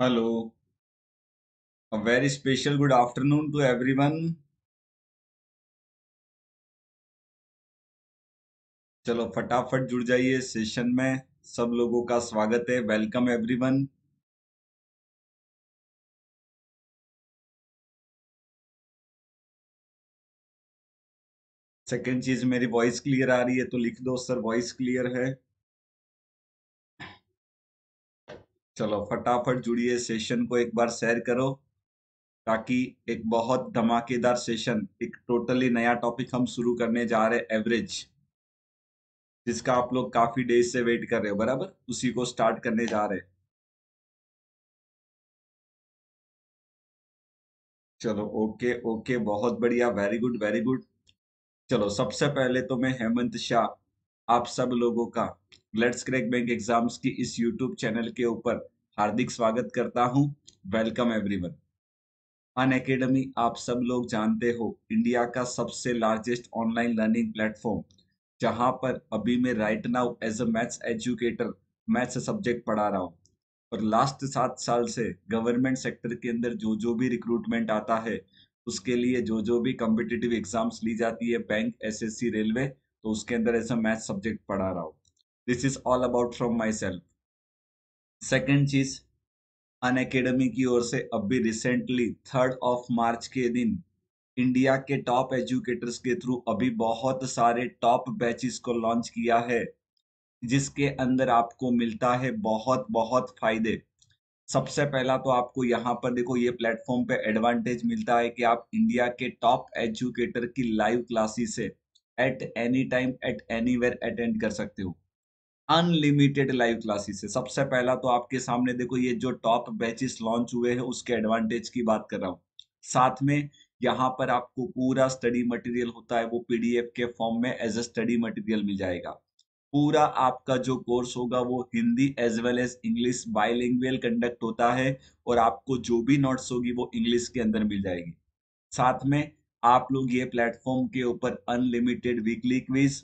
Hello. A very special good afternoon to everyone. चलो फटाफट जुड़ जाइए सेशन में सब लोगों का स्वागत है वेलकम एवरीवन सेकेंड चीज मेरी वॉइस क्लियर आ रही है तो लिख दो सर वॉइस क्लियर है चलो फटाफट जुड़िए सेशन को एक बार शेयर करो ताकि एक बहुत धमाकेदार सेशन एक टोटली नया टॉपिक हम शुरू करने जा रहे एवरेज जिसका आप लोग काफी डेज से वेट कर रहे हो बराबर उसी को स्टार्ट करने जा रहे चलो ओके ओके बहुत बढ़िया वेरी गुड वेरी गुड चलो सबसे पहले तो मैं हेमंत शाह आप सब लोगों का लेट्स क्रैक बैंक एग्जाम्स की इस यूट्यूब चैनल के ऊपर हार्दिक स्वागत करता हूं वेलकम एवरीवन अन एकेडमी आप सब लोग जानते हो इंडिया का सबसे लार्जेस्ट ऑनलाइन लर्निंग प्लेटफॉर्म जहां पर अभी मैं right now as a maths educator maths subject पढ़ा रहा हूँ और लास्ट सात साल से गवर्नमेंट सेक्टर के अंदर जो जो भी रिक्रूटमेंट आता है उसके लिए जो जो भी कॉम्पिटिटिव एग्जाम्स ली जाती है बैंक एसएससी रेलवे तो उसके अंदर ऐसा मैथ सब्जेक्ट पढ़ा रहा हूँ this is all about from myself second चीज अन अकेडमी की ओर से अब भी रिसेंटली थर्ड ऑफ मार्च के दिन इंडिया के टॉप एजुकेटर्स के थ्रू अभी बहुत सारे टॉप बैचेस को लॉन्च किया है जिसके अंदर आपको मिलता है बहुत बहुत फायदे सबसे पहला तो आपको यहाँ पर देखो ये प्लेटफॉर्म पे एडवांटेज मिलता है कि आप इंडिया के टॉप एजुकेटर की लाइव क्लासेस है at any time at anywhere attend कर सकते हो अनलिमिटेड लाइव क्लासेस है सबसे पहला तो आपके सामने देखो ये जो टॉप बैचेस लॉन्च हुए हैं उसके एडवांटेज की बात कर रहा हूँ साथ में यहाँ पर आपको पूरा स्टडी मटेरियल होता है वो पीडीएफ के फॉर्म में एज ए स्टडी मटेरियल मिल जाएगा पूरा आपका जो कोर्स होगा वो Hindi as well as English bilingual conduct होता है और आपको जो भी नोट्स होगी वो इंग्लिश के अंदर मिल जाएगी साथ में आप लोग ये प्लेटफॉर्म के ऊपर unlimited weekly quiz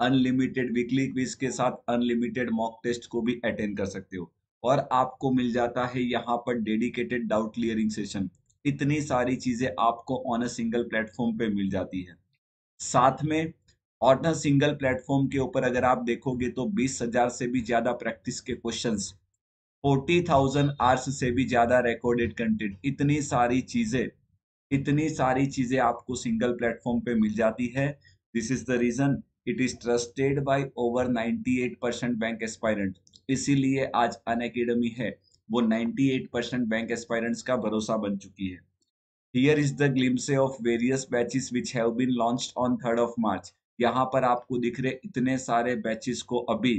unlimited weekly quiz के साथ अनलिमिटेड मॉक टेस्ट को भी अटेंड कर सकते हो और आपको मिल जाता है यहाँ पर डेडिकेटेड डाउट क्लियरिंग सेशन इतनी सारी चीजें आपको ऑन अ सिंगल प्लेटफॉर्म पे मिल जाती है साथ में ऑन अ सिंगल प्लेटफॉर्म के ऊपर अगर आप देखोगे तो बीस हजार से भी ज्यादा प्रैक्टिस के क्वेश्चन फोर्टी थाउजेंड आर्स से भी ज्यादा रिकॉर्डेड कंटेंट इतनी सारी चीजें इतनी सारी चीजें आपको सिंगल प्लेटफॉर्म पे मिल जाती है this is the reason it is trusted by over 98 percent bank aspirant इसीलिए आज अन अकेडमी है वो 98 परसेंट बैंक एस्पायरेंट्स का भरोसा बन चुकी है here is the glimpse of various batches which have been launch on third of March यहाँ पर आपको दिख रहे इतने सारे बैचेस को अभी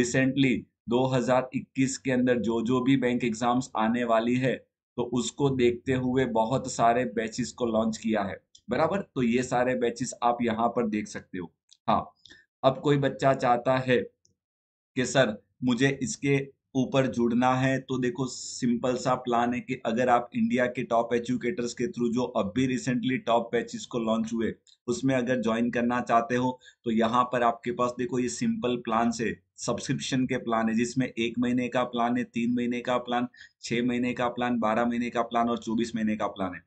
रिसेंटली 2021 के अंदर जो जो भी बैंक एग्जाम्स आने वाली है तो उसको देखते हुए बहुत सारे बैचेस को लॉन्च किया है बराबर तो ये सारे बैचेस आप यहाँ पर देख सकते हो हाँ अब कोई बच्चा चाहता है कि सर मुझे इसके ऊपर जुड़ना है तो देखो सिंपल सा प्लान है कि अगर आप इंडिया के टॉप एजुकेटर्स के थ्रू जो अब भी रिसेंटली टॉप बैचेस को लॉन्च हुए उसमें अगर ज्वाइन करना चाहते हो तो यहाँ पर आपके पास देखो ये सिंपल प्लान है सब्सक्रिप्शन के प्लान है जिसमें एक महीने का प्लान है तीन महीने का प्लान छह महीने का प्लान बारह महीने का प्लान और चौबीस महीने का प्लान है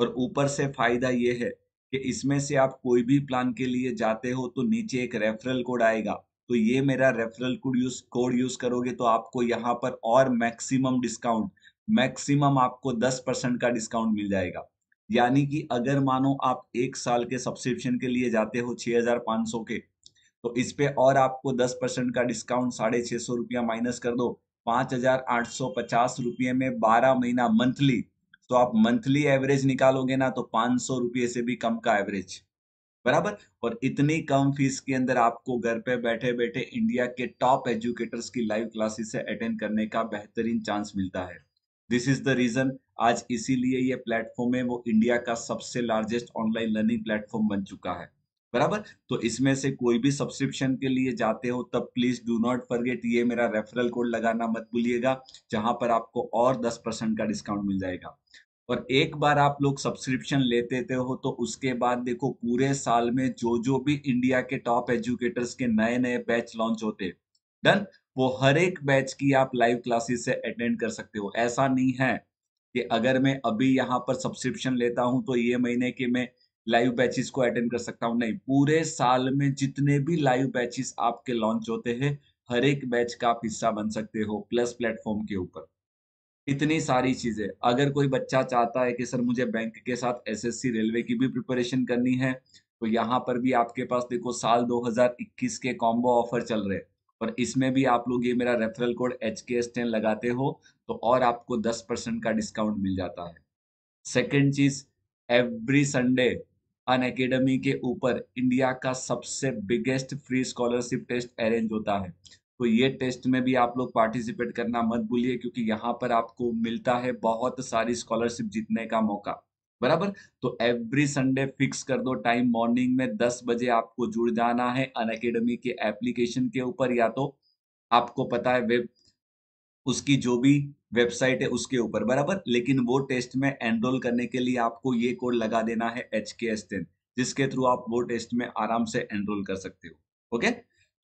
और ऊपर से फायदा यह है कि इसमें से आप कोई भी प्लान के लिए जाते हो तो नीचे एक रेफरल कोड आएगा तो ये मेरा referral code use code use करोगे तो आपको यहाँ पर और मैक्सिमम डिस्काउंट मैक्सिमम आपको दस परसेंट का डिस्काउंट मिल जाएगा यानी कि अगर मानो आप एक साल के सब्सक्रिप्शन के लिए जाते हो सौ के तो इस पे और आपको दस परसेंट का डिस्काउंट साढ़े छह सौ रुपया माइनस कर दो पांच हजार आठ सौ पचास रुपये में बारह महीना मंथली तो आप मंथली एवरेज निकालोगे ना तो पांच सौ रुपये से भी कम का एवरेज बराबर और इतनी कम फीस के अंदर आपको घर पे बैठे बैठे इंडिया के टॉप एजुकेटर्स की लाइव क्लासेस से अटेंड करने का बेहतरीन चांस मिलता है दिस इज द रीजन आज इसीलिए ये प्लेटफॉर्म है वो इंडिया का सबसे लार्जेस्ट ऑनलाइन लर्निंग प्लेटफॉर्म बन चुका है बराबर तो इसमें से कोई भी सब्सक्रिप्शन के लिए जाते हो तब प्लीज डू नॉट फॉरगेट ये मेरा रेफरल कोड लगाना मत भूलिएगा जहां पर आपको और दस परसेंट का डिस्काउंट मिल जाएगा और एक बार आप लोग सब्सक्रिप्शन लेते थे हो तो उसके बाद देखो पूरे साल में जो जो भी इंडिया के टॉप एजुकेटर्स के नए नए बैच लॉन्च होते डन वो हर एक बैच की आप लाइव क्लासेस से अटेंड कर सकते हो ऐसा नहीं है कि अगर मैं अभी यहाँ पर सब्सक्रिप्शन लेता हूँ तो ये महीने के मैं लाइव बैचेस को अटेंड कर सकता हूँ नहीं पूरे साल में जितने भी लाइव बैचेस आपके लॉन्च होते हैं हर एक बैच का आप हिस्सा बन सकते हो प्लस प्लेटफॉर्म के ऊपर इतनी सारी चीजें अगर कोई बच्चा चाहता है कि सर मुझे बैंक के साथ एसएससी रेलवे की भी प्रिपरेशन करनी है तो यहाँ पर भी आपके पास देखो साल 2021 के कॉम्बो ऑफर चल रहे और इसमें भी आप लोग ये मेरा referral code H K S ten लगाते हो तो और आपको दस परसेंट का डिस्काउंट मिल जाता है सेकेंड चीज एवरी संडे अन अकेडमी के ऊपर इंडिया का सबसे biggest free scholarship test arrange होता है तो ये टेस्ट में भी आप लोग पार्टिसिपेट करना मत भूलिए क्योंकि यहाँ पर आपको मिलता है बहुत सारी स्कॉलरशिप जीतने का मौका बराबर तो एवरी संडे फिक्स कर दो टाइम मॉर्निंग में दस बजे आपको जुड़ जाना है अन अकेडमी के एप्लीकेशन के ऊपर या तो आपको पता है वेब उसकी जो भी वेबसाइट है उसके ऊपर बराबर लेकिन वो टेस्ट में एनरोल करने के लिए आपको ये कोड लगा देना है एच के एस टेन जिसके थ्रू आप वो टेस्ट में आराम से एनरोल कर सकते हो ओके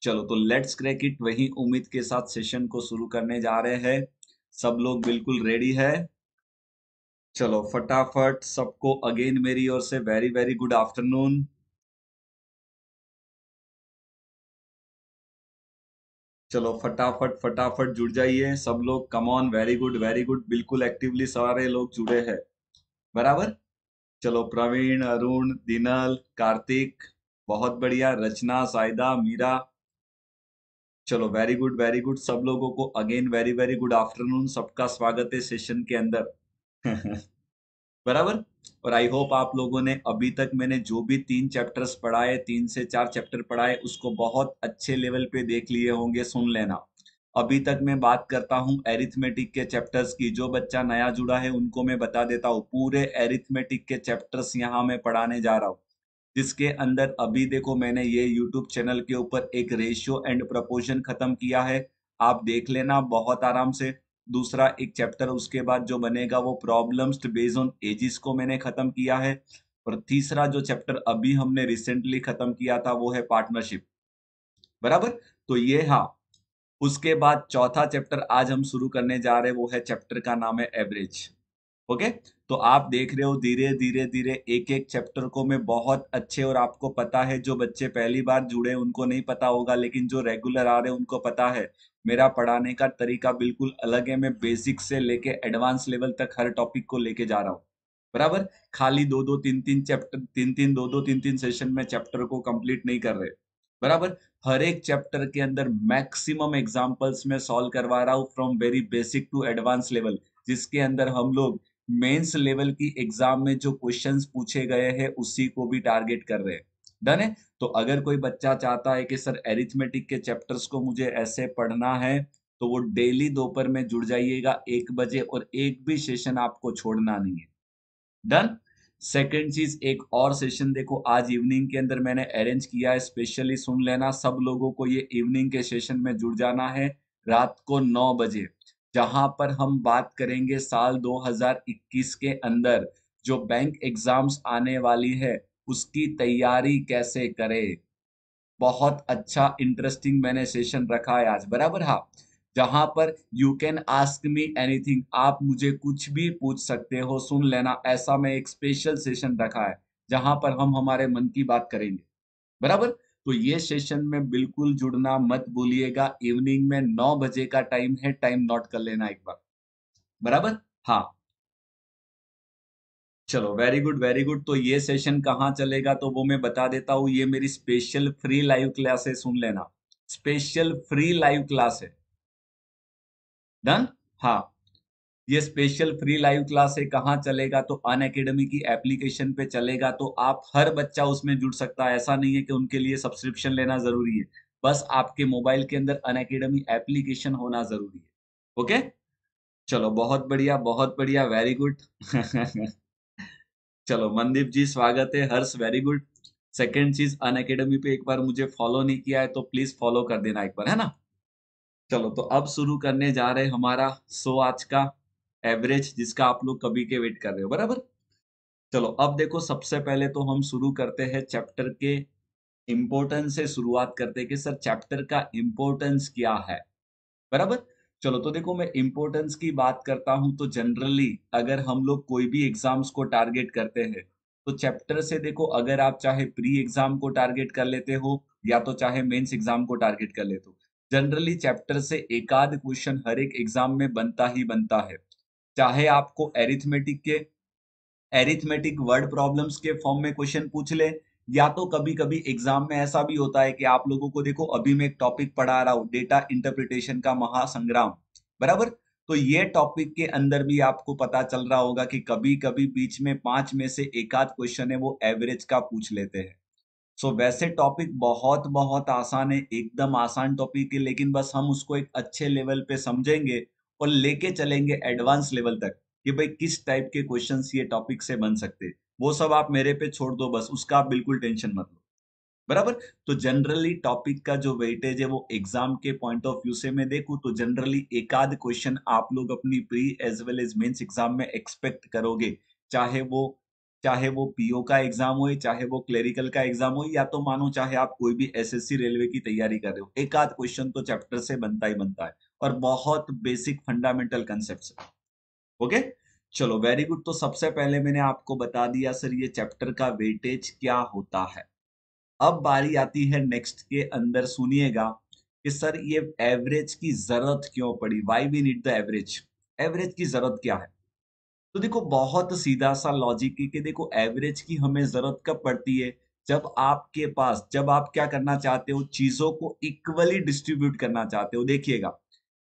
चलो तो लेट्स क्रैक इट वही उम्मीद के साथ सेशन को शुरू करने जा रहे हैं सब लोग बिल्कुल रेडी है चलो फटाफट सबको अगेन मेरी ओर से वेरी वेरी गुड आफ्टरनून चलो फटाफट फटाफट जुड़ जाइए सब लोग on very good very good बिल्कुल एक्टिवली सारे लोग जुड़े हैं बराबर चलो प्रवीण अरुण दिनल कार्तिक बहुत बढ़िया रचना सायदा मीरा चलो वेरी गुड वेरी गुड सब लोगों को again very very good afternoon सबका स्वागत है सेशन के अंदर बराबर और आई होप आप लोगों ने अभी तक मैंने जो भी तीन चैप्टर्स पढ़ाए तीन से चार चैप्टर पढ़ाए उसको बहुत अच्छे लेवल पे देख लिए होंगे सुन लेना अभी तक मैं बात करता हूँ एरिथमेटिक के चैप्टर्स की जो बच्चा नया जुड़ा है उनको मैं बता देता हूँ पूरे एरिथमेटिक के चैप्टर्स यहाँ मैं पढ़ाने जा रहा हूँ जिसके अंदर अभी देखो मैंने ये यूट्यूब चैनल के ऊपर एक रेशियो एंड प्रपोजन खत्म किया है आप देख लेना बहुत आराम से दूसरा एक चैप्टर उसके बाद जो बनेगा वो प्रॉब्लम्स बेस्ड ऑन एजिस को मैंने खत्म किया है और तीसरा जो चैप्टर अभी हमने रिसेंटली खत्म किया था वो है पार्टनरशिप बराबर तो ये हाँ उसके बाद चौथा चैप्टर आज हम शुरू करने जा रहे हैं वो है चैप्टर का नाम है एवरेज ओके तो आप देख रहे हो धीरे धीरे धीरे एक एक चैप्टर को मैं बहुत अच्छे और आपको पता है जो बच्चे पहली बार जुड़े उनको नहीं पता होगा लेकिन जो रेगुलर आ रहे उनको पता है मेरा पढ़ाने का तरीका बिल्कुल अलग है मैं बेसिक से लेके एडवांस लेवल तक हर टॉपिक को लेके जा रहा हूँ बराबर खाली दो दो तीन तीन चैप्टर तीन तीन दो दो तीन तीन सेशन में चैप्टर को कंप्लीट नहीं कर रहे बराबर हर एक चैप्टर के अंदर मैक्सिमम एग्जांपल्स में सॉल्व करवा रहा हूँ from very basic to advance level जिसके अंदर हम लोग मेंस लेवल की एग्जाम में जो क्वेश्चंस पूछे गए हैं उसी को भी टारगेट कर रहे हैं डन है तो अगर कोई बच्चा चाहता है कि सर एरिथमेटिक के चैप्टर्स को मुझे ऐसे पढ़ना है तो वो डेली दोपहर में जुड़ जाइएगा एक बजे और एक भी सेशन आपको छोड़ना नहीं है डन सेकेंड चीज एक और सेशन देखो आज इवनिंग के अंदर मैंने अरेंज किया है स्पेशली सुन लेना सब लोगों को ये इवनिंग के सेशन में जुड़ जाना है रात को नौ बजे जहां पर हम बात करेंगे साल 2021 के अंदर जो बैंक एग्जाम्स आने वाली है उसकी तैयारी कैसे करें बहुत अच्छा इंटरेस्टिंग मैंने सेशन रखा है आज बराबर हाँ जहां पर you can ask me anything आप मुझे कुछ भी पूछ सकते हो सुन लेना ऐसा मैं एक स्पेशल सेशन रखा है जहां पर हम हमारे मन की बात करेंगे बराबर तो ये सेशन में बिल्कुल जुड़ना मत बोलिएगा इवनिंग में नौ बजे का टाइम है टाइम नोट कर लेना एक बार बराबर हाँ चलो वेरी गुड वेरी गुड तो ये सेशन कहाँ चलेगा तो वो मैं बता देता हूँ ये मेरी स्पेशल फ्री लाइव क्लास है सुन लेना स्पेशल फ्री लाइव क्लास है डन हाँ ये स्पेशल फ्री लाइव क्लास है कहाँ चलेगा तो अन अकेडमी की एप्लीकेशन पे चलेगा तो आप हर बच्चा उसमें जुड़ सकता है ऐसा नहीं है कि उनके लिए सब्सक्रिप्शन लेना जरूरी है बस आपके मोबाइल के अंदर अन अकेडमी एप्लीकेशन होना जरूरी है ओके चलो बहुत बढ़िया बहुत बढ़िया वेरी गुड चलो मनदीप जी स्वागत है हर्ष वेरी गुड सेकेंड चीज अन अकेडमी पे एक बार मुझे फॉलो नहीं किया है तो प्लीज फॉलो कर देना एक बार है ना चलो तो अब शुरू करने जा रहे हमारा सो आज का एवरेज जिसका आप लोग कभी के वेट कर रहे हो बराबर चलो अब देखो सबसे पहले तो हम शुरू करते हैं चैप्टर के इम्पोर्टेंस से शुरुआत करते हैं कि सर चैप्टर का इम्पोर्टेंस क्या है बराबर चलो तो देखो मैं इम्पोर्टेंस की बात करता हूं तो जनरली अगर हम लोग कोई भी एग्जाम्स को टारगेट करते हैं तो चैप्टर से देखो अगर आप चाहे प्री एग्जाम को टारगेट कर लेते हो या तो चाहे मेन्स एग्जाम को टारगेट कर लेते हो जनरली चैप्टर से एकाध क्वेश्चन हर एक एग्जाम में बनता ही बनता है चाहे आपको एरिथमेटिक के एरिथमेटिक वर्ड प्रॉब्लम्स के फॉर्म में क्वेश्चन पूछ ले या तो कभी कभी एग्जाम में ऐसा भी होता है कि आप लोगों को देखो अभी मैं एक टॉपिक पढ़ा रहा हूँ डेटा इंटरप्रिटेशन का महासंग्राम बराबर तो ये टॉपिक के अंदर भी आपको पता चल रहा होगा कि कभी कभी बीच में पांच में से एकाध क्वेश्चन है वो एवरेज का पूछ लेते हैं सो so, वैसे टॉपिक बहुत बहुत आसान है एकदम आसान टॉपिक है लेकिन बस हम उसको एक अच्छे लेवल पे समझेंगे और लेके चलेंगे एडवांस लेवल तक कि भाई किस टाइप के क्वेश्चन ये टॉपिक से बन सकते वो सब आप मेरे पे छोड़ दो बस उसका आप बिल्कुल टेंशन मत लो बराबर तो जनरली टॉपिक का जो वेटेज है वो एग्जाम के पॉइंट ऑफ व्यू से मैं देखूं तो जनरली आध क्वेश्चन आप लोग अपनी pre as well as mains exam में एक्सपेक्ट करोगे चाहे वो चाहे वो पीओ का एग्जाम हो चाहे वो क्लेरिकल का एग्जाम हो या तो मानो चाहे आप कोई भी एसएससी रेलवे की तैयारी कर रहे हो एक आध क्वेश्चन तो चैप्टर से बनता ही बनता है और बहुत बेसिक फंडामेंटल कंसेप्ट ओके चलो वेरी गुड तो सबसे पहले मैंने आपको बता दिया सर ये चैप्टर का वेटेज क्या होता है अब बारी आती है नेक्स्ट के अंदर सुनिएगा कि सर ये एवरेज की जरूरत क्यों पड़ी why we need the average average की जरूरत क्या है तो देखो बहुत सीधा सा लॉजिक है कि देखो एवरेज की हमें जरूरत कब पड़ती है जब आपके पास जब आप क्या करना चाहते हो चीजों को इक्वली डिस्ट्रीब्यूट करना चाहते हो देखिएगा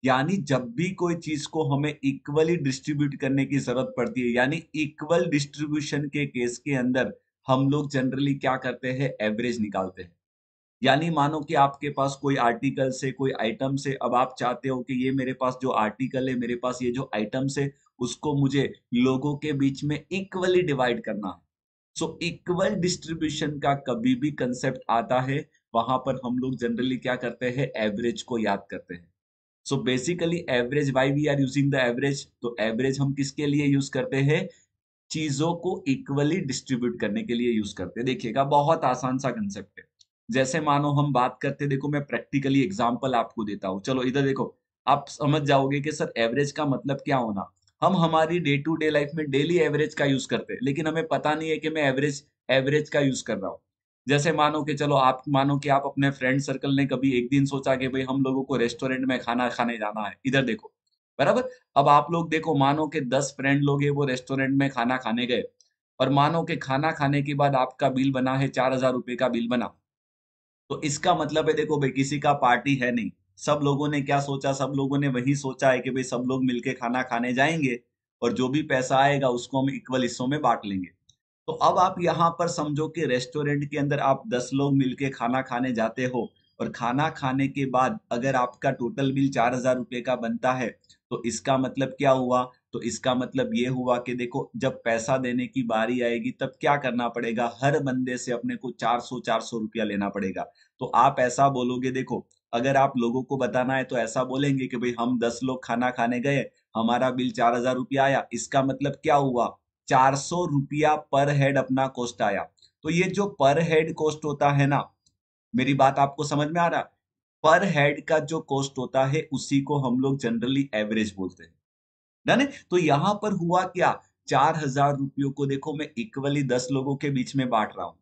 यानी जब भी कोई चीज को हमें इक्वली डिस्ट्रीब्यूट करने की जरूरत पड़ती है यानी इक्वल डिस्ट्रीब्यूशन के केस के अंदर हम लोग जनरली क्या करते हैं एवरेज निकालते हैं यानी मानो कि आपके पास कोई आर्टिकल से कोई आइटम से अब आप चाहते हो कि ये मेरे पास जो आर्टिकल है मेरे पास ये जो आइटम से उसको मुझे लोगों के बीच में इक्वली डिवाइड करना है सो इक्वल डिस्ट्रीब्यूशन का कभी भी कंसेप्ट आता है वहां पर हम लोग जनरली क्या करते हैं एवरेज को याद करते हैं so basically average why we are using the average तो एवरेज हम किसके लिए यूज करते हैं चीजों को इक्वली डिस्ट्रीब्यूट करने के लिए यूज करते हैं देखिएगा बहुत आसान सा कंसेप्ट है जैसे मानो हम बात करते देखो मैं प्रैक्टिकली एग्जाम्पल आपको देता हूँ चलो इधर देखो आप समझ जाओगे कि सर एवरेज का मतलब क्या होना हम हमारी डे टू डे लाइफ में डेली एवरेज का यूज करते हैं लेकिन हमें पता नहीं है कि मैं एवरेज एवरेज का यूज कर रहा हूँ जैसे मानो कि चलो आप मानो कि आप अपने फ्रेंड सर्कल ने कभी एक दिन सोचा कि भाई हम लोगों को रेस्टोरेंट में खाना खाने जाना है इधर देखो बराबर अब आप लोग देखो मानो कि दस फ्रेंड लोग है वो रेस्टोरेंट में खाना खाने गए और मानो कि खाना खाने के बाद आपका बिल बना है चार हजार रुपये का बिल बना तो इसका मतलब है देखो भाई किसी का पार्टी है नहीं सब लोगों ने क्या सोचा सब लोगों ने वही सोचा है कि भाई सब लोग मिलके खाना खाने जाएंगे और जो भी पैसा आएगा उसको हम इक्वल हिस्सों में बांट लेंगे तो अब आप यहाँ पर समझो कि रेस्टोरेंट के अंदर आप दस लोग मिलके खाना खाने जाते हो और खाना खाने के बाद अगर आपका टोटल बिल चार हजार रुपये का बनता है तो इसका मतलब क्या हुआ तो इसका मतलब ये हुआ कि देखो जब पैसा देने की बारी आएगी तब क्या करना पड़ेगा हर बंदे से अपने को चार सौ चार सौ रुपया लेना पड़ेगा तो आप ऐसा बोलोगे देखो अगर आप लोगों को बताना है तो ऐसा बोलेंगे कि भाई हम दस लोग खाना खाने गए हमारा बिल चार हजार रुपया आया इसका मतलब क्या हुआ चार सौ रुपया पर हेड अपना कॉस्ट आया तो ये जो पर हेड कॉस्ट होता है ना मेरी बात आपको समझ में आ रहा पर हेड का जो कॉस्ट होता है उसी को हम लोग जनरली एवरेज बोलते हैं ने? तो यहां पर हुआ क्या चार हजार रुपयों को देखो मैं इक्वली दस लोगों के बीच में बांट रहा हूं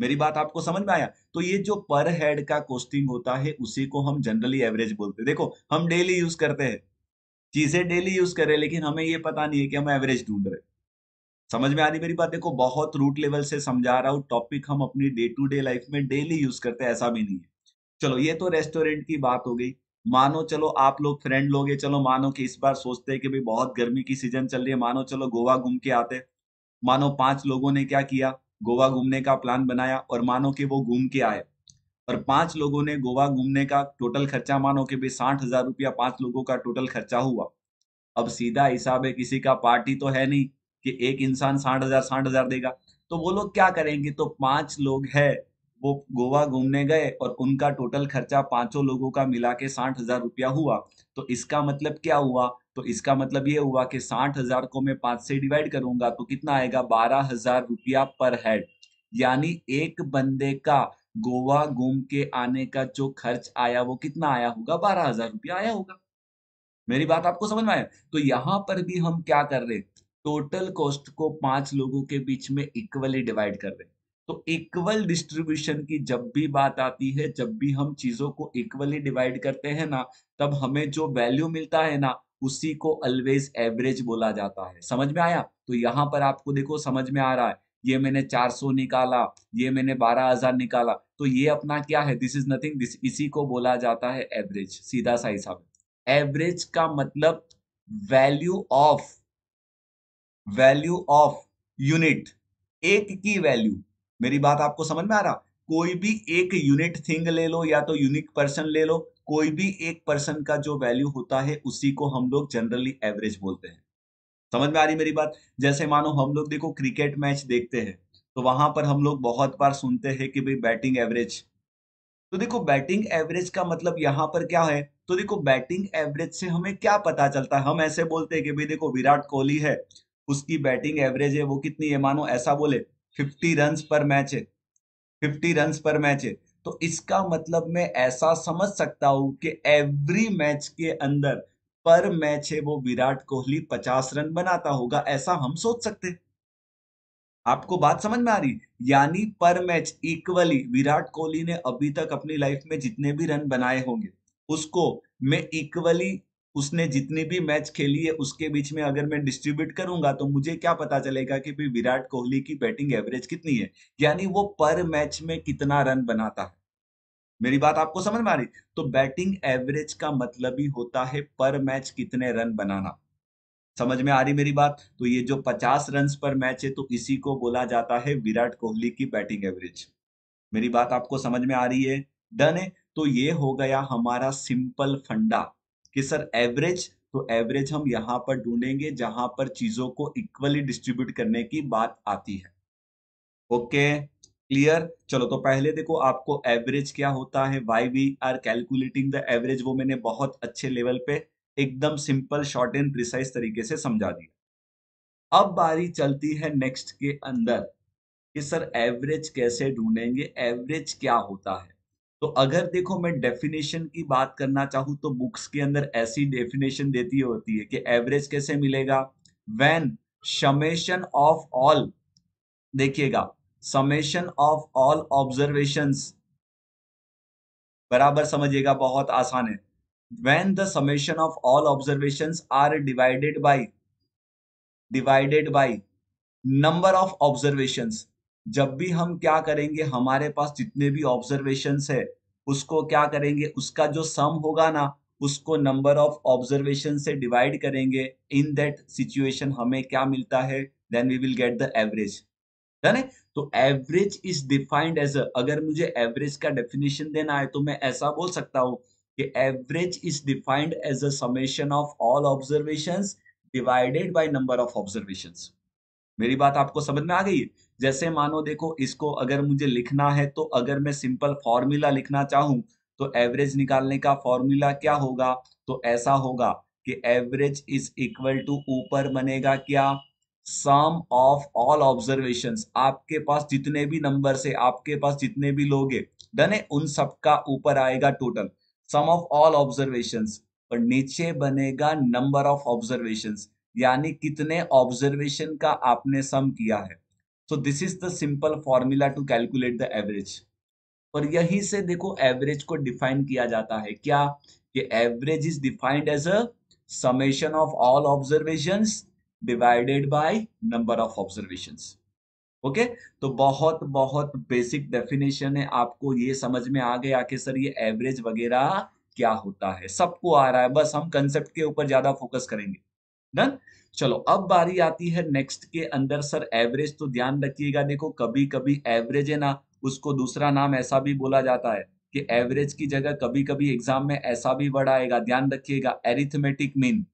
मेरी बात आपको समझ में आया तो ये जो पर हेड का कॉस्टिंग होता है उसी को हम जनरली एवरेज बोलते हैं देखो हम डेली यूज करते हैं चीजें डेली यूज कर रहे हैं लेकिन हमें ये पता नहीं है कि हम एवरेज ढूंढ रहे हैं समझ में आ रही मेरी बात देखो बहुत रूट लेवल से समझा रहा हूँ टॉपिक हम अपनी डे टू डे लाइफ में डेली यूज करते हैं ऐसा भी नहीं है चलो ये तो रेस्टोरेंट की बात हो गई मानो चलो आप लोग फ्रेंड लोग चलो मानो कि इस बार सोचते हैं कि भाई बहुत गर्मी की सीजन चल रही है मानो चलो गोवा घूम के आते मानो पांच लोगों ने क्या किया गोवा घूमने का प्लान बनाया और मानो कि वो घूम के आए और पांच लोगों ने गोवा घूमने का टोटल खर्चा मानो कि भाई साठ हजार रुपया पांच लोगों का टोटल खर्चा हुआ अब सीधा हिसाब है किसी का पार्टी तो है नहीं कि एक इंसान साठ हजार साठ हजार देगा तो वो लोग क्या करेंगे तो पांच लोग है वो गोवा घूमने गए और उनका टोटल खर्चा पांचों लोगों का मिला के साठ हजार रुपया हुआ तो इसका मतलब क्या हुआ तो इसका मतलब ये हुआ कि साठ हजार को मैं पांच से डिवाइड करूंगा तो कितना आएगा बारह हजार रुपया पर हेड यानी एक बंदे का गोवा घूम के आने का जो खर्च आया वो कितना आया होगा बारह हजार रुपया आया होगा मेरी बात आपको समझ में आया तो यहां पर भी हम क्या कर रहे हैं टोटल कॉस्ट को पांच लोगों के बीच में इक्वली डिवाइड कर दें तो इक्वल डिस्ट्रीब्यूशन की जब भी बात आती है जब भी हम चीजों को इक्वली डिवाइड करते हैं ना तब हमें जो वैल्यू मिलता है ना उसी को ऑलवेज एवरेज बोला जाता है समझ में आया तो यहाँ पर आपको देखो समझ में आ रहा है ये मैंने 400 निकाला ये मैंने 12000 निकाला तो ये अपना क्या है दिस इज नथिंग दिस इसी को बोला जाता है एवरेज सीधा सा हिसाब एवरेज का मतलब value of value of unit एक की वैल्यू मेरी बात आपको समझ में आ रहा कोई भी एक यूनिट थिंग ले लो या तो यूनिक पर्सन ले लो कोई भी एक पर्सन का जो वैल्यू होता है उसी को हम लोग जनरली एवरेज बोलते हैं समझ में आ रही मेरी बात जैसे मानो हम लोग देखो क्रिकेट मैच देखते हैं तो वहां पर हम लोग बहुत बार सुनते हैं कि भाई बैटिंग एवरेज तो देखो बैटिंग एवरेज का मतलब यहां पर क्या है तो देखो बैटिंग एवरेज से हमें क्या पता चलता है हम ऐसे बोलते हैं कि भाई देखो विराट कोहली है उसकी बैटिंग एवरेज है वो कितनी है मानो ऐसा बोले फिफ्टी रन पर मैच है फिफ्टी रन पर मैच है तो इसका मतलब मैं ऐसा समझ सकता हूं कि एवरी मैच के अंदर पर मैच है वो विराट कोहली पचास रन बनाता होगा ऐसा हम सोच सकते आपको बात समझ में आ रही यानी पर मैच इक्वली विराट कोहली ने अभी तक अपनी लाइफ में जितने भी रन बनाए होंगे उसको मैं इक्वली उसने जितनी भी मैच खेली है उसके बीच में अगर मैं डिस्ट्रीब्यूट करूंगा तो मुझे क्या पता चलेगा कि भाई विराट कोहली की बैटिंग एवरेज कितनी है यानी वो पर मैच में कितना रन बनाता है मेरी बात आपको समझ में आ रही तो बैटिंग एवरेज का मतलब ही होता है पर मैच कितने रन बनाना समझ में आ रही मेरी बात तो ये जो 50 रन पर मैच है तो इसी को बोला जाता है विराट कोहली की बैटिंग एवरेज मेरी बात आपको समझ में आ रही है डन है तो ये हो गया हमारा सिंपल फंडा कि सर एवरेज तो एवरेज हम यहां पर ढूंढेंगे जहां पर चीजों को इक्वली डिस्ट्रीब्यूट करने की बात आती है ओके क्लियर चलो तो पहले देखो आपको एवरेज क्या होता है why we are calculating the average वो मैंने बहुत अच्छे लेवल पे एकदम सिंपल शॉर्ट एंड प्रिसाइज तरीके से समझा दिया अब बारी चलती है नेक्स्ट के अंदर कि सर एवरेज कैसे ढूंढेंगे एवरेज क्या होता है तो अगर देखो मैं डेफिनेशन की बात करना चाहूं तो बुक्स के अंदर ऐसी डेफिनेशन देती होती है कि एवरेज कैसे मिलेगा वेन समेशन ऑफ ऑल देखिएगा समेशन ऑफ ऑल ऑब्जर्वेशन बराबर समझिएगा बहुत आसान है when the summation of all observation are divided by divided by number of observation जब भी हम क्या करेंगे हमारे पास जितने भी ऑब्जर्वेशन है उसको क्या करेंगे उसका जो सम होगा ना उसको नंबर ऑफ ऑब्जर्वेशन से डिवाइड करेंगे इन दैट सिचुएशन हमें क्या मिलता है then we will get the average है तो एवरेज इज डिफाइंड एज अगर मुझे एवरेज का डेफिनेशन देना है तो मैं ऐसा बोल सकता हूं कि average is defined as a summation of all observation divided by number of observation मेरी बात आपको समझ में आ गई है जैसे मानो देखो इसको अगर मुझे लिखना है तो अगर मैं सिंपल फॉर्मूला लिखना चाहूं तो एवरेज निकालने का फॉर्मूला क्या होगा तो ऐसा होगा कि एवरेज इज इक्वल टू ऊपर बनेगा क्या सम ऑफ ऑल ऑब्जर्वेशन आपके पास जितने भी नंबर से आपके पास जितने भी लोग है डन है उन सबका ऊपर आएगा total sum of all observation और नीचे बनेगा नंबर ऑफ ऑब्जर्वेशन यानी कितने ऑब्जर्वेशन का आपने सम किया है so this is the simple formula to calculate the average और यहीं से देखो एवरेज को डिफाइन किया जाता है क्या ये average is defined as a summation of all observation divided by number of observation okay तो बहुत बहुत बेसिक डेफिनेशन है आपको ये समझ में आ गया कि सर ये एवरेज वगैरह क्या होता है सबको आ रहा है बस हम कंसेप्ट के ऊपर ज्यादा फोकस करेंगे डन चलो अब बारी आती है नेक्स्ट के अंदर सर एवरेज तो ध्यान रखिएगा देखो कभी कभी एवरेज है ना उसको दूसरा नाम ऐसा भी बोला जाता है कि एवरेज की जगह कभी कभी एग्जाम में ऐसा भी वर्ड आएगा ध्यान रखिएगा एरिथमेटिक मीन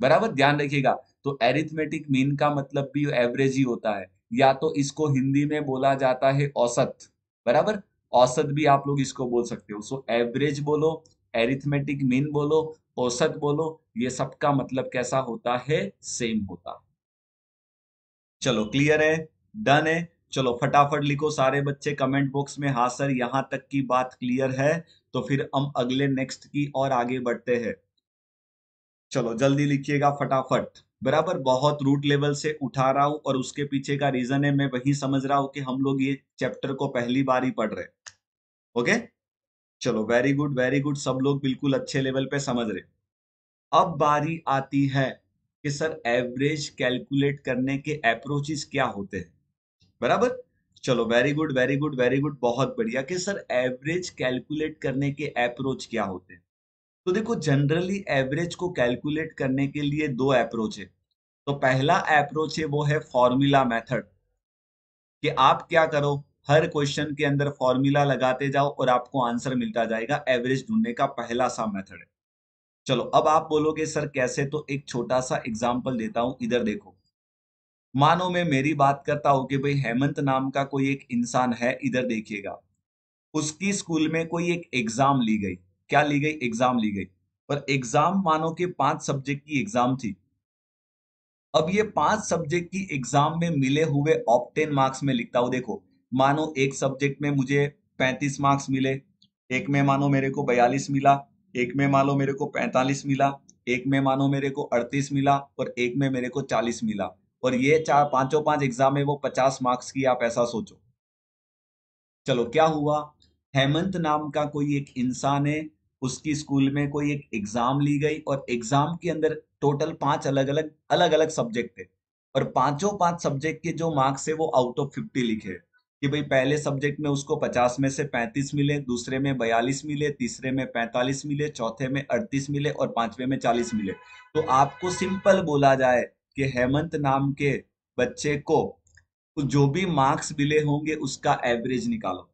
बराबर ध्यान रखिएगा तो एरिथमेटिक मीन का मतलब भी एवरेज ही होता है या तो इसको हिंदी में बोला जाता है औसत बराबर औसत भी आप लोग इसको बोल सकते हो सो एवरेज बोलो एरिथमेटिक मीन बोलो औसत बोलो ये सबका मतलब कैसा होता है सेम होता है चलो क्लियर है डन है चलो फटाफट लिखो सारे बच्चे कमेंट बॉक्स में हाँ सर यहां तक की बात क्लियर है तो फिर हम अगले नेक्स्ट की और आगे बढ़ते हैं चलो जल्दी लिखिएगा फटाफट बराबर बहुत रूट लेवल से उठा रहा हूं और उसके पीछे का रीजन है मैं वही समझ रहा हूं कि हम लोग ये चैप्टर को पहली बार ही पढ़ रहे ओके चलो वेरी गुड वेरी गुड सब लोग बिल्कुल अच्छे लेवल पे समझ रहे अब बारी आती है कि सर एवरेज कैलकुलेट करने के अप्रोचेस क्या होते हैं बराबर चलो very good very good very good बहुत बढ़िया कि सर एवरेज कैलकुलेट करने के अप्रोच क्या होते हैं तो देखो जनरली एवरेज को कैलकुलेट करने के लिए दो अप्रोच है तो पहला अप्रोच है वो है फॉर्मूला मेथड कि आप क्या करो हर क्वेश्चन के अंदर फॉर्मूला लगाते जाओ और आपको आंसर मिलता जाएगा एवरेज ढूंढने का पहला सा मेथड है चलो अब आप बोलोगे सर कैसे तो एक छोटा सा एग्जाम्पल देता हूं इधर देखो मानो मैं मेरी बात करता हूं कि भाई हेमंत नाम का कोई एक इंसान है इधर देखिएगा उसकी स्कूल में कोई एक एग्जाम ली गई क्या ली गई एग्जाम ली गई पर एग्जाम मानो के पांच सब्जेक्ट की एग्जाम थी अब ये पांच सब्जेक्ट की एग्जाम में मिले हुए ऑप्टेन मार्क्स में लिखता हूं देखो मानो एक सब्जेक्ट में मुझे पैंतीस मार्क्स मिले एक में मानो मेरे को बयालीस मिला एक में मानो मेरे को पैंतालीस मिला एक में मानो मेरे को अड़तीस मिला और एक में मेरे को चालीस मिला और ये चार पांचों पांच एग्जाम है वो पचास मार्क्स की आप ऐसा सोचो चलो क्या हुआ हेमंत नाम का कोई एक इंसान है उसकी स्कूल में कोई एक एग्जाम ली गई और एग्जाम के अंदर टोटल पांच अलग अलग अलग अलग सब्जेक्ट थे और पांचों पांच सब्जेक्ट के जो मार्क्स है वो आउट ऑफ फिफ्टी लिखे कि भाई पहले सब्जेक्ट में उसको 50 में से 35 मिले दूसरे में 42 मिले तीसरे में 45 मिले चौथे में 38 मिले और पांचवे में 40 मिले तो आपको सिंपल बोला जाए कि हेमंत नाम के बच्चे को जो भी मार्क्स मिले होंगे उसका एवरेज निकालो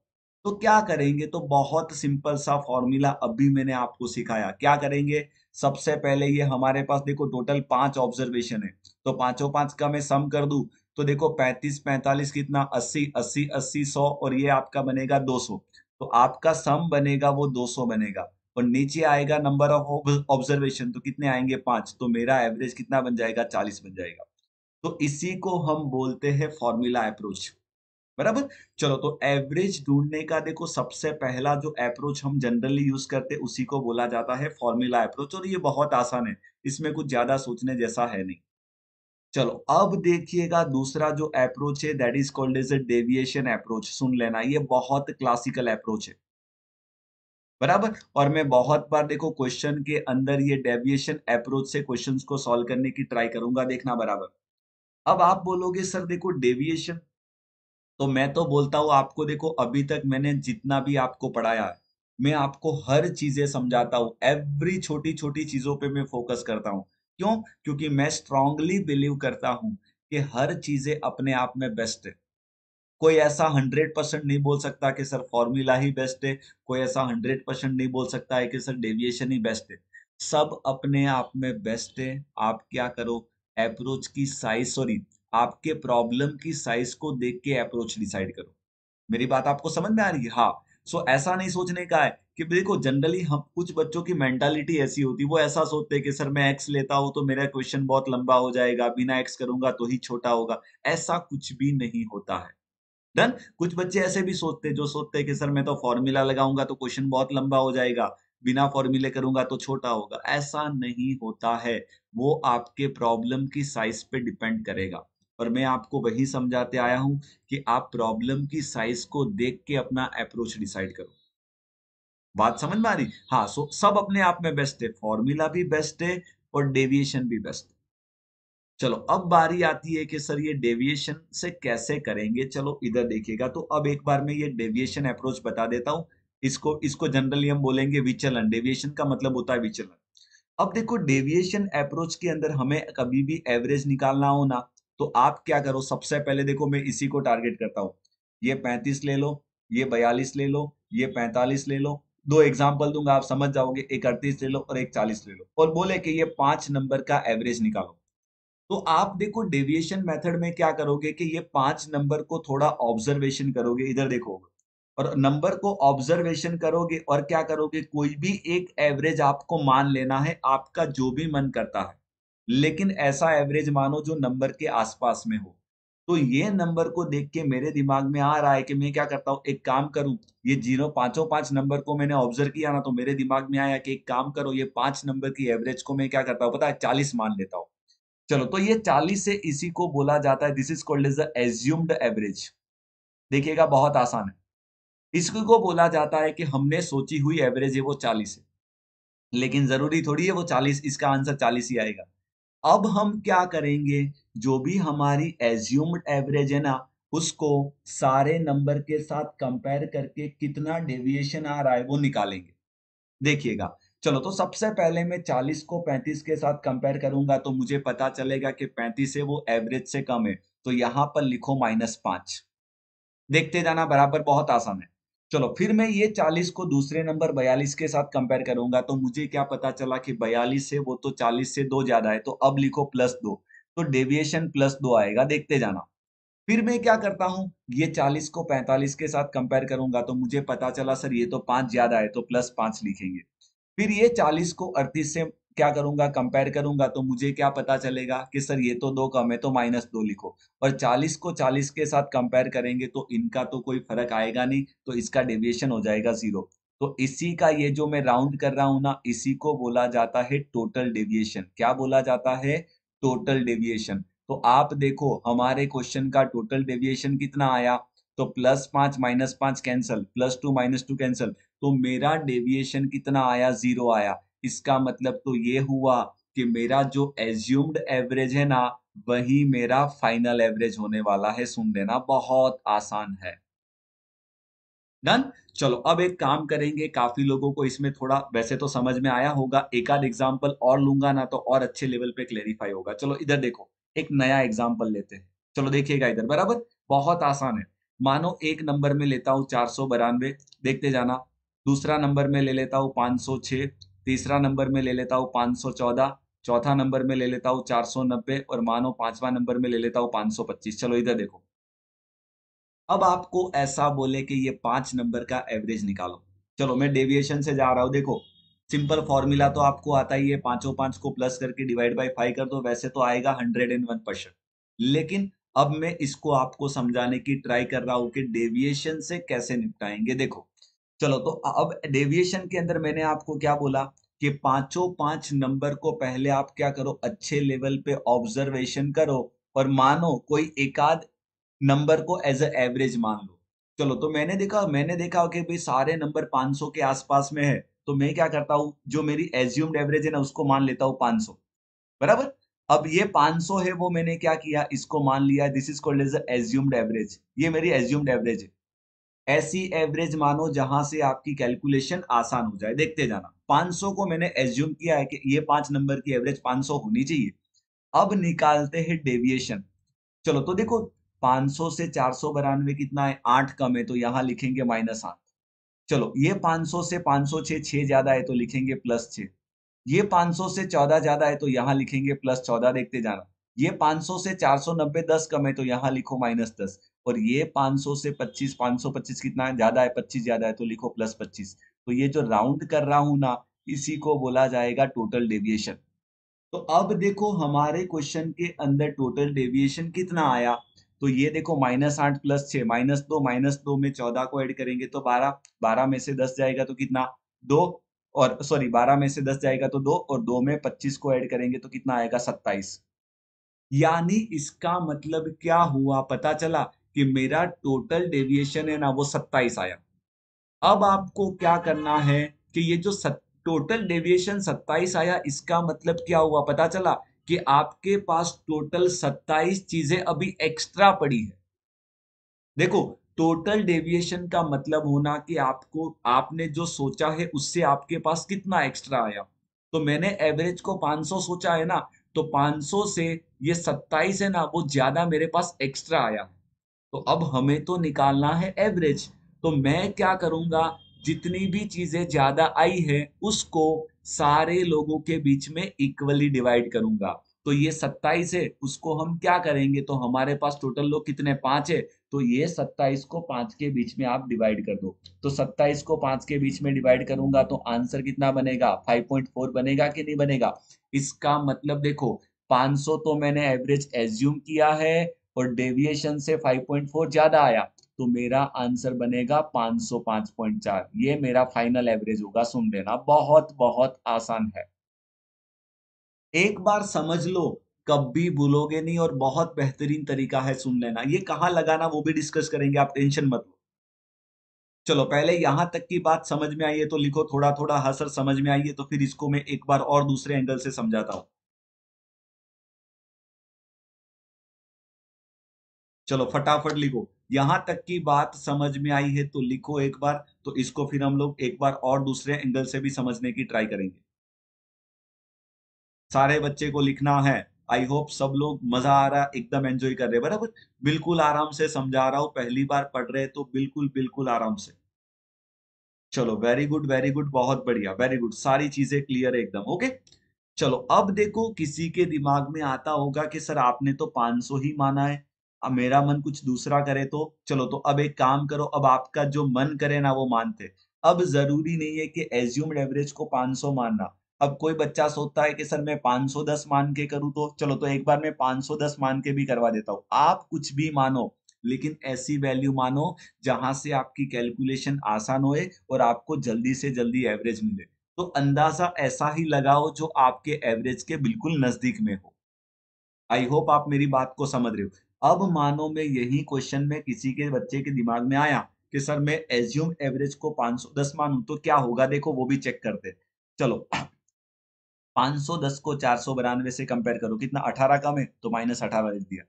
तो क्या करेंगे तो बहुत सिंपल सा फॉर्मूला अभी मैंने आपको सिखाया क्या करेंगे सबसे पहले ये हमारे पास देखो टोटल पांच ऑब्जर्वेशन है तो पांचों पांच का मैं सम कर दू तो देखो पैंतीस पैंतालीस कितना अस्सी अस्सी अस्सी सौ और ये आपका बनेगा दो सौ तो आपका सम बनेगा वो दो सौ बनेगा और नीचे आएगा नंबर ऑफ ऑब्जर्वेशन तो कितने आएंगे पांच तो मेरा एवरेज कितना बन जाएगा चालीस बन जाएगा तो इसी को हम बोलते हैं फॉर्मूला अप्रोच बराबर चलो तो एवरेज ढूंढने का देखो सबसे पहला जो अप्रोच हम जनरली यूज करते उसी को बोला जाता है फॉर्मूला अप्रोच और ये बहुत आसान है इसमें कुछ ज्यादा सोचने जैसा है नहीं चलो अब देखिएगा दूसरा जो अप्रोच है that is called as a deviation approach सुन लेना ये बहुत क्लासिकल अप्रोच है बराबर और मैं बहुत बार देखो क्वेश्चन के अंदर ये डेविएशन अप्रोच से क्वेश्चंस को सॉल्व करने की ट्राई करूंगा देखना बराबर अब आप बोलोगे सर देखो डेविएशन तो मैं तो बोलता हूं आपको देखो अभी तक मैंने जितना भी आपको पढ़ाया मैं आपको हर चीजें समझाता हूं एवरी छोटी छोटी चीजों पे मैं फोकस करता हूँ क्यों क्योंकि मैं स्ट्रांगली बिलीव करता हूं कि हर चीजें अपने आप में बेस्ट है कोई ऐसा हंड्रेड परसेंट नहीं बोल सकता कि सर फॉर्मूला ही बेस्ट है कोई ऐसा हंड्रेड परसेंट नहीं बोल सकता है कि सर डेविएशन ही बेस्ट है सब अपने आप में बेस्ट है आप क्या करो अप्रोच की साइज सॉरी आपके प्रॉब्लम की साइज को देख के अप्रोच डिसाइड करो मेरी बात आपको समझ में आ रही है हाँ सो ऐसा नहीं सोचने का है कि देखो जनरली हम कुछ बच्चों की मेंटालिटी ऐसी होती वो ऐसा सोचते कि सर मैं एक्स लेता हूं तो मेरा क्वेश्चन बहुत लंबा हो जाएगा बिना एक्स करूंगा तो ही छोटा होगा ऐसा कुछ भी नहीं होता है डन कुछ बच्चे ऐसे भी सोचते जो सोचते कि सर मैं तो फॉर्मूला लगाऊंगा तो क्वेश्चन बहुत लंबा हो जाएगा बिना फॉर्मूले करूंगा तो छोटा होगा ऐसा नहीं होता है वो आपके प्रॉब्लम की साइज पे डिपेंड करेगा और मैं आपको वही समझाते आया हूं कि आप प्रॉब्लम की साइज को देख के अपना अप्रोच डिसाइड करो बात समझ में आ रही हाँ सो सब अपने आप में बेस्ट है फॉर्मूला भी बेस्ट है और डेविएशन भी बेस्ट है चलो अब बारी आती है कि सर ये डेविएशन से कैसे करेंगे चलो इधर देखिएगा तो अब एक बार मैं ये डेविएशन अप्रोच बता देता हूं इसको इसको जनरली हम बोलेंगे विचलन डेविएशन का मतलब होता है विचलन अब देखो डेविएशन अप्रोच के अंदर हमें कभी भी एवरेज निकालना हो ना तो आप क्या करो सबसे पहले देखो मैं इसी को टारगेट करता हूँ ये पैंतीस ले लो ये बयालीस ले लो ये पैंतालीस ले लो दो एग्जाम्पल दूंगा आप समझ जाओगे एक अड़तीस ले लो और एक चालीस ले लो और बोले कि ये पांच नंबर का एवरेज निकालो तो आप देखो डेविएशन मेथड में क्या करोगे कि ये पांच नंबर को थोड़ा ऑब्जर्वेशन करोगे इधर देखोगे और नंबर को ऑब्जर्वेशन करोगे और क्या करोगे कोई भी एक एवरेज आपको मान लेना है आपका जो भी मन करता है लेकिन ऐसा एवरेज मानो जो नंबर के आसपास में हो तो ये नंबर को देख के मेरे दिमाग में आ रहा है कि मैं क्या करता हूँ एक काम करूं ये जीरो पांचों पांच नंबर को मैंने ऑब्जर्व किया ना तो मेरे दिमाग में आया कि एक काम करो ये पांच नंबर की एवरेज को मैं क्या करता हूँ पता है चालीस मान लेता हूँ चलो तो ये चालीस से इसी को बोला जाता है this is called is the assumed average देखिएगा बहुत आसान है इसको को बोला जाता है कि हमने सोची हुई एवरेज है वो चालीस है लेकिन जरूरी थोड़ी है वो चालीस इसका आंसर चालीस ही आएगा अब हम क्या करेंगे जो भी हमारी एज्यूम्ड एवरेज है ना उसको सारे नंबर के साथ कंपेयर करके कितना डेविएशन आ रहा है वो निकालेंगे देखिएगा चलो तो सबसे पहले मैं 40 को 35 के साथ कंपेयर करूंगा तो मुझे पता चलेगा कि 35 है वो एवरेज से कम है तो यहां पर लिखो माइनस पांच देखते जाना बराबर बहुत आसान है चलो फिर मैं ये 40 को दूसरे नंबर 42 के साथ कंपेयर करूंगा तो मुझे क्या पता चला कि 42 है वो तो 40 से दो ज्यादा है तो अब लिखो प्लस दो तो डेविएशन प्लस दो आएगा देखते जाना फिर मैं क्या करता हूं ये 40 को 45 के साथ कंपेयर करूंगा तो मुझे पता चला सर ये तो पांच ज्यादा है तो प्लस पांच लिखेंगे फिर ये 40 को 38 से क्या करूंगा कंपेयर करूंगा तो मुझे क्या पता चलेगा कि सर ये तो दो कम है तो माइनस दो लिखो और चालीस को चालीस के साथ कंपेयर करेंगे तो इनका तो कोई फर्क आएगा नहीं तो इसका डेविएशन हो जाएगा जीरो तो इसी का ये जो मैं राउंड कर रहा हूं ना इसी को बोला जाता है टोटल डेविएशन क्या बोला जाता है टोटल डेविएशन तो आप देखो हमारे क्वेश्चन का टोटल डेविएशन कितना आया तो प्लस पांच माइनस पांच cancel plus two minus two cancel तो मेरा डेविएशन कितना आया जीरो आया इसका मतलब तो ये हुआ कि मेरा जो एज्यूम्ड एवरेज है ना वही मेरा फाइनल एवरेज होने वाला है सुन लेना बहुत आसान है डन चलो अब एक काम करेंगे काफी लोगों को इसमें थोड़ा वैसे तो समझ में आया होगा एक आध एग्जाम्पल और लूंगा ना तो और अच्छे लेवल पे क्लेरिफाई होगा चलो इधर देखो एक नया एग्जाम्पल लेते हैं चलो देखिएगा इधर बराबर बहुत आसान है मानो एक नंबर में लेता हूँ चार सौ देखते जाना दूसरा नंबर में ले लेता हूं पांच सौ छह तीसरा नंबर में ले लेता हूँ पाँच सौ चौदह चौथा नंबर में ले लेता हूँ चार सौ नब्बे और मानो पांचवा नंबर में ले लेता हूँ पाँच सौ पच्चीस चलो इधर देखो अब आपको ऐसा बोले कि ये पांच नंबर का एवरेज निकालो चलो मैं डेविएशन से जा रहा हूँ देखो सिंपल फॉर्मूला तो आपको आता ही है पांचों पांच को प्लस करके डिवाइड बाई फाइव कर दो वैसे तो आएगा हंड्रेड एंड वन परसेंट लेकिन अब मैं इसको आपको समझाने की ट्राई कर रहा हूं कि डेविएशन से कैसे निपटाएंगे देखो चलो तो अब डेविएशन के अंदर मैंने आपको क्या बोला कि पांचों पांच नंबर को पहले आप क्या करो अच्छे लेवल पे ऑब्जर्वेशन करो और मानो कोई एकाध नंबर को एज अ एवरेज मान लो चलो तो मैंने देखा मैंने देखा कि भाई सारे नंबर 500 के आसपास में है तो मैं क्या करता हूँ जो मेरी एज्यूम्ड एवरेज है ना उसको मान लेता हूँ पांच बराबर अब ये 500 है वो मैंने क्या किया इसको मान लिया this is called as assumed average ये मेरी एज्यूम्ड एवरेज है ऐसी एवरेज मानो जहां से आपकी कैलकुलेशन आसान हो जाए देखते जाना 500 को मैंने एज्यूम किया है कि ये पांच नंबर की एवरेज 500 होनी चाहिए अब निकालते हैं डेविएशन चलो तो देखो 500 से चार सौ बरानवे कितना है आठ कम है तो यहां लिखेंगे माइनस आठ चलो ये 500 से पांच सौ छह ज्यादा है तो लिखेंगे प्लस छह ये 500 से 14 ज्यादा है तो यहाँ लिखेंगे प्लस 14 देखते जाना ये 500 से चार सौ नब्बे दस कम है तो यहाँ लिखो माइनस दस और ये 500 से 25 525 कितना है ज्यादा है 25 ज्यादा है तो लिखो प्लस 25 तो ये जो राउंड कर रहा हूं ना इसी को बोला जाएगा टोटल डेविएशन तो अब देखो हमारे क्वेश्चन के अंदर टोटल डेविएशन कितना आया तो ये देखो माइनस आठ प्लस छह माइनस दो माइनस दो में चौदह को ऐड करेंगे तो बारह बारह में से दस जाएगा तो कितना दो और सॉरी बारह में से दस जाएगा तो दो और दो में पच्चीस को ऐड करेंगे तो कितना आएगा सत्ताईस यानी इसका मतलब क्या हुआ पता चला कि मेरा टोटल डेविएशन है ना वो सत्ताईस आया अब आपको क्या करना है कि ये जो टोटल डेविएशन सत्ताईस आया इसका मतलब क्या हुआ पता चला कि आपके पास टोटल सत्ताईस चीजें अभी एक्स्ट्रा पड़ी है देखो टोटल डेविएशन का मतलब होना कि आपको आपने जो सोचा है उससे आपके पास कितना एक्स्ट्रा आया तो मैंने एवरेज को 500 सोचा है ना तो 500 से ये 27 है ना वो ज्यादा मेरे पास एक्स्ट्रा आया है तो अब हमें तो निकालना है एवरेज तो मैं क्या करूंगा जितनी भी चीज़ें ज़्यादा आई है उसको सारे लोगों के बीच में इक्वली डिवाइड करूंगा तो ये सत्ताईस है उसको हम क्या करेंगे तो हमारे पास टोटल लोग कितने पांच है तो ये सत्ताईस को पांच के बीच में आप डिवाइड कर दो तो सत्ताईस को पांच के बीच में डिवाइड करूंगा तो आंसर कितना बनेगा 5.4 बनेगा कि नहीं बनेगा इसका मतलब देखो 500 तो मैंने एवरेज एज्यूम किया है और डेविएशन से 5.4 ज्यादा आया तो मेरा आंसर बनेगा 505.4 ये मेरा फाइनल एवरेज होगा सुन लेना बहुत बहुत आसान है एक बार समझ लो कभी भूलोगे नहीं और बहुत बेहतरीन तरीका है सुन लेना ये कहां लगाना वो भी डिस्कस करेंगे आप टेंशन मत लो चलो पहले यहां तक की बात समझ में आई है तो लिखो थोड़ा थोड़ा हसर समझ में आई है तो फिर इसको मैं एक बार और दूसरे एंगल से समझाता हूं चलो फटाफट लिखो यहां तक की बात समझ में आई है तो लिखो एक बार तो इसको फिर हम लोग एक बार और दूसरे एंगल से भी समझने की ट्राई करेंगे सारे बच्चे को लिखना है आई होप सब लोग मजा आ रहा है एकदम एंजॉय कर रहे बराबर बिल्कुल आराम से समझा रहा हूं पहली बार पढ़ रहे तो बिल्कुल बिल्कुल आराम से चलो वेरी गुड वेरी गुड बहुत बढ़िया वेरी गुड सारी चीजें क्लियर है एकदम ओके चलो अब देखो किसी के दिमाग में आता होगा कि सर आपने तो 500 ही माना है अब मेरा मन कुछ दूसरा करे तो चलो तो अब एक काम करो अब आपका जो मन करे ना वो मानते अब जरूरी नहीं है कि एज्यूम्ड एवरेज को 500 मानना अब कोई बच्चा सोचता है कि सर मैं 510 मान के करूं तो चलो तो एक बार मैं 510 मान के भी करवा देता हूं आप कुछ भी मानो लेकिन ऐसी वैल्यू मानो जहां से आपकी कैलकुलेशन आसान होए और आपको जल्दी से जल्दी एवरेज मिले तो अंदाजा ऐसा ही लगाओ जो आपके एवरेज के बिल्कुल नजदीक में हो आई होप आप मेरी बात को समझ रहे हो अब मानो में यही क्वेश्चन में किसी के बच्चे के दिमाग में आया कि सर मैं एज्यूम एवरेज को 510 मानूं तो क्या होगा देखो वो भी चेक करते चलो 510 को चार सौ बरानवे से कंपेयर करो कितना 18 कम है तो माइनस अठारह लिख दिया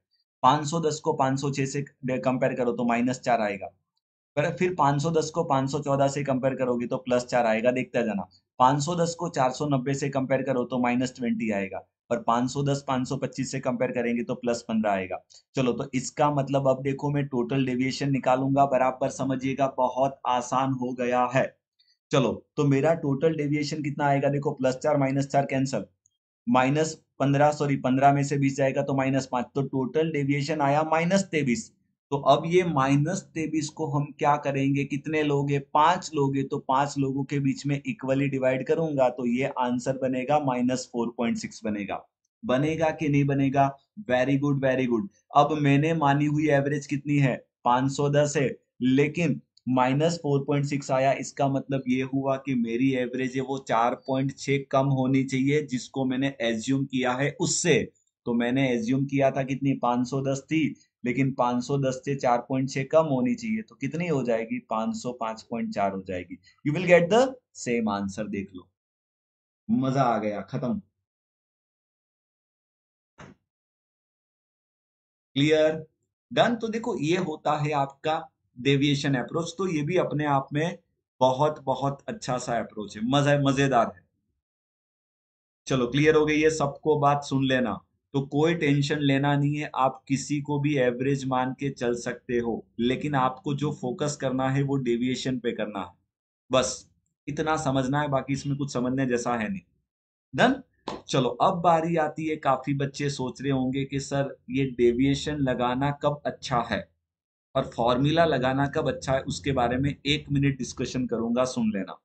510 को 506 से कंपेयर करो तो माइनस चार आएगा पर फिर 510 को 514 से कंपेयर करोगे तो प्लस चार आएगा देखता जाना 510 को 490 से कंपेयर करो तो माइनस ट्वेंटी आएगा और 510 525 से कंपेयर करेंगे तो प्लस 15 आएगा चलो तो इसका मतलब अब देखो मैं टोटल डेविएशन निकालूंगा बराबर समझिएगा बहुत आसान हो गया है चलो तो मेरा टोटल डेविएशन कितना आएगा देखो प्लस चार माइनस चार कैंसल माइनस पंद्रह सॉरी पंद्रह में से बीस जाएगा तो माइनस पांच तो टोटल डेविएशन आया माइनस तेवीस तो अब ये माइनस तेबिस को हम क्या करेंगे कितने लोग है पांच लोग है तो पांच लोगों के बीच में इक्वली डिवाइड करूंगा तो ये आंसर बनेगा माइनस फोर पॉइंट सिक्स बनेगा बनेगा कि नहीं बनेगा वेरी गुड वेरी गुड अब मैंने मानी हुई एवरेज कितनी है पांच सौ दस है लेकिन माइनस फोर पॉइंट सिक्स आया इसका मतलब ये हुआ कि मेरी एवरेज है वो चार पॉइंट छ कम होनी चाहिए जिसको मैंने एज्यूम किया है उससे तो मैंने एज्यूम किया था कितनी पांच सौ दस थी लेकिन 510 से 4.6 कम होनी चाहिए तो कितनी हो जाएगी 505.4 हो जाएगी you will get the same answer देख लो मजा आ गया खत्म क्लियर डन तो देखो ये होता है आपका डेविएशन अप्रोच तो ये भी अपने आप में बहुत बहुत अच्छा सा अप्रोच है मजा मजेदार है चलो क्लियर हो गई है सबको बात सुन लेना तो कोई टेंशन लेना नहीं है आप किसी को भी एवरेज मान के चल सकते हो लेकिन आपको जो फोकस करना है वो डेविएशन पे करना है बस इतना समझना है बाकी इसमें कुछ समझने जैसा है नहीं डन चलो अब बारी आती है काफी बच्चे सोच रहे होंगे कि सर ये डेविएशन लगाना कब अच्छा है और फॉर्मूला लगाना कब अच्छा है उसके बारे में एक मिनट डिस्कशन करूंगा सुन लेना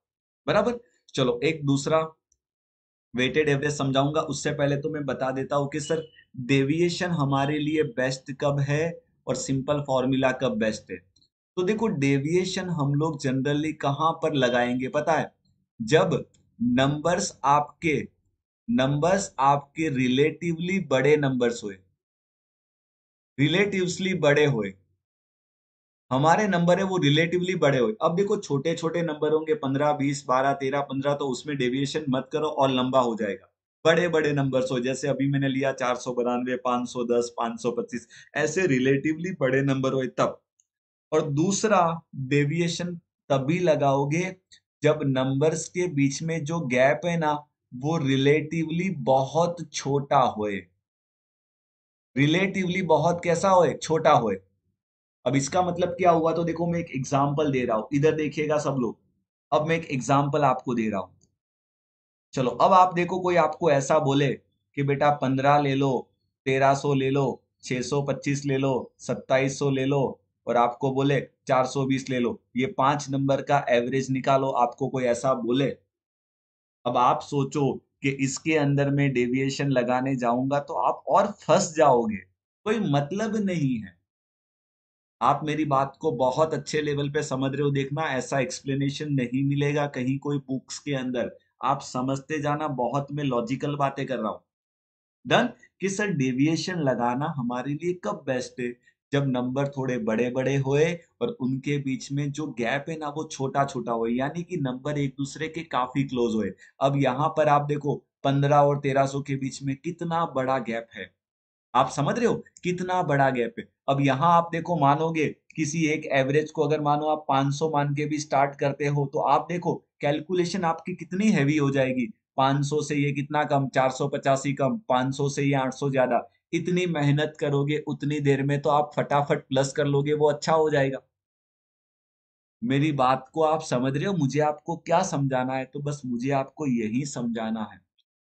बराबर चलो एक दूसरा वेटेड एवरेज समझाऊंगा उससे पहले तो मैं बता देता हूँ कि सर डेविएशन हमारे लिए बेस्ट कब है और सिंपल फॉर्मूला कब बेस्ट है तो देखो डेविएशन हम लोग जनरली कहाँ पर लगाएंगे पता है जब नंबर्स आपके नंबर्स आपके रिलेटिवली बड़े नंबर्स हुए रिलेटिवली बड़े हुए हमारे नंबर है वो रिलेटिवली बड़े हो अब देखो छोटे छोटे नंबर होंगे पंद्रह बीस बारह तेरह पंद्रह तो उसमें डेविएशन मत करो और लंबा हो जाएगा बड़े बड़े नंबर्स हो जैसे अभी मैंने लिया चार सौ बरानवे पांच सौ दस पांच सौ पच्चीस ऐसे रिलेटिवली बड़े नंबर हो तब और दूसरा डेविएशन तभी लगाओगे जब नंबर्स के बीच में जो गैप है ना वो रिलेटिवली बहुत छोटा होए रिलेटिवली बहुत कैसा होए छोटा होए अब इसका मतलब क्या हुआ तो देखो मैं एक एग्जाम्पल दे रहा हूं इधर देखिएगा सब लोग अब मैं एक एग्जाम्पल आपको दे रहा हूं चलो अब आप देखो कोई आपको ऐसा बोले कि बेटा पंद्रह ले लो तेरह सो ले लो छह सौ पच्चीस ले लो सत्ताईस सौ ले लो और आपको बोले चार सौ बीस ले लो ये पांच नंबर का एवरेज निकालो आपको कोई ऐसा बोले अब आप सोचो कि इसके अंदर में डेविएशन लगाने जाऊंगा तो आप और फंस जाओगे कोई मतलब नहीं है आप मेरी बात को बहुत अच्छे लेवल पे समझ रहे हो देखना ऐसा एक्सप्लेनेशन नहीं मिलेगा कहीं कोई बुक्स के अंदर आप समझते जाना बहुत मैं लॉजिकल बातें कर रहा हूं डन कि सर डेविएशन लगाना हमारे लिए कब बेस्ट है जब नंबर थोड़े बड़े बड़े होए और उनके बीच में जो गैप है ना वो छोटा छोटा हो यानी कि नंबर एक दूसरे के काफी क्लोज होए अब यहाँ पर आप देखो पंद्रह और तेरह सौ के बीच में कितना बड़ा गैप है आप समझ रहे हो कितना बड़ा गैप है अब यहाँ आप देखो मानोगे किसी एक एवरेज को अगर मानो आप 500 मान के भी स्टार्ट करते हो तो आप देखो कैलकुलेशन आपकी कितनी हैवी हो जाएगी 500 से ये कितना कम चार कम 500 से ये 800 ज्यादा इतनी मेहनत करोगे उतनी देर में तो आप फटाफट प्लस कर लोगे वो अच्छा हो जाएगा मेरी बात को आप समझ रहे हो मुझे आपको क्या समझाना है तो बस मुझे आपको यही समझाना है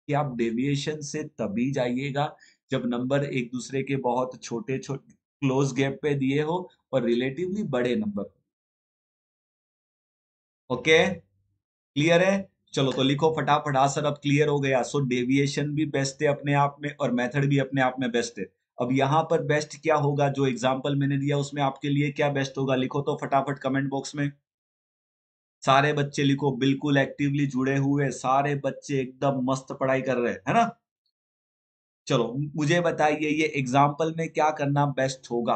कि आप डेविएशन से तभी जाइएगा जब नंबर एक दूसरे के बहुत छोटे छोटे क्लोज गैप पे दिए हो और रिलेटिवली बड़े नंबर ओके क्लियर है चलो तो लिखो फटाफट आंसर हाँ अब क्लियर हो गया सो डेविएशन भी बेस्ट है अपने आप में और मेथड भी अपने आप में बेस्ट है अब यहाँ पर बेस्ट क्या होगा जो एग्जाम्पल मैंने दिया उसमें आपके लिए क्या बेस्ट होगा लिखो तो फटाफट कमेंट बॉक्स में सारे बच्चे लिखो बिल्कुल एक्टिवली जुड़े हुए सारे बच्चे एकदम मस्त पढ़ाई कर रहे हैं है ना चलो मुझे बताइए ये एग्जाम्पल में क्या करना बेस्ट होगा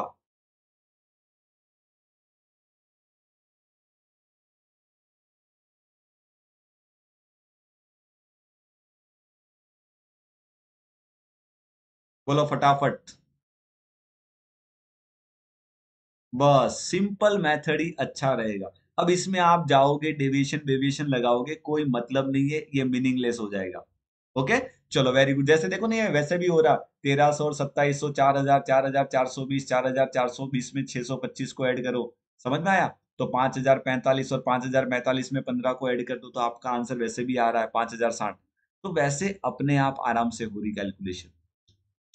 बोलो फटाफट बस सिंपल मेथड ही अच्छा रहेगा अब इसमें आप जाओगे डेविएशन डेविएशन लगाओगे कोई मतलब नहीं है ये मीनिंगलेस हो जाएगा ओके चलो वेरी गुड जैसे देखो नहीं वैसे भी हो रहा तेरह सौ सत्ताईस सौ चार हजार चार हजार चार सौ बीस चार हजार चार सौ बीस में छह सौ पच्चीस को ऐड करो समझ में आया तो पांच हजार पैंतालीस और पांच हजार पैंतालीस में पंद्रह को ऐड कर दो तो आपका आंसर वैसे भी आ रहा है पांच हजार साठ तो वैसे अपने आप आराम से हो रही कैलकुलेशन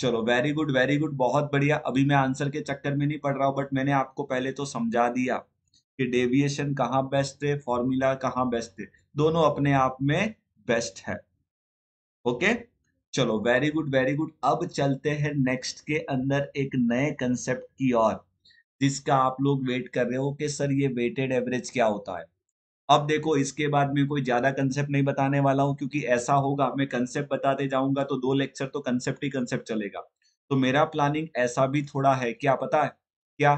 चलो वेरी गुड वेरी गुड बहुत बढ़िया अभी मैं आंसर के चक्कर में नहीं पढ़ रहा हूँ बट मैंने आपको पहले तो समझा दिया कि डेविएशन कहाँ बेस्ट है फॉर्मूला कहाँ बेस्ट है दोनों अपने आप में बेस्ट है ओके चलो वेरी गुड वेरी गुड अब चलते हैं नेक्स्ट के अंदर एक नए कंसेप्ट की ओर जिसका आप लोग वेट कर रहे हो कि सर ये वेटेड एवरेज क्या होता है अब देखो इसके बाद में कोई ज्यादा कंसेप्ट नहीं बताने वाला हूं क्योंकि ऐसा होगा मैं कंसेप्ट बताते जाऊंगा तो दो लेक्चर तो कंसेप्ट ही कंसेप्ट चलेगा तो मेरा प्लानिंग ऐसा भी थोड़ा है क्या पता है क्या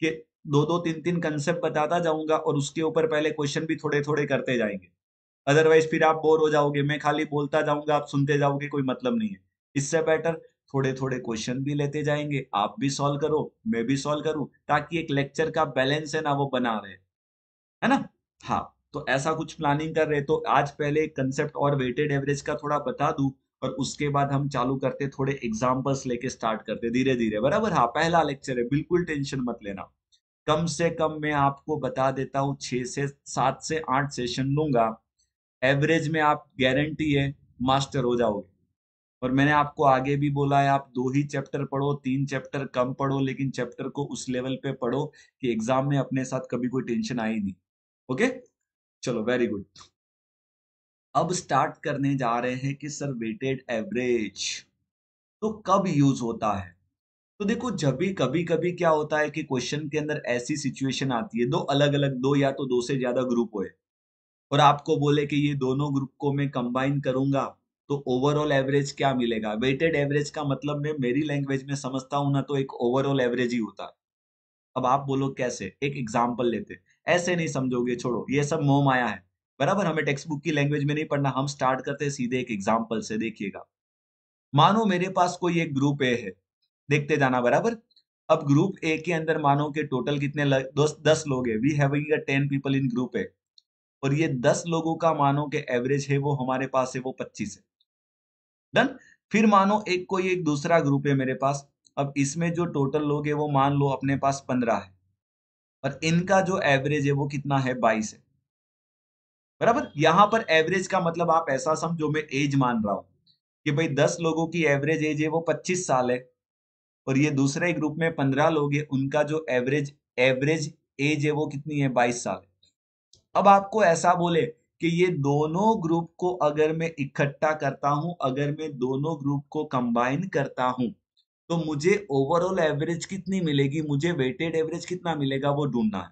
कि दो दो तीन तीन कंसेप्ट बताता जाऊंगा और उसके ऊपर पहले क्वेश्चन भी थोड़े थोड़े करते जाएंगे अदरवाइज फिर आप बोर हो जाओगे मैं खाली बोलता जाऊंगा आप सुनते जाओगे कोई मतलब नहीं है इससे बेटर थोड़े थोड़े क्वेश्चन भी लेते जाएंगे आप भी सॉल्व करो मैं भी सॉल्व करूं ताकि एक लेक्चर का बैलेंस है ना वो बना रहे है ना हाँ तो ऐसा कुछ प्लानिंग कर रहे तो आज पहले कंसेप्ट और वेटेड एवरेज का थोड़ा बता दू और उसके बाद हम चालू करते थोड़े एग्जाम्पल्स लेके स्टार्ट करते धीरे धीरे बराबर हाँ पहला लेक्चर है बिल्कुल टेंशन मत लेना कम से कम मैं आपको बता देता हूँ छह से सात से आठ सेशन लूंगा एवरेज में आप गारंटी है मास्टर हो जाओगे और मैंने आपको आगे भी बोला है आप दो ही चैप्टर पढ़ो तीन चैप्टर कम पढ़ो लेकिन चैप्टर को उस लेवल पे पढ़ो कि एग्जाम में अपने साथ कभी कोई टेंशन आई नहीं ओके चलो वेरी गुड अब स्टार्ट करने जा रहे हैं कि सर वेटेड एवरेज तो कब यूज होता है तो देखो जब भी कभी कभी क्या होता है कि क्वेश्चन के अंदर ऐसी सिचुएशन आती है दो अलग अलग दो या तो दो से ज्यादा ग्रुप होए और आपको बोले कि ये दोनों ग्रुप को मैं कंबाइन करूंगा तो ओवरऑल एवरेज क्या मिलेगा वेटेड एवरेज का मतलब मैं मेरी लैंग्वेज में समझता हूं ना तो एक ओवरऑल एवरेज ही होता अब आप बोलो कैसे एक एग्जाम्पल लेते ऐसे नहीं समझोगे छोड़ो ये सब मोम आया है बराबर हमें टेक्स्ट बुक की लैंग्वेज में नहीं पढ़ना हम स्टार्ट करते सीधे एक एग्जाम्पल से देखिएगा मानो मेरे पास कोई एक ग्रुप ए है देखते जाना बराबर अब ग्रुप ए के अंदर मानो के टोटल कितने लग, दस लोग है we having ten people in group A और ये दस लोगों का मानो के एवरेज है वो हमारे पास है वो पच्चीस है डन फिर मानो एक कोई एक दूसरा ग्रुप है मेरे पास अब इसमें जो टोटल लोग है वो मान लो अपने पास पंद्रह है और इनका जो एवरेज है वो कितना है बाईस है बराबर यहां पर एवरेज का मतलब आप ऐसा समझो मैं एज मान रहा हूं कि भाई दस लोगों की एवरेज एज है वो पच्चीस साल है और ये दूसरे ग्रुप में पंद्रह लोग है उनका जो एवरेज एवरेज एज है वो कितनी है बाईस साल है अब आपको ऐसा बोले कि ये दोनों ग्रुप को अगर मैं इकट्ठा करता हूं अगर मैं दोनों ग्रुप को कंबाइन करता हूं तो मुझे ओवरऑल एवरेज कितनी मिलेगी मुझे वेटेड एवरेज कितना मिलेगा वो ढूंढना है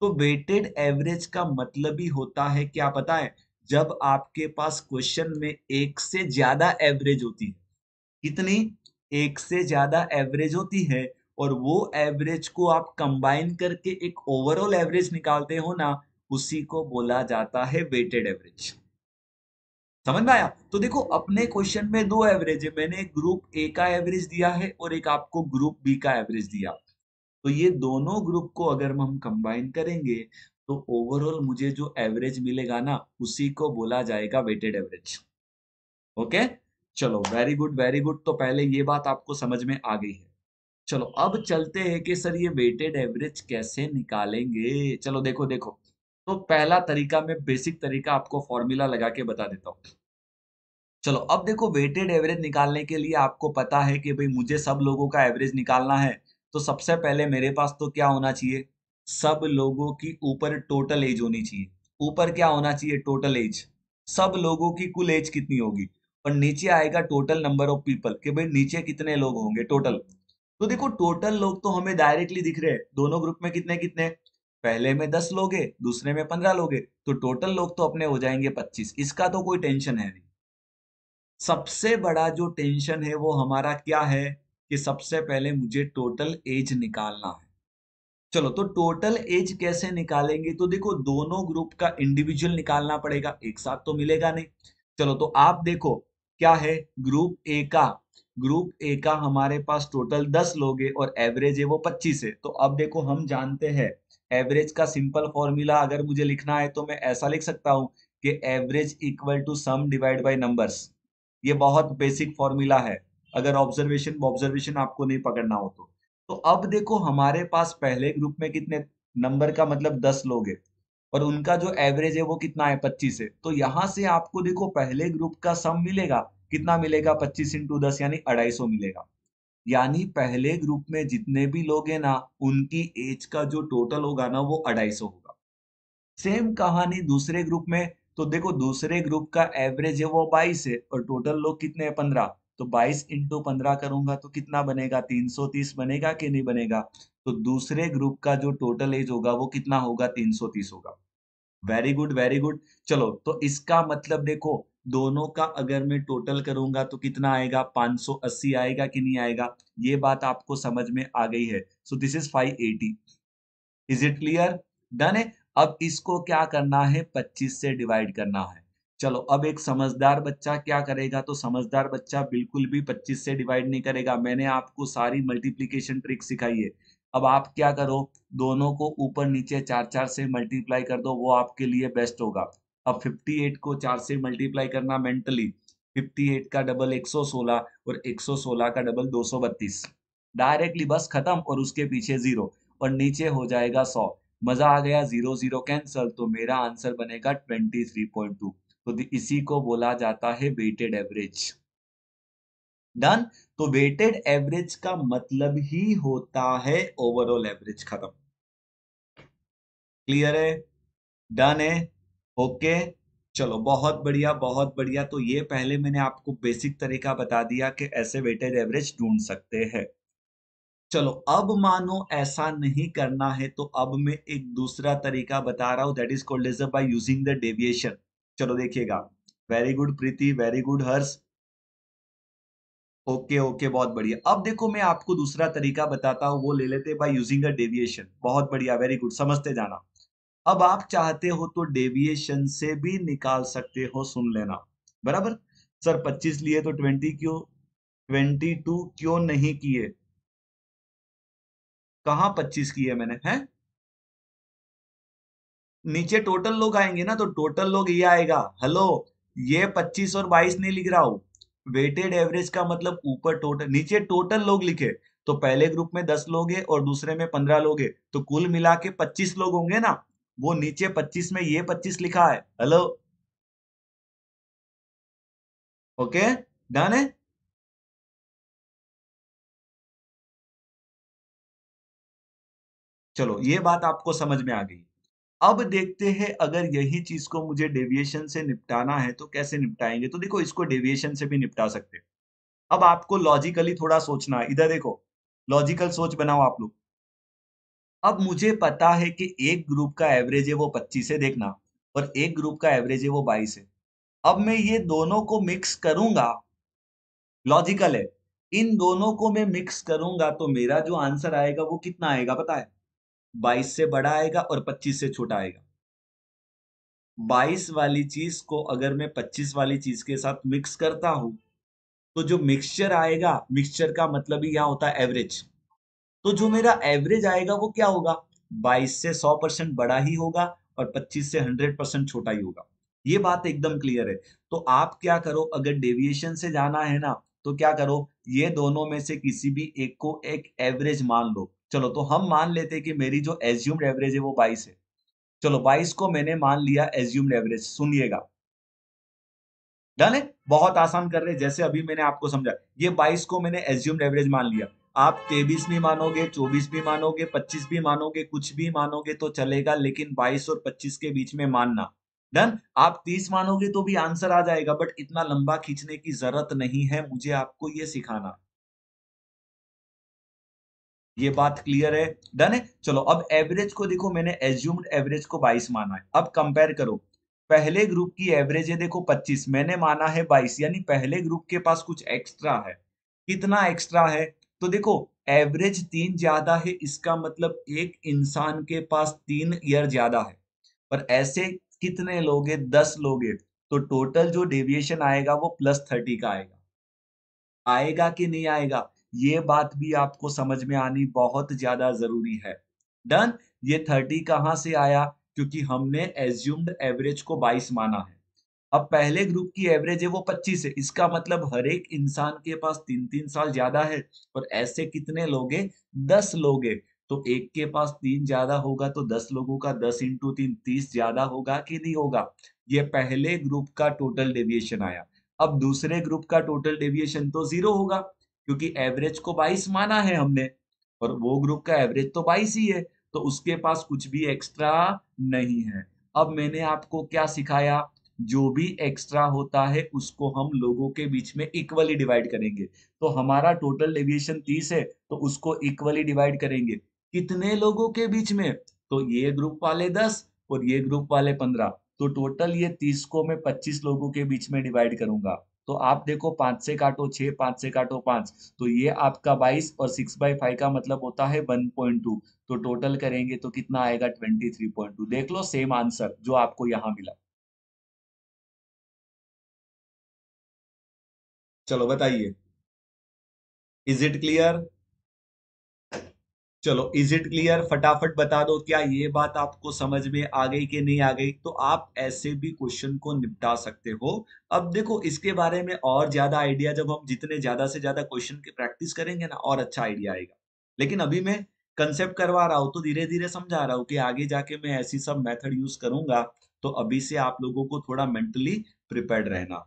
तो वेटेड एवरेज का मतलब ही होता है क्या पता है जब आपके पास क्वेश्चन में एक से ज्यादा एवरेज होती है कितनी एक से ज्यादा एवरेज होती है और वो एवरेज को आप कंबाइन करके एक ओवरऑल एवरेज निकालते हो ना उसी को बोला जाता है वेटेड एवरेज समझ में आया तो देखो अपने क्वेश्चन में दो एवरेज है मैंने ग्रुप ए का एवरेज दिया है और एक आपको ग्रुप बी का एवरेज दिया तो ये दोनों ग्रुप को अगर हम कंबाइन करेंगे तो ओवरऑल मुझे जो एवरेज मिलेगा ना उसी को बोला जाएगा वेटेड एवरेज ओके चलो वेरी गुड वेरी गुड तो पहले ये बात आपको समझ में आ गई है चलो अब चलते हैं कि सर ये वेटेड एवरेज कैसे निकालेंगे चलो देखो देखो तो पहला तरीका मैं बेसिक तरीका आपको फॉर्मूला लगा के बता देता हूं चलो अब देखो वेटेड एवरेज निकालने के लिए आपको पता है कि भाई मुझे सब लोगों का एवरेज निकालना है तो सबसे पहले मेरे पास तो क्या होना चाहिए सब लोगों की ऊपर टोटल एज होनी चाहिए ऊपर क्या होना चाहिए टोटल एज सब लोगों की कुल एज कितनी होगी और नीचे आएगा टोटल नंबर ऑफ पीपल कि भाई नीचे कितने लोग होंगे टोटल तो देखो टोटल लोग तो हमें डायरेक्टली दिख रहे हैं दोनों ग्रुप में कितने कितने पहले में दस लोगे दूसरे में पंद्रह लोगे तो टोटल लोग तो अपने हो जाएंगे पच्चीस इसका तो कोई टेंशन है नहीं सबसे बड़ा जो टेंशन है वो हमारा क्या है कि सबसे पहले मुझे टोटल एज निकालना है चलो तो टोटल एज कैसे निकालेंगे तो देखो दोनों ग्रुप का इंडिविजुअल निकालना पड़ेगा एक साथ तो मिलेगा नहीं चलो तो आप देखो क्या है ग्रुप ए का ग्रुप ए का हमारे पास टोटल दस लोग है और एवरेज है वो पच्चीस है तो अब देखो हम जानते हैं एवरेज का सिंपल फॉर्मूला अगर मुझे लिखना है तो मैं ऐसा लिख सकता हूँ कि average equal to sum divide by numbers ये बहुत बेसिक फॉर्मूला है अगर ऑब्जर्वेशन ऑब्जर्वेशन आपको नहीं पकड़ना हो तो तो अब देखो हमारे पास पहले ग्रुप में कितने नंबर का मतलब दस लोग है और उनका जो एवरेज है वो कितना है पच्चीस है तो यहाँ से आपको देखो पहले ग्रुप का सम मिलेगा कितना मिलेगा पच्चीस इंटू दस यानी अढ़ाई सौ मिलेगा यानी पहले ग्रुप में जितने भी लोग हैं ना उनकी एज का जो टोटल होगा ना वो अढ़ाई सौ होगा सेम कहानी दूसरे ग्रुप में तो देखो दूसरे ग्रुप का एवरेज है वो बाईस है और टोटल लोग कितने हैं पंद्रह तो 22 इंटू पंद्रह करूंगा तो कितना बनेगा 330 बनेगा कि नहीं बनेगा तो दूसरे ग्रुप का जो टोटल एज होगा वो कितना होगा 330 होगा वेरी गुड वेरी गुड चलो तो इसका मतलब देखो दोनों का अगर मैं टोटल करूंगा तो कितना आएगा 580 आएगा कि नहीं आएगा ये बात आपको समझ में आ गई है so this is 580 is it clear done है अब इसको क्या करना है 25 से डिवाइड करना है चलो अब एक समझदार बच्चा क्या करेगा तो समझदार बच्चा बिल्कुल भी 25 से डिवाइड नहीं करेगा मैंने आपको सारी मल्टीप्लीकेशन ट्रिक सिखाई है अब आप क्या करो दोनों को ऊपर नीचे चार चार से मल्टीप्लाई कर दो वो आपके लिए बेस्ट होगा अब 58 को चार से मल्टीप्लाई करना मेंटली 58 का डबल 116 और 116 का डबल 232 डायरेक्टली बस खत्म और उसके पीछे जीरो और नीचे हो जाएगा सौ मजा आ गया जीरो जीरो कैंसल तो मेरा आंसर बनेगा 23.2 तो इसी को बोला जाता है वेटेड एवरेज डन तो वेटेड एवरेज का मतलब ही होता है ओवरऑल एवरेज खत्म क्लियर है डन है ओके चलो बहुत बढ़िया बहुत बढ़िया तो ये पहले मैंने आपको बेसिक तरीका बता दिया कि ऐसे वेटेड एवरेज ढूंढ सकते हैं चलो अब मानो ऐसा नहीं करना है तो अब मैं एक दूसरा तरीका बता रहा हूं that is called is by using the deviation चलो देखिएगा very good Preeti very good Harsh okay okay बहुत बढ़िया अब देखो मैं आपको दूसरा तरीका बताता हूँ वो ले लेते बाय यूजिंग अ डेविएशन बहुत बढ़िया वेरी गुड समझते जाना अब आप चाहते हो तो डेविएशन से भी निकाल सकते हो सुन लेना बराबर सर 25 लिए तो 20 क्यों 22 क्यों नहीं किए कहा 25 किए मैंने हैं नीचे टोटल लोग आएंगे ना तो टोटल लोग ये आएगा हेलो ये 25 और 22 नहीं लिख रहा हूं वेटेड एवरेज का मतलब ऊपर टोटल नीचे टोटल लोग लिखे तो पहले ग्रुप में 10 लोग है और दूसरे में 15 लोग है तो कुल मिला के पच्चीस लोग होंगे ना वो नीचे पच्चीस में ये पच्चीस लिखा है हेलो ओके डन है चलो ये बात आपको समझ में आ गई अब देखते हैं अगर यही चीज को मुझे डेविएशन से निपटाना है तो कैसे निपटाएंगे तो देखो इसको डेविएशन से भी निपटा सकते हैं अब आपको लॉजिकली थोड़ा सोचना है इधर देखो लॉजिकल सोच बनाओ आप लोग अब मुझे पता है कि एक ग्रुप का एवरेज है वो पच्चीस है देखना और एक ग्रुप का एवरेज है वो बाईस है अब मैं ये दोनों को मिक्स करूंगा लॉजिकल है इन दोनों को मैं मिक्स करूंगा तो मेरा जो आंसर आएगा वो कितना आएगा पता है बाईस से बड़ा आएगा और पच्चीस से छोटा आएगा बाईस वाली चीज को अगर मैं पच्चीस वाली चीज के साथ मिक्स करता हूं तो जो मिक्सचर आएगा मिक्सचर का मतलब ही यहां होता है एवरेज तो जो मेरा एवरेज आएगा वो क्या होगा 22 से 100 परसेंट बड़ा ही होगा और 25 से 100 परसेंट छोटा ही होगा ये बात एकदम क्लियर है तो आप क्या करो अगर डेविएशन से जाना है ना तो क्या करो ये दोनों में से किसी भी एक को एक एवरेज मान लो चलो तो हम मान लेते कि मेरी जो एज्यूम्ड एवरेज है वो बाईस है चलो बाईस को मैंने मान लिया एज्यूम्ड एवरेज सुनिएगा डन है बहुत आसान कर रहे जैसे अभी मैंने आपको समझा ये बाईस को मैंने एज्यूम्ड एवरेज मान लिया आप तेईस भी मानोगे चौबीस भी मानोगे पच्चीस भी मानोगे कुछ भी मानोगे तो चलेगा लेकिन बाईस और पच्चीस के बीच में मानना डन आप तीस मानोगे तो भी आंसर आ जाएगा बट इतना लंबा खींचने की जरूरत नहीं है मुझे आपको ये सिखाना ये बात क्लियर है डन है चलो अब एवरेज को देखो मैंने एज्यूम्ड एवरेज को 22 माना है अब कंपेयर करो पहले ग्रुप की एवरेज है देखो 25 मैंने माना है 22 यानी पहले ग्रुप के पास कुछ एक्स्ट्रा है कितना एक्स्ट्रा है तो देखो एवरेज तीन ज्यादा है इसका मतलब एक इंसान के पास तीन ईयर ज्यादा है पर ऐसे कितने लोग है दस लोग है तो टोटल जो डेविएशन आएगा वो प्लस थर्टी का आएगा आएगा कि नहीं आएगा ये बात भी आपको समझ में आनी बहुत ज्यादा जरूरी है डन ये थर्टी कहां से आया क्योंकि हमने एज्यूम्ड एवरेज को बाईस माना है अब पहले ग्रुप की एवरेज है वो 25 है इसका मतलब हर एक इंसान के पास तीन तीन साल ज्यादा है और ऐसे कितने लोग हैं दस लोग हैं तो एक के पास तीन ज्यादा होगा तो दस लोगों का दस इंटू तीन तीस ज्यादा होगा कि नहीं होगा ये पहले ग्रुप का टोटल डेविएशन आया अब दूसरे ग्रुप का टोटल डेविएशन तो जीरो होगा क्योंकि एवरेज को बाईस माना है हमने और वो ग्रुप का एवरेज तो बाईस ही है तो उसके पास कुछ भी एक्स्ट्रा नहीं है अब मैंने आपको क्या सिखाया जो भी एक्स्ट्रा होता है उसको हम लोगों के बीच में इक्वली डिवाइड करेंगे तो हमारा टोटल डेविएशन तीस है तो उसको इक्वली डिवाइड करेंगे कितने लोगों के बीच में तो ये ग्रुप वाले दस और ये ग्रुप वाले पंद्रह तो टोटल ये तीस को मैं पच्चीस लोगों के बीच में डिवाइड करूंगा तो आप देखो पांच से काटो छह पांच से काटो पांच तो ये आपका बाईस और सिक्स बाई फाइव का मतलब होता है वन पॉइंट टू तो टोटल करेंगे तो कितना आएगा ट्वेंटी थ्री पॉइंट टू देख लो सेम आंसर जो आपको यहाँ मिला चलो बताइए इज इट क्लियर चलो इज इट क्लियर फटाफट बता दो क्या ये बात आपको समझ में आ गई कि नहीं आ गई तो आप ऐसे भी क्वेश्चन को निपटा सकते हो अब देखो इसके बारे में और ज्यादा आइडिया जब हम जितने ज्यादा से ज्यादा क्वेश्चन की प्रैक्टिस करेंगे ना और अच्छा आइडिया आएगा लेकिन अभी मैं कंसेप्ट करवा रहा हूँ तो धीरे धीरे समझा रहा हूँ कि आगे जाके मैं ऐसी सब मेथड यूज करूंगा तो अभी से आप लोगों को थोड़ा मेंटली प्रिपेयर रहना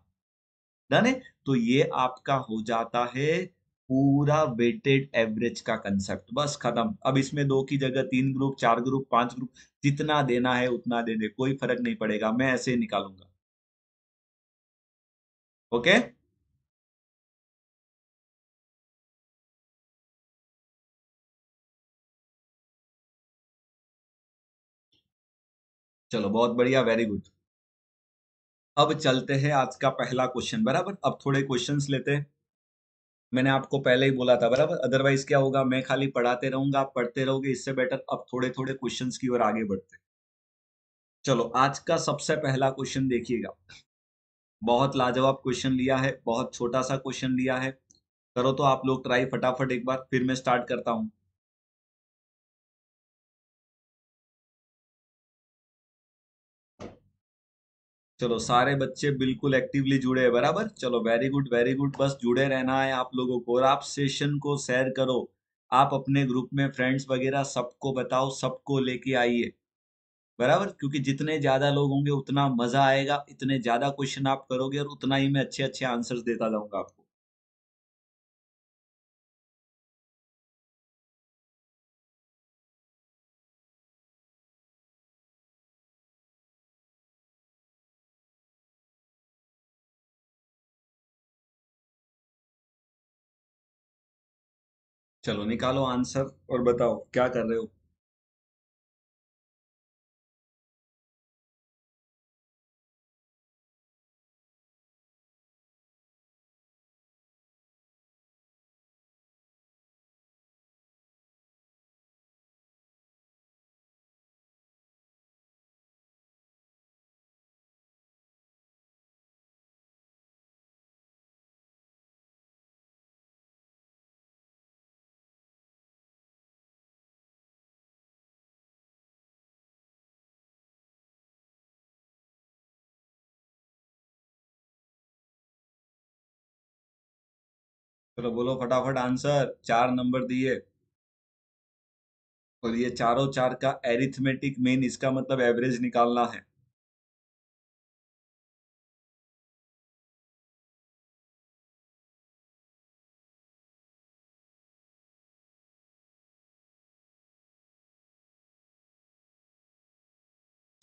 डन है तो ये आपका हो जाता है पूरा वेटेड एवरेज का कंसेप्ट बस खत्म अब इसमें दो की जगह तीन ग्रुप चार ग्रुप पांच ग्रुप जितना देना है उतना दे दे कोई फर्क नहीं पड़ेगा मैं ऐसे ही निकालूंगा ओके चलो बहुत बढ़िया वेरी गुड अब चलते हैं आज का पहला क्वेश्चन बराबर अब थोड़े क्वेश्चन लेते हैं मैंने आपको पहले ही बोला था बराबर अदरवाइज क्या होगा मैं खाली पढ़ाते रहूंगा आप पढ़ते रहोगे इससे बेटर अब थोड़े थोड़े क्वेश्चन की ओर आगे बढ़ते चलो आज का सबसे पहला क्वेश्चन देखिएगा बहुत लाजवाब क्वेश्चन लिया है बहुत छोटा सा क्वेश्चन लिया है करो तो आप लोग ट्राई फटाफट एक बार फिर मैं स्टार्ट करता हूँ चलो सारे बच्चे बिल्कुल एक्टिवली जुड़े हैं बराबर चलो वेरी गुड वेरी गुड बस जुड़े रहना है आप लोगों को और आप सेशन को शेयर करो आप अपने ग्रुप में फ्रेंड्स वगैरह सबको बताओ सबको लेके आइए बराबर क्योंकि जितने ज्यादा लोग होंगे उतना मजा आएगा इतने ज्यादा क्वेश्चन आप करोगे और उतना ही मैं अच्छे अच्छे आंसर्स देता जाऊंगा आपको चलो निकालो आंसर और बताओ क्या कर रहे हो चलो बोलो फटाफट आंसर चार नंबर दिए और ये चारों चार का एरिथमेटिक मेन इसका मतलब एवरेज निकालना है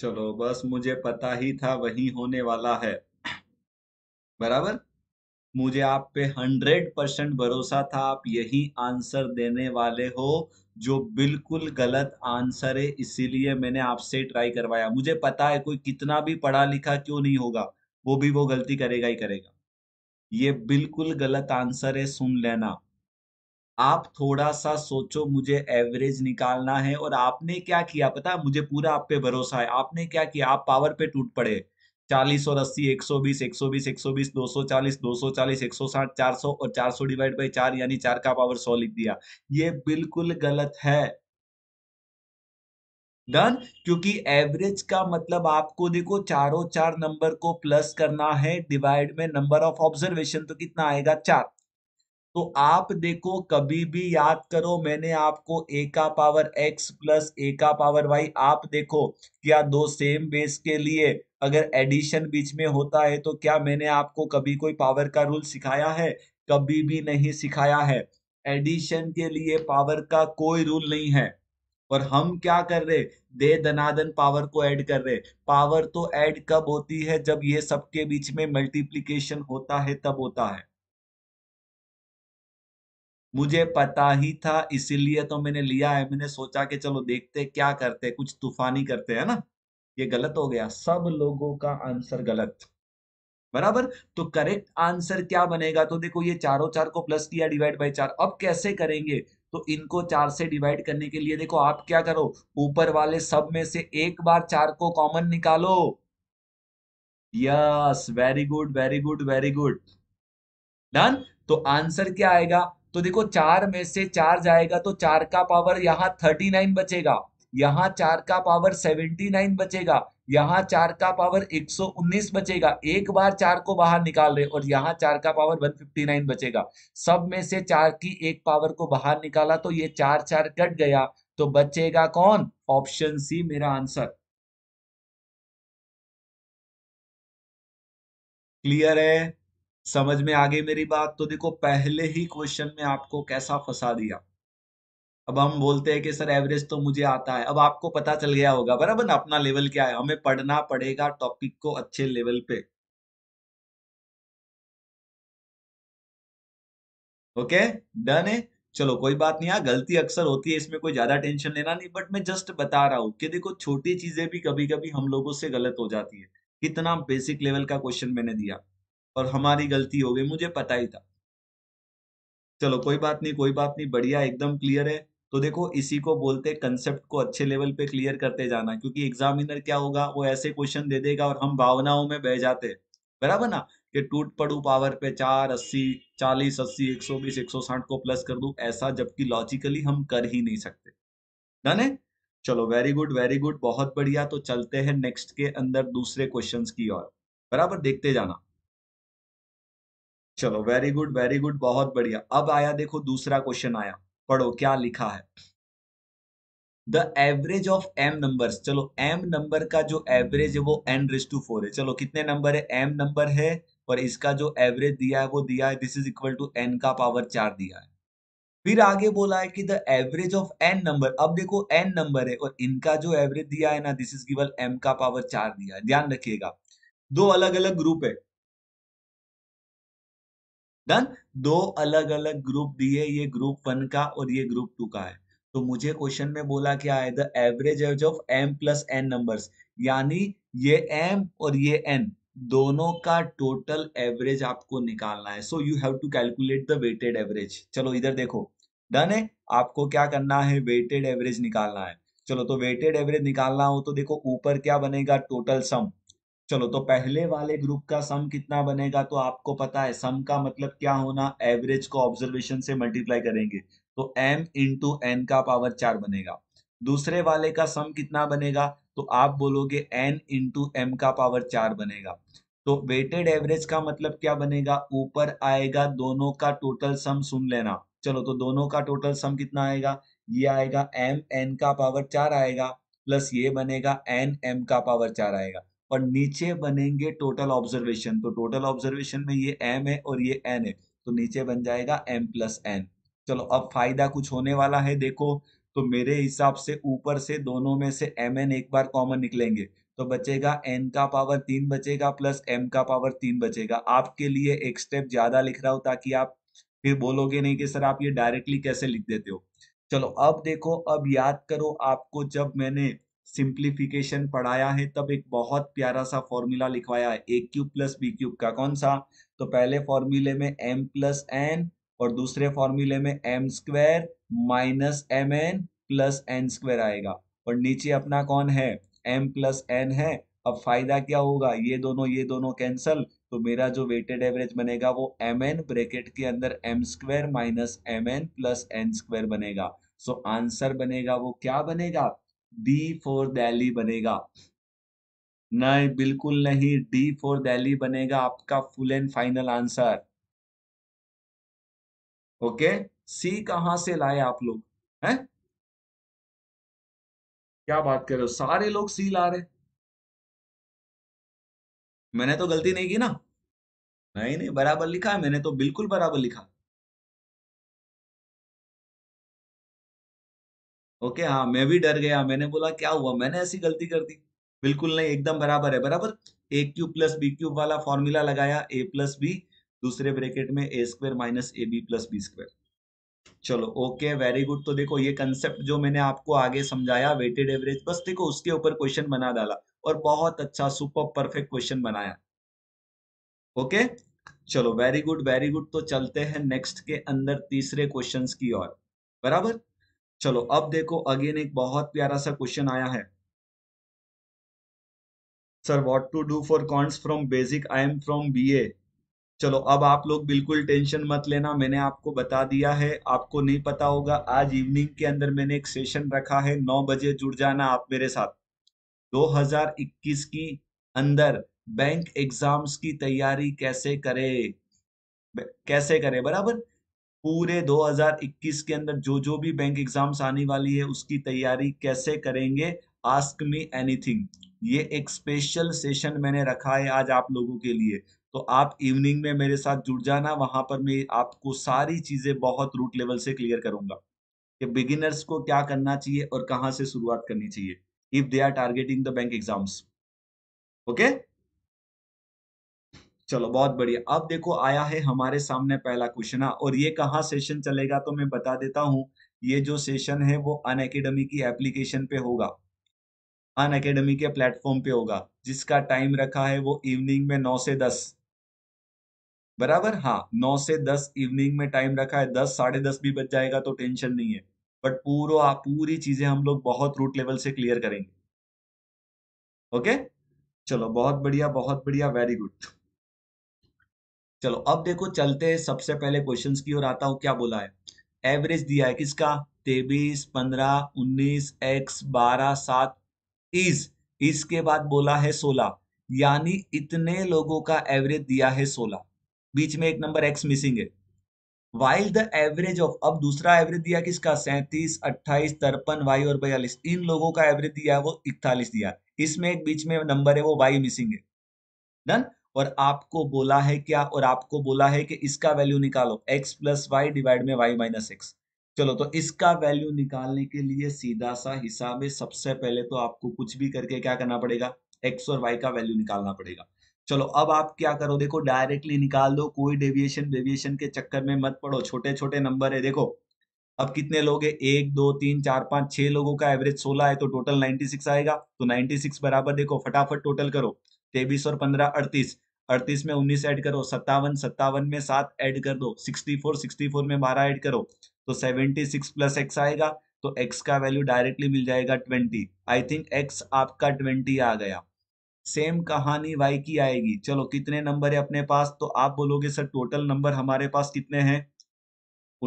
चलो बस मुझे पता ही था वही होने वाला है बराबर मुझे आप पे हंड्रेड परसेंट भरोसा था आप यही आंसर देने वाले हो जो बिल्कुल गलत आंसर है इसीलिए मैंने आपसे ट्राई करवाया मुझे पता है कोई कितना भी पढ़ा लिखा क्यों नहीं होगा वो भी वो गलती करेगा ही करेगा ये बिल्कुल गलत आंसर है सुन लेना आप थोड़ा सा सोचो मुझे एवरेज निकालना है और आपने क्या किया पता मुझे पूरा आप पे भरोसा है आपने क्या किया आप पावर पे टूट पड़े चालीस और अस्सी एक सौ बीस एक सौ बीस एक सौ बीस दो सौ चालीस दो सौ चालीस एक सौ साठ चार सौ और चार सौ डिवाइड बाई चार यानी चार का पावर सौ लिख दिया ये बिल्कुल गलत है डन क्योंकि एवरेज का मतलब आपको देखो चारों चार नंबर को प्लस करना है डिवाइड में नंबर ऑफ ऑब्जर्वेशन तो कितना आएगा चार तो आप देखो कभी भी याद करो मैंने आपको ए का पावर एक्स प्लस ए का पावर वाई आप देखो क्या दो सेम बेस के लिए अगर एडिशन बीच में होता है तो क्या मैंने आपको कभी कोई पावर का रूल सिखाया है कभी भी नहीं सिखाया है एडिशन के लिए पावर का कोई रूल नहीं है और हम क्या कर रहे दे दनादन पावर को ऐड कर रहे पावर तो ऐड कब होती है जब ये सबके बीच में मल्टीप्लीकेशन होता है तब होता है मुझे पता ही था इसीलिए तो मैंने लिया है मैंने सोचा कि चलो देखते क्या करते कुछ तूफानी करते है ना ये गलत हो गया सब लोगों का आंसर गलत बराबर तो करेक्ट आंसर क्या बनेगा तो देखो ये चारों चार को प्लस किया डिवाइड बाय चार अब कैसे करेंगे तो इनको चार से डिवाइड करने के लिए देखो आप क्या करो ऊपर वाले सब में से एक बार चार को कॉमन निकालो yes very good very good very good done तो आंसर क्या आएगा तो देखो चार में से चार जाएगा तो चार का पावर यहाँ थर्टी नाइन बचेगा यहाँ चार का पावर सेवेंटी नाइन बचेगा यहाँ चार का पावर एक सौ उन्नीस बचेगा एक बार चार को बाहर निकाल रहे और यहाँ चार का पावर वन फिफ्टी नाइन बचेगा सब में से चार की एक पावर को बाहर निकाला तो ये चार चार कट गया तो बचेगा कौन ऑप्शन सी मेरा आंसर क्लियर है समझ में आ गई मेरी बात तो देखो पहले ही क्वेश्चन में आपको कैसा फंसा दिया अब हम बोलते हैं कि सर एवरेज तो मुझे आता है अब आपको पता चल गया होगा बराबर ना अपना लेवल क्या है हमें पढ़ना पड़ेगा टॉपिक को अच्छे लेवल पे ओके डन है चलो कोई बात नहीं यार हाँ, गलती अक्सर होती है इसमें कोई ज्यादा टेंशन लेना नहीं बट मैं जस्ट बता रहा हूं कि देखो छोटी चीजें भी कभी कभी हम लोगों से गलत हो जाती है कितना बेसिक लेवल का क्वेश्चन मैंने दिया और हमारी गलती हो गई मुझे पता ही था चलो कोई बात नहीं कोई बात नहीं बढ़िया एकदम क्लियर है तो देखो इसी को बोलते कंसेप्ट को अच्छे लेवल पे क्लियर करते जाना क्योंकि एग्जामिनर क्या होगा वो ऐसे क्वेश्चन दे देगा और हम भावनाओं में बह जाते बराबर ना कि टूट पड़ू पावर पे चार अस्सी चालीस अस्सी एक सौ बीस एक सौ साठ को प्लस कर दू ऐसा जबकि लॉजिकली हम कर ही नहीं सकते डन है चलो वेरी गुड वेरी गुड बहुत बढ़िया तो चलते हैं नेक्स्ट के अंदर दूसरे क्वेश्चंस की ओर बराबर देखते जाना चलो वेरी गुड वेरी गुड बहुत बढ़िया अब आया देखो दूसरा क्वेश्चन आया पढ़ो क्या लिखा है the average of M number चलो एम नंबर का जो एवरेज है वो एन रेस टू फोर है चलो कितने नंबर है एम नंबर है और इसका जो एवरेज दिया है वो दिया है this is equal to N का पावर चार दिया है फिर आगे बोला है कि the average of N number अब देखो एन नंबर है और इनका जो एवरेज दिया है ना दिस इज गिवल एम का पावर चार दिया है ध्यान रखिएगा दो अलग अलग ग्रुप है डन दो अलग अलग ग्रुप दिए ये ग्रुप वन का और ये ग्रुप टू का है तो मुझे क्वेश्चन में बोला क्या है the average age of M plus N number यानी ये एम और ये एन दोनों का टोटल एवरेज आपको निकालना है so you have to calculate the weighted average चलो इधर देखो डन है आपको क्या करना है वेटेड एवरेज निकालना है चलो तो वेटेड एवरेज निकालना हो तो देखो ऊपर क्या बनेगा टोटल सम चलो तो पहले वाले ग्रुप का सम कितना बनेगा तो आपको पता है सम का मतलब क्या होना एवरेज को ऑब्जर्वेशन से मल्टीप्लाई करेंगे तो m इंटू एन का पावर चार बनेगा दूसरे वाले का सम कितना बनेगा तो आप बोलोगे n इंटू एम का पावर चार बनेगा तो वेटेड एवरेज का मतलब क्या बनेगा ऊपर आएगा दोनों का टोटल सम सुन लेना चलो तो दोनों का टोटल सम कितना आएगा ये आएगा एम एन का पावर चार आएगा प्लस ये बनेगा एन एम का पावर चार आएगा और नीचे बनेंगे टोटल ऑब्जर्वेशन तो टोटल ऑब्जर्वेशन में ये एम है और ये एन है तो नीचे बन जाएगा एम प्लस एन चलो अब फायदा कुछ होने वाला है देखो तो मेरे हिसाब से ऊपर से दोनों में से एम एन एक बार कॉमन निकलेंगे तो बचेगा एन का पावर तीन बचेगा प्लस एम का पावर तीन बचेगा आपके लिए एक स्टेप ज्यादा लिख रहा हूं ताकि आप फिर बोलोगे नहीं कि सर आप ये डायरेक्टली कैसे लिख देते हो चलो अब देखो अब याद करो आपको जब मैंने सिंप्लीफिकेशन पढ़ाया है तब एक बहुत प्यारा सा फॉर्मूला लिखवाया है A cube plus B cube का कौन सा तो पहले फॉर्मूले में एम प्लस एन और दूसरे फॉर्मूले में M square minus M N plus N square आएगा और नीचे अपना कौन है एम प्लस एन है अब फायदा क्या होगा ये दोनों ये दोनों कैंसल तो मेरा जो वेटेड एवरेज बनेगा वो एम एन ब्रेकेट के अंदर M square minus M N plus N square बनेगा सो आंसर बनेगा वो क्या बनेगा डी फॉर दिल्ली बनेगा नहीं बिल्कुल नहीं डी फॉर दिल्ली बनेगा आपका full and final answer okay C कहां से लाए आप लोग हैं क्या बात कर रहे हो सारे लोग सी ला रहे मैंने तो गलती नहीं की ना नहीं नहीं बराबर लिखा है मैंने तो बिल्कुल बराबर लिखा ओके हाँ मैं भी डर गया मैंने बोला क्या हुआ मैंने ऐसी गलती कर दी बिल्कुल नहीं एकदम बराबर है बराबर A cube plus B cube वाला फॉर्मूला लगाया ए प्लस बी दूसरे ब्रेकेट में A square minus A B plus B square चलो ओके वेरी गुड तो देखो ये कंसेप्ट जो मैंने आपको आगे समझाया वेटेड एवरेज बस देखो उसके ऊपर क्वेश्चन बना डाला और बहुत अच्छा सुपर परफेक्ट क्वेश्चन बनाया ओके चलो वेरी गुड वेरी गुड तो चलते हैं नेक्स्ट के अंदर तीसरे क्वेश्चंस की ओर बराबर चलो अब देखो अगेन एक बहुत प्यारा सा क्वेश्चन आया है sir what to do for quants from basic I am from BA चलो अब आप लोग बिल्कुल टेंशन मत लेना मैंने आपको बता दिया है आपको नहीं पता होगा आज इवनिंग के अंदर मैंने एक सेशन रखा है नौ बजे जुड़ जाना आप मेरे साथ 2021 की अंदर बैंक एग्जाम्स की तैयारी कैसे करे कैसे करे बराबर पूरे 2021 के अंदर जो जो भी बैंक एग्जाम्स आने वाली है उसकी तैयारी कैसे करेंगे आस्क मी एनीथिंग ये एक स्पेशल सेशन मैंने रखा है आज आप लोगों के लिए तो आप इवनिंग में मेरे साथ जुड़ जाना वहां पर मैं आपको सारी चीजें बहुत रूट लेवल से क्लियर करूंगा कि बिगिनर्स को क्या करना चाहिए और कहां से शुरुआत करनी चाहिए if they are targeting the bank exams okay चलो बहुत बढ़िया अब देखो आया है हमारे सामने पहला क्वेश्चन हाँ, और ये कहाँ सेशन चलेगा तो मैं बता देता हूँ ये जो सेशन है वो अन अकेडमी की एप्लीकेशन पे होगा अन अकेडमी के प्लेटफॉर्म पे होगा जिसका टाइम रखा है वो इवनिंग में नौ से दस बराबर हाँ नौ से दस इवनिंग में टाइम रखा है दस साढ़े दस भी बच जाएगा तो टेंशन नहीं है बट पूरा पूरी चीजें हम लोग बहुत रूट लेवल से क्लियर करेंगे ओके चलो बहुत बढ़िया बहुत बढ़िया वेरी गुड चलो अब देखो चलते सबसे पहले क्वेश्चंस की ओर आता हूं क्या बोला है एवरेज दिया है किसका तेबीस पंद्रह उन्नीस एक्स बारह सात इज इसके बाद बोला है सोलह यानी इतने लोगों का एवरेज दिया है सोलह बीच में एक नंबर एक्स मिसिंग है वाइल द एवरेज ऑफ अब दूसरा एवरेज दिया किसका सैंतीस अट्ठाईस तिरपन वाई और बयालीस इन लोगों का एवरेज दिया है वो इकतालीस दिया इसमें एक बीच में नंबर है वो वाई मिसिंग है डन और आपको बोला है क्या और आपको बोला है कि इसका वैल्यू निकालो एक्स प्लस वाई डिवाइड में वाई माइनस एक्स चलो तो इसका वैल्यू निकालने के लिए सीधा सा हिसाब है सबसे पहले तो आपको कुछ भी करके क्या करना पड़ेगा एक्स और वाई का वैल्यू निकालना पड़ेगा चलो अब आप क्या करो देखो डायरेक्टली निकाल दो कोई डेविएशन डेविएशन के चक्कर में मत पड़ो छोटे छोटे नंबर है देखो अब कितने लोग है एक दो तीन चार पांच छह लोगों का एवरेज सोलह है तो टोटल नाइनटी सिक्स आएगा तो नाइनटी सिक्स बराबर देखो फटाफट टोटल करो तेईस और पंद्रह अड़तीस अड़तीस में उन्नीस ऐड करो सत्तावन सत्तावन में सात ऐड कर दो सिक्सटी फोर सिक्सटी फोर में बारह ऐड करो तो सेवेंटी सिक्स प्लस एक्स आएगा तो एक्स का वैल्यू डायरेक्टली मिल जाएगा ट्वेंटी आई थिंक एक्स आपका ट्वेंटी आ गया सेम कहानी वाई की आएगी चलो कितने नंबर है अपने पास तो आप बोलोगे सर टोटल नंबर हमारे पास कितने हैं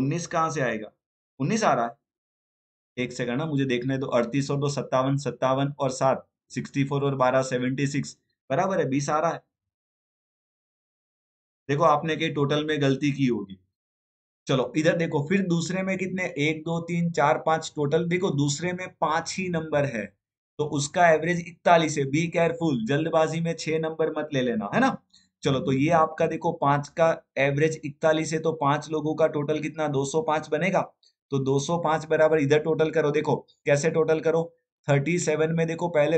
उन्नीस कहाँ से आएगा उन्नीस आ रहा है एक सेकंड ना हाँ, मुझे देखने दो अड़तीस और दो सत्तावन सत्तावन और सात सिक्सटी फोर और बारह सेवेंटी सिक्स बराबर है बीस आ रहा है देखो आपने कहीं टोटल में गलती की होगी चलो इधर देखो फिर दूसरे में कितने एक दो तीन चार पांच टोटल देखो दूसरे में पांच ही नंबर है तो उसका एवरेज इकतालीस है बी केयरफुल जल्दबाजी में छह नंबर मत ले लेना है ना चलो तो ये आपका देखो पांच का एवरेज इकतालीस है तो पांच लोगों का टोटल कितना पांच बनेगा तो पांच बराबर इधर टोटल करो देखो कैसे टोटल करो सेवन में देखो पहले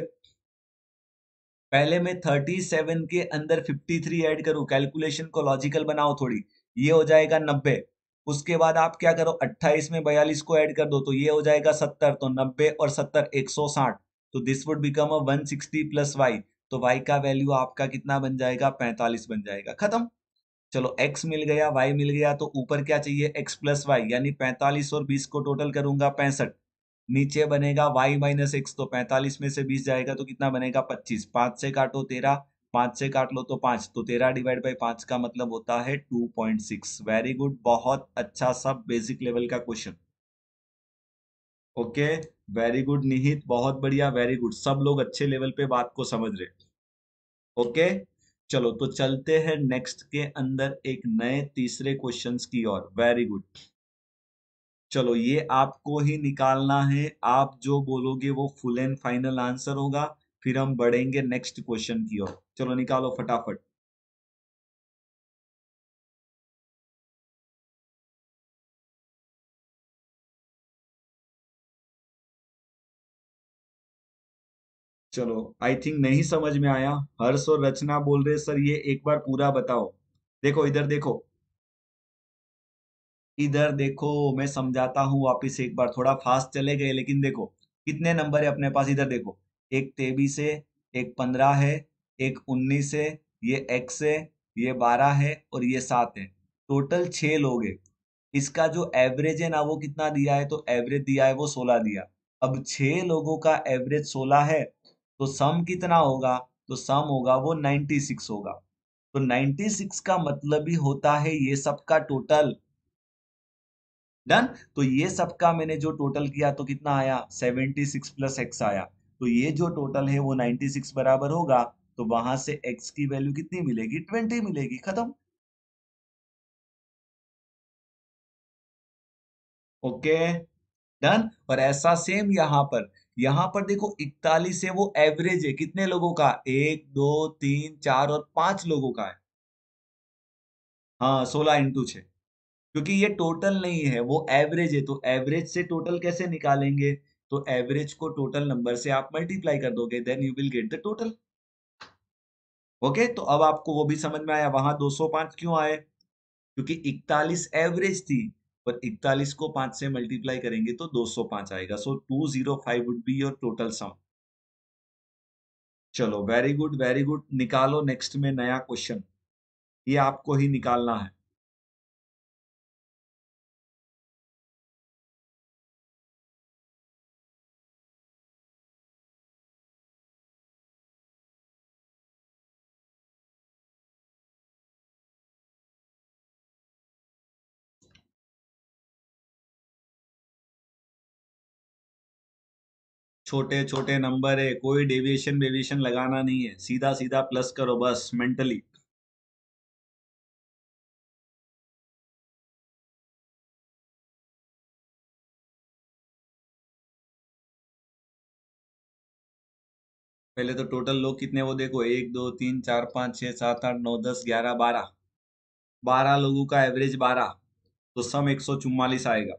पहले मैं 37 के अंदर 53 ऐड करूं कैलकुलेशन को लॉजिकल बनाओ थोड़ी ये हो जाएगा 90 उसके बाद आप क्या करो 28 में 42 को ऐड कर दो तो ये हो जाएगा 70 तो 90 और 70 160 तो this would become a 160 plus Y तो वाई का वैल्यू आपका कितना बन जाएगा 45 बन जाएगा खत्म चलो एक्स मिल गया वाई मिल गया तो ऊपर क्या चाहिए एक्स प्लस वाई यानी पैंतालीस और बीस को टोटल करूंगा पैंसठ नीचे बनेगा वाई माइनस एक्स तो पैंतालीस में से बीस जाएगा तो कितना बनेगा पच्चीस पांच से काटो तेरह पांच से काट लो तो पांच तो तेरह डिवाइड बाई पांच का मतलब होता है two point six very good बहुत अच्छा सब बेसिक लेवल का क्वेश्चन ओके वेरी गुड निहित बहुत बढ़िया वेरी गुड सब लोग अच्छे लेवल पे बात को समझ रहे ओके okay? चलो तो चलते हैं नेक्स्ट के अंदर एक नए तीसरे क्वेश्चन की ओर वेरी गुड चलो ये आपको ही निकालना है आप जो बोलोगे वो फुल एंड फाइनल आंसर होगा फिर हम बढ़ेंगे नेक्स्ट क्वेश्चन की ओर चलो निकालो फटाफट चलो आई थिंक नहीं समझ में आया हर्ष और रचना बोल रहे सर ये एक बार पूरा बताओ देखो इधर देखो इधर देखो मैं समझाता हूँ वापिस एक बार थोड़ा फास्ट चले गए लेकिन देखो कितने नंबर है अपने पास इधर देखो एक तेबीस है एक पंद्रह है एक उन्नीस है ये एक्स है ये बारह है और ये सात है टोटल छः लोग है इसका जो एवरेज है ना वो कितना दिया है तो एवरेज दिया है वो सोलह दिया अब छः लोगों का एवरेज सोलह है तो सम कितना होगा तो सम होगा वो नाइन्टी सिक्स होगा तो नाइन्टी सिक्स का मतलब ही होता है ये सबका टोटल डन तो ये सबका मैंने जो टोटल किया तो कितना आया 76 प्लस एक्स आया तो ये जो टोटल है वो 96 बराबर होगा तो वहां से x की वैल्यू कितनी मिलेगी 20 मिलेगी खत्म ओके डन और ऐसा सेम यहां पर यहां पर देखो इकतालीस है वो एवरेज है कितने लोगों का एक दो तीन चार और पांच लोगों का है हाँ सोलह इंटू छह क्योंकि ये टोटल नहीं है वो एवरेज है तो एवरेज से टोटल कैसे निकालेंगे तो एवरेज को टोटल नंबर से आप मल्टीप्लाई कर दोगे then you will get the total okay तो अब आपको वो भी समझ में आया वहां 205 क्यों आए क्योंकि 41 एवरेज थी पर 41 को 5 से मल्टीप्लाई करेंगे तो 205 आएगा so so, 205 would be your total sum चलो वेरी गुड वेरी गुड निकालो नेक्स्ट में नया क्वेश्चन ये आपको ही निकालना है छोटे छोटे नंबर है कोई डेविएशन वेविएशन लगाना नहीं है सीधा सीधा प्लस करो बस मेंटली पहले तो टोटल लोग कितने वो देखो एक दो तीन चार पांच छह सात आठ नौ दस ग्यारह बारह बारह लोगों का एवरेज बारह तो सम एक सौ चुम्मालीस आएगा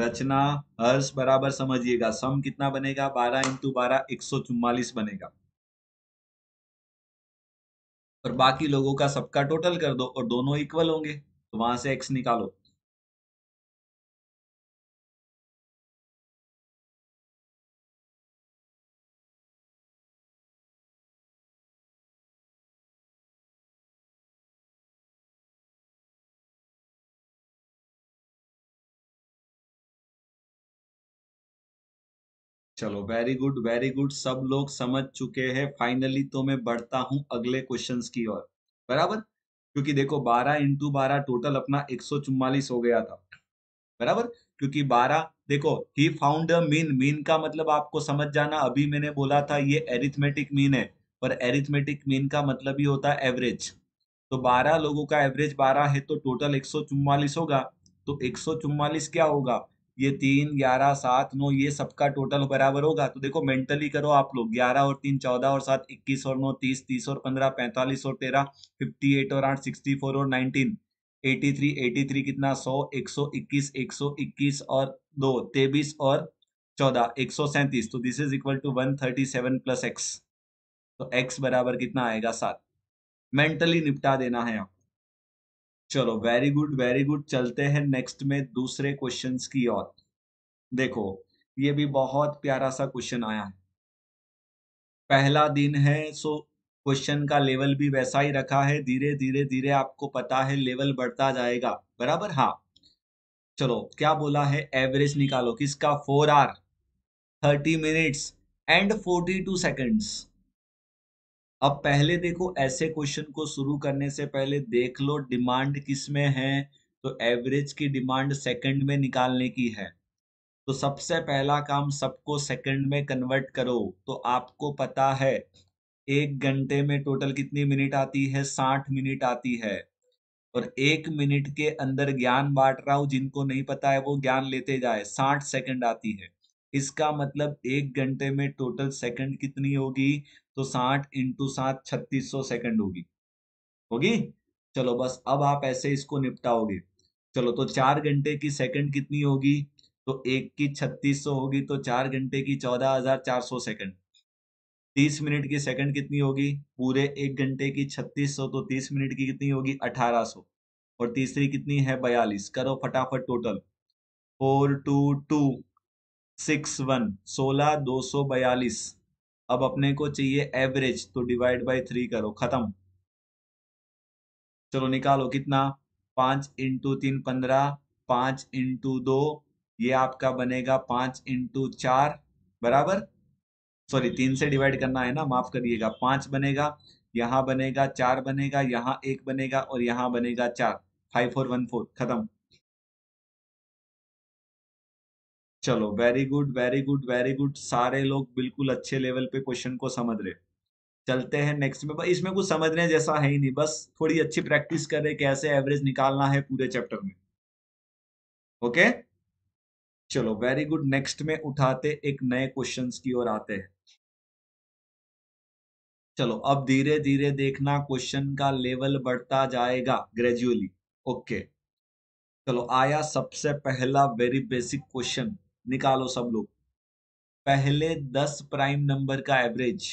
रचना हर्ष बराबर समझिएगा सम कितना बनेगा बारह इंटू बारह एक सौ चुम्बालीस बनेगा और बाकी लोगों का सबका टोटल कर दो और दोनों इक्वल होंगे तो वहां से एक्स निकालो चलो वेरी गुड वेरी गुड सब लोग समझ चुके हैं फाइनली तो मैं बढ़ता हूं अगले क्वेश्चन की ओर बराबर क्योंकि देखो 12 इंटू बारह टोटल अपना एक हो गया था बराबर क्योंकि 12 देखो ही फाउंड मीन मीन का मतलब आपको समझ जाना अभी मैंने बोला था ये एरिथमेटिक मीन है पर एरिथमेटिक मीन का मतलब ही होता है एवरेज तो 12 लोगों का एवरेज 12 है तो टोटल एक होगा तो एक क्या होगा ये तीन ग्यारह सात नौ ये सबका टोटल बराबर होगा तो देखो मेंटली करो आप लोग ग्यारह और तीन चौदह और सात इक्कीस और नौ तीस तीस और पंद्रह पैंतालीस और तेरह फिफ्टी एट और आठ सिक्सटी फोर और nineteen eighty three eighty three कितना सौ एक सौ इक्कीस एक सौ इक्कीस और दो तेबीस और चौदह एक सौ सैंतीस तो this is equal to one thirty seven plus X तो एक्स बराबर कितना आएगा सात मेंटली निपटा देना है आप चलो वेरी गुड वेरी गुड चलते हैं नेक्स्ट में दूसरे क्वेश्चन की ओर देखो ये भी बहुत प्यारा सा क्वेश्चन आया है पहला दिन है सो क्वेश्चन का लेवल भी वैसा ही रखा है धीरे धीरे धीरे आपको पता है लेवल बढ़ता जाएगा बराबर हाँ चलो क्या बोला है एवरेज निकालो किसका four or thirty minutes and forty two seconds अब पहले देखो ऐसे क्वेश्चन को शुरू करने से पहले देख लो डिमांड किस में है तो एवरेज की डिमांड सेकंड में निकालने की है तो सबसे पहला काम सबको सेकंड में कन्वर्ट करो तो आपको पता है एक घंटे में टोटल कितनी मिनट आती है साठ मिनट आती है और एक मिनट के अंदर ज्ञान बांट रहा हूं जिनको नहीं पता है वो ज्ञान लेते जाए साठ सेकंड आती है इसका मतलब एक घंटे में टोटल सेकंड कितनी होगी तो साठ इंटू सात छत्तीस सौ सेकंड होगी होगी चलो बस अब आप ऐसे इसको निपटाओगे चलो तो चार घंटे की सेकंड कितनी होगी तो एक की छत्तीस सौ होगी तो चार घंटे की चौदह हजार चार सौ सेकंड तीस मिनट की सेकंड कितनी होगी पूरे एक घंटे की छत्तीस सौ तो तीस मिनट की कितनी होगी अठारह और तीसरी कितनी है बयालीस करो फटाफट total four two two six one सोलह दो सौ बयालीस अब अपने को चाहिए एवरेज तो डिवाइड बाय थ्री करो खत्म चलो निकालो कितना पांच इंटू तीन पंद्रह पांच इंटू दो ये आपका बनेगा पांच इंटू चार बराबर सॉरी तीन से डिवाइड करना है ना माफ करिएगा पांच बनेगा यहां बनेगा चार बनेगा यहाँ एक बनेगा और यहां बनेगा चार फाइव फोर वन फोर खत्म चलो very good very good very good सारे लोग बिल्कुल अच्छे लेवल पे क्वेश्चन को समझ रहे चलते हैं नेक्स्ट में इसमें कुछ समझने जैसा है ही नहीं बस थोड़ी अच्छी प्रैक्टिस करें कैसे एवरेज निकालना है पूरे चैप्टर में ओके चलो वेरी गुड नेक्स्ट में उठाते एक नए क्वेश्चन की ओर आते हैं चलो अब धीरे धीरे देखना क्वेश्चन का लेवल बढ़ता जाएगा ग्रेजुअली ओके चलो आया सबसे पहला वेरी बेसिक क्वेश्चन निकालो सब लोग पहले दस प्राइम नंबर का एवरेज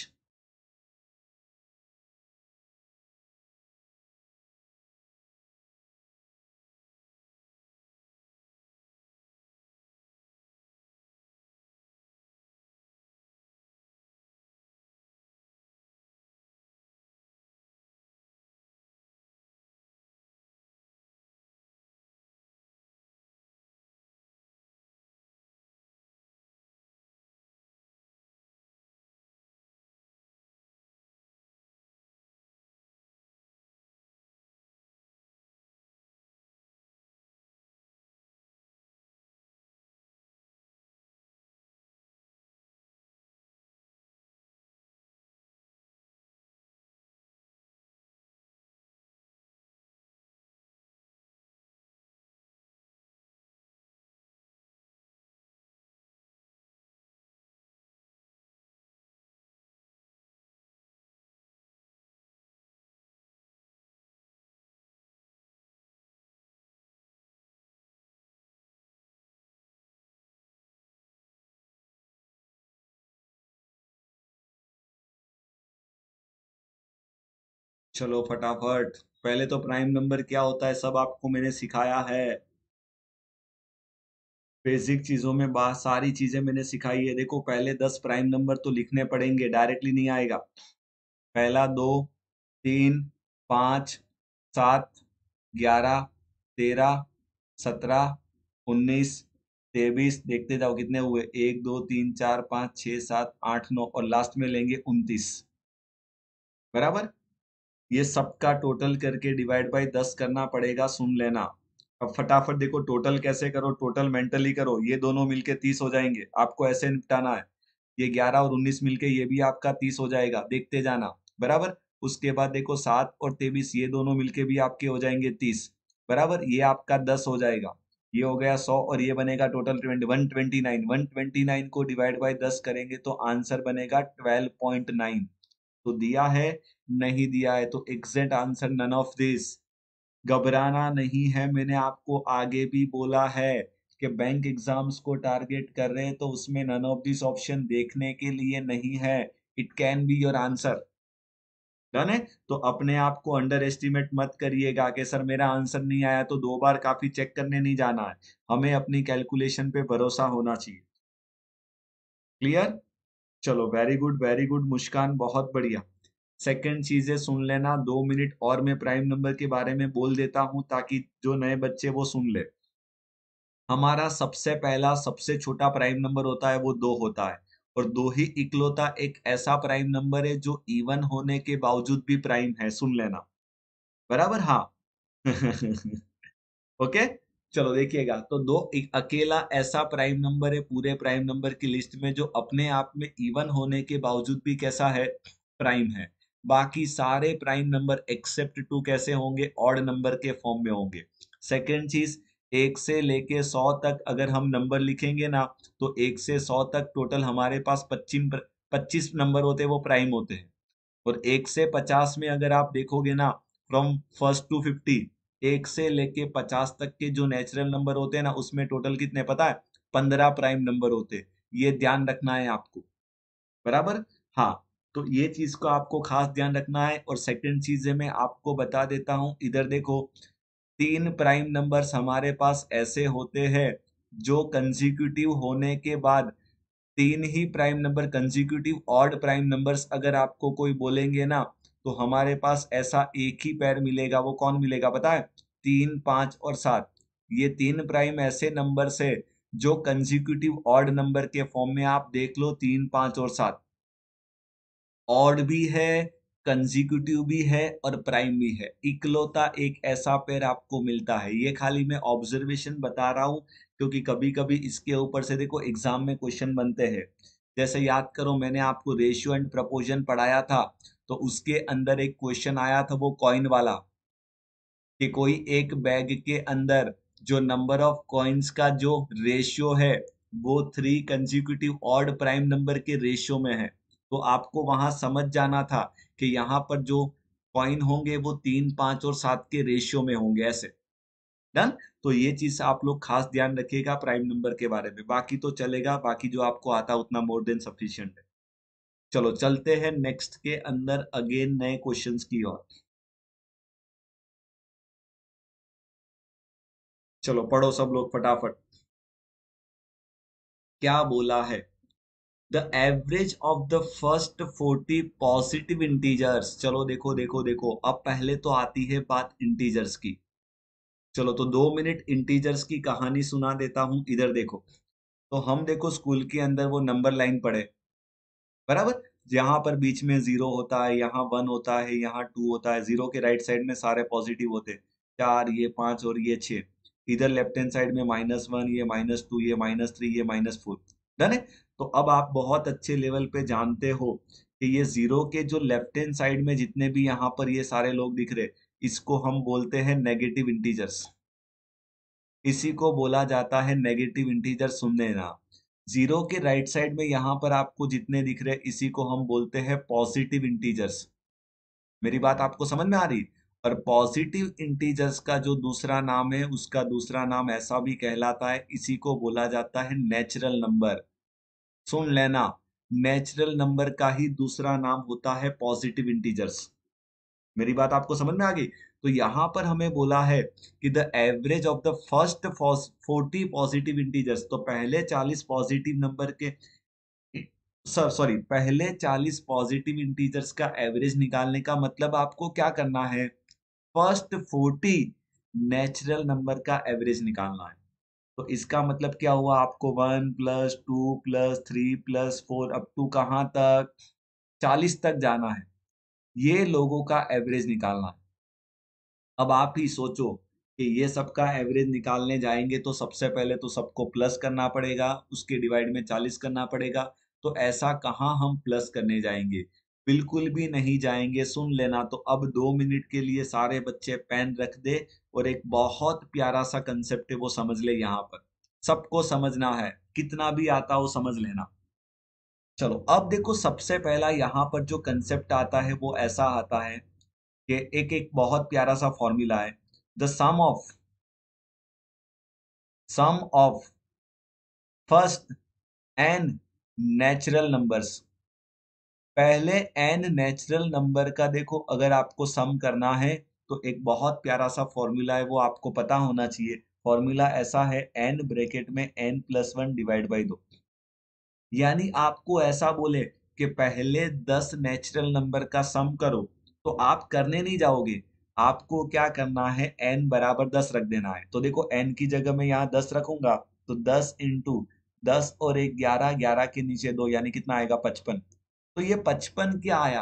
चलो फटाफट पहले तो प्राइम नंबर क्या होता है सब आपको मैंने सिखाया है बेसिक चीजों में बा सारी चीजें मैंने सिखाई है देखो पहले दस प्राइम नंबर तो लिखने पड़ेंगे डायरेक्टली नहीं आएगा पहला दो तीन पांच सात ग्यारह तेरह सत्रह उन्नीस तेईस देखते जाओ कितने हुए एक दो तीन चार पांच छह सात आठ नौ और लास्ट में लेंगे उनतीस बराबर ये सबका टोटल करके डिवाइड बाय दस करना पड़ेगा सुन लेना अब फटाफट देखो टोटल कैसे करो टोटल मेंटली करो ये दोनों मिलके तीस हो जाएंगे आपको ऐसे निपटाना है ये ग्यारह और उन्नीस मिलके ये भी आपका तीस हो जाएगा देखते जाना बराबर उसके बाद देखो सात और तेईस ये दोनों मिलके भी आपके हो जाएंगे तीस बराबर ये आपका दस हो जाएगा ये हो गया सौ और ये बनेगा total twenty one twenty nine one twenty nine को डिवाइड बाई दस करेंगे तो आंसर बनेगा ट्वेल्व पॉइंट नाइन तो दिया है नहीं दिया है तो exact answer none of this घबराना नहीं है मैंने आपको आगे भी बोला है कि बैंक एग्जाम्स को टारगेट कर रहे हैं तो उसमें नन ऑफ दिस ऑप्शन देखने के लिए नहीं है it can be your answer done है तो अपने आप को अंडर एस्टिमेट मत करिएगा कि सर मेरा आंसर नहीं आया तो दो बार काफी चेक करने नहीं जाना है हमें अपनी कैलकुलेशन पे भरोसा होना चाहिए क्लियर चलो वेरी गुड वेरी गुड मुस्कान बहुत बढ़िया सेकंड चीज है सुन लेना दो मिनट और मैं प्राइम नंबर के बारे में बोल देता हूं ताकि जो नए बच्चे वो सुन ले हमारा सबसे पहला सबसे छोटा प्राइम नंबर होता है वो दो होता है और दो ही इकलौता एक ऐसा प्राइम नंबर है जो इवन होने के बावजूद भी प्राइम है सुन लेना बराबर हाँ ओके चलो देखिएगा तो दो अकेला ऐसा प्राइम नंबर है पूरे प्राइम नंबर की लिस्ट में जो अपने आप में इवन होने के बावजूद भी कैसा है प्राइम है बाकी सारे प्राइम नंबर एक्सेप्ट टू कैसे होंगे ऑड नंबर के फॉर्म में होंगे सेकेंड चीज एक से लेके सौ तक अगर हम नंबर लिखेंगे ना तो एक से सौ तक टोटल हमारे पास पच्चीस पच्चीस नंबर होते हैं वो प्राइम होते हैं और एक से पचास में अगर आप देखोगे ना फ्रॉम फर्स्ट टू फिफ्टी एक से लेके पचास तक के जो नेचुरल नंबर होते हैं ना उसमें टोटल कितने पता है पंद्रह प्राइम नंबर होते ये ध्यान रखना है आपको बराबर हाँ तो ये चीज़ का आपको खास ध्यान रखना है और सेकेंड चीज़ है मैं आपको बता देता हूँ इधर देखो तीन प्राइम नंबर्स हमारे पास ऐसे होते हैं जो कंजिक्यूटिव होने के बाद तीन ही prime number consecutive odd prime numbers अगर आपको कोई बोलेंगे ना तो हमारे पास ऐसा एक ही पैर मिलेगा वो कौन मिलेगा पता है तीन पांच और सात ये तीन प्राइम ऐसे नंबर्स है जो कंजिक्यूटिव ऑर्ड नंबर के फॉर्म में आप देख लो तीन पांच और सात ऑड भी है कंजिक्यूटिव भी है और प्राइम भी है इकलौता एक ऐसा पेयर आपको मिलता है ये खाली मैं ऑब्जर्वेशन बता रहा हूँ क्योंकि कभी कभी इसके ऊपर से देखो एग्जाम में क्वेश्चन बनते हैं जैसे याद करो मैंने आपको रेशियो एंड प्रपोजन पढ़ाया था तो उसके अंदर एक क्वेश्चन आया था वो कॉइन वाला कि कोई एक बैग के अंदर जो नंबर ऑफ कॉइन्स का जो रेशियो है वो three consecutive odd prime number के रेशियो में है तो आपको वहां समझ जाना था कि यहां पर जो कॉइन होंगे वो तीन पांच और सात के रेशियो में होंगे ऐसे डन तो ये चीज आप लोग खास ध्यान रखिएगा प्राइम नंबर के बारे में बाकी तो चलेगा बाकी जो आपको आता उतना मोर देन सफिशियंट है चलो चलते हैं नेक्स्ट के अंदर अगेन नए क्वेश्चन की ओर चलो पढ़ो सब लोग फटाफट क्या बोला है the average of the first forty positive integers चलो देखो देखो देखो अब पहले तो आती है बात इंटीजर्स की चलो तो दो मिनट इंटीजर्स की कहानी सुना देता हूं इधर देखो तो हम देखो स्कूल के अंदर वो नंबर लाइन पढ़े बराबर यहां पर बीच में जीरो होता है यहाँ वन होता है यहाँ टू होता है जीरो के राइट साइड में सारे पॉजिटिव होते चार ये पांच और ये छे इधर लेफ्ट हैंड साइड में माइनस वन ये माइनस टू ये माइनस थ्री ये माइनस फोर डन है तो अब आप बहुत अच्छे लेवल पे जानते हो कि ये जीरो के जो लेफ्ट हैंड साइड में जितने भी यहां पर ये सारे लोग दिख रहे इसको हम बोलते हैं नेगेटिव इंटीजर्स इसी को बोला जाता है नेगेटिव इंटीजर सुन देना जीरो के राइट साइड में यहां पर आपको जितने दिख रहे इसी को हम बोलते हैं पॉजिटिव इंटीजर्स मेरी बात आपको समझ में आ रही और पॉजिटिव इंटीजर्स का जो दूसरा नाम है उसका दूसरा नाम ऐसा भी कहलाता है इसी को बोला जाता है नेचुरल नंबर सुन लेना नेचुरल नंबर का ही दूसरा नाम होता है पॉजिटिव इंटीजर्स मेरी बात आपको समझ में आ गई तो यहां पर हमें बोला है कि the average of the first forty positive integers तो पहले चालीस पॉजिटिव नंबर के सर सॉरी पहले चालीस पॉजिटिव इंटीजर्स का एवरेज निकालने का मतलब आपको क्या करना है फर्स्ट फोर्टी नेचुरल नंबर का एवरेज निकालना है तो इसका मतलब क्या हुआ आपको one plus two plus three plus four अब टू कहाँ तक चालीस तक जाना है ये लोगों का एवरेज निकालना है अब आप ही सोचो कि ये सबका एवरेज निकालने जाएंगे तो सबसे पहले तो सबको प्लस करना पड़ेगा उसके डिवाइड में चालीस करना पड़ेगा तो ऐसा कहाँ हम प्लस करने जाएंगे बिल्कुल भी नहीं जाएंगे सुन लेना तो अब दो मिनट के लिए सारे बच्चे पेन रख दे और एक बहुत प्यारा सा कंसेप्ट है वो समझ ले यहाँ पर सबको समझना है कितना भी आता हो समझ लेना चलो अब देखो सबसे पहला यहाँ पर जो कंसेप्ट आता है वो ऐसा आता है कि एक एक बहुत प्यारा सा फॉर्मूला है the sum of sum of first N natural numbers पहले एन नेचुरल नंबर का देखो अगर आपको सम करना है तो एक बहुत प्यारा सा फॉर्मूला है वो आपको पता होना चाहिए फॉर्मूला ऐसा है एन ब्रेकेट में N plus one divide by दो यानी आपको ऐसा बोले कि पहले दस नेचुरल नंबर का सम करो तो आप करने नहीं जाओगे आपको क्या करना है एन बराबर दस रख देना है तो देखो एन की जगह में यहाँ दस रखूंगा तो दस इंटू दस और एक ग्यारह ग्यारह के नीचे दो यानी कितना आएगा पचपन तो ये पचपन क्या आया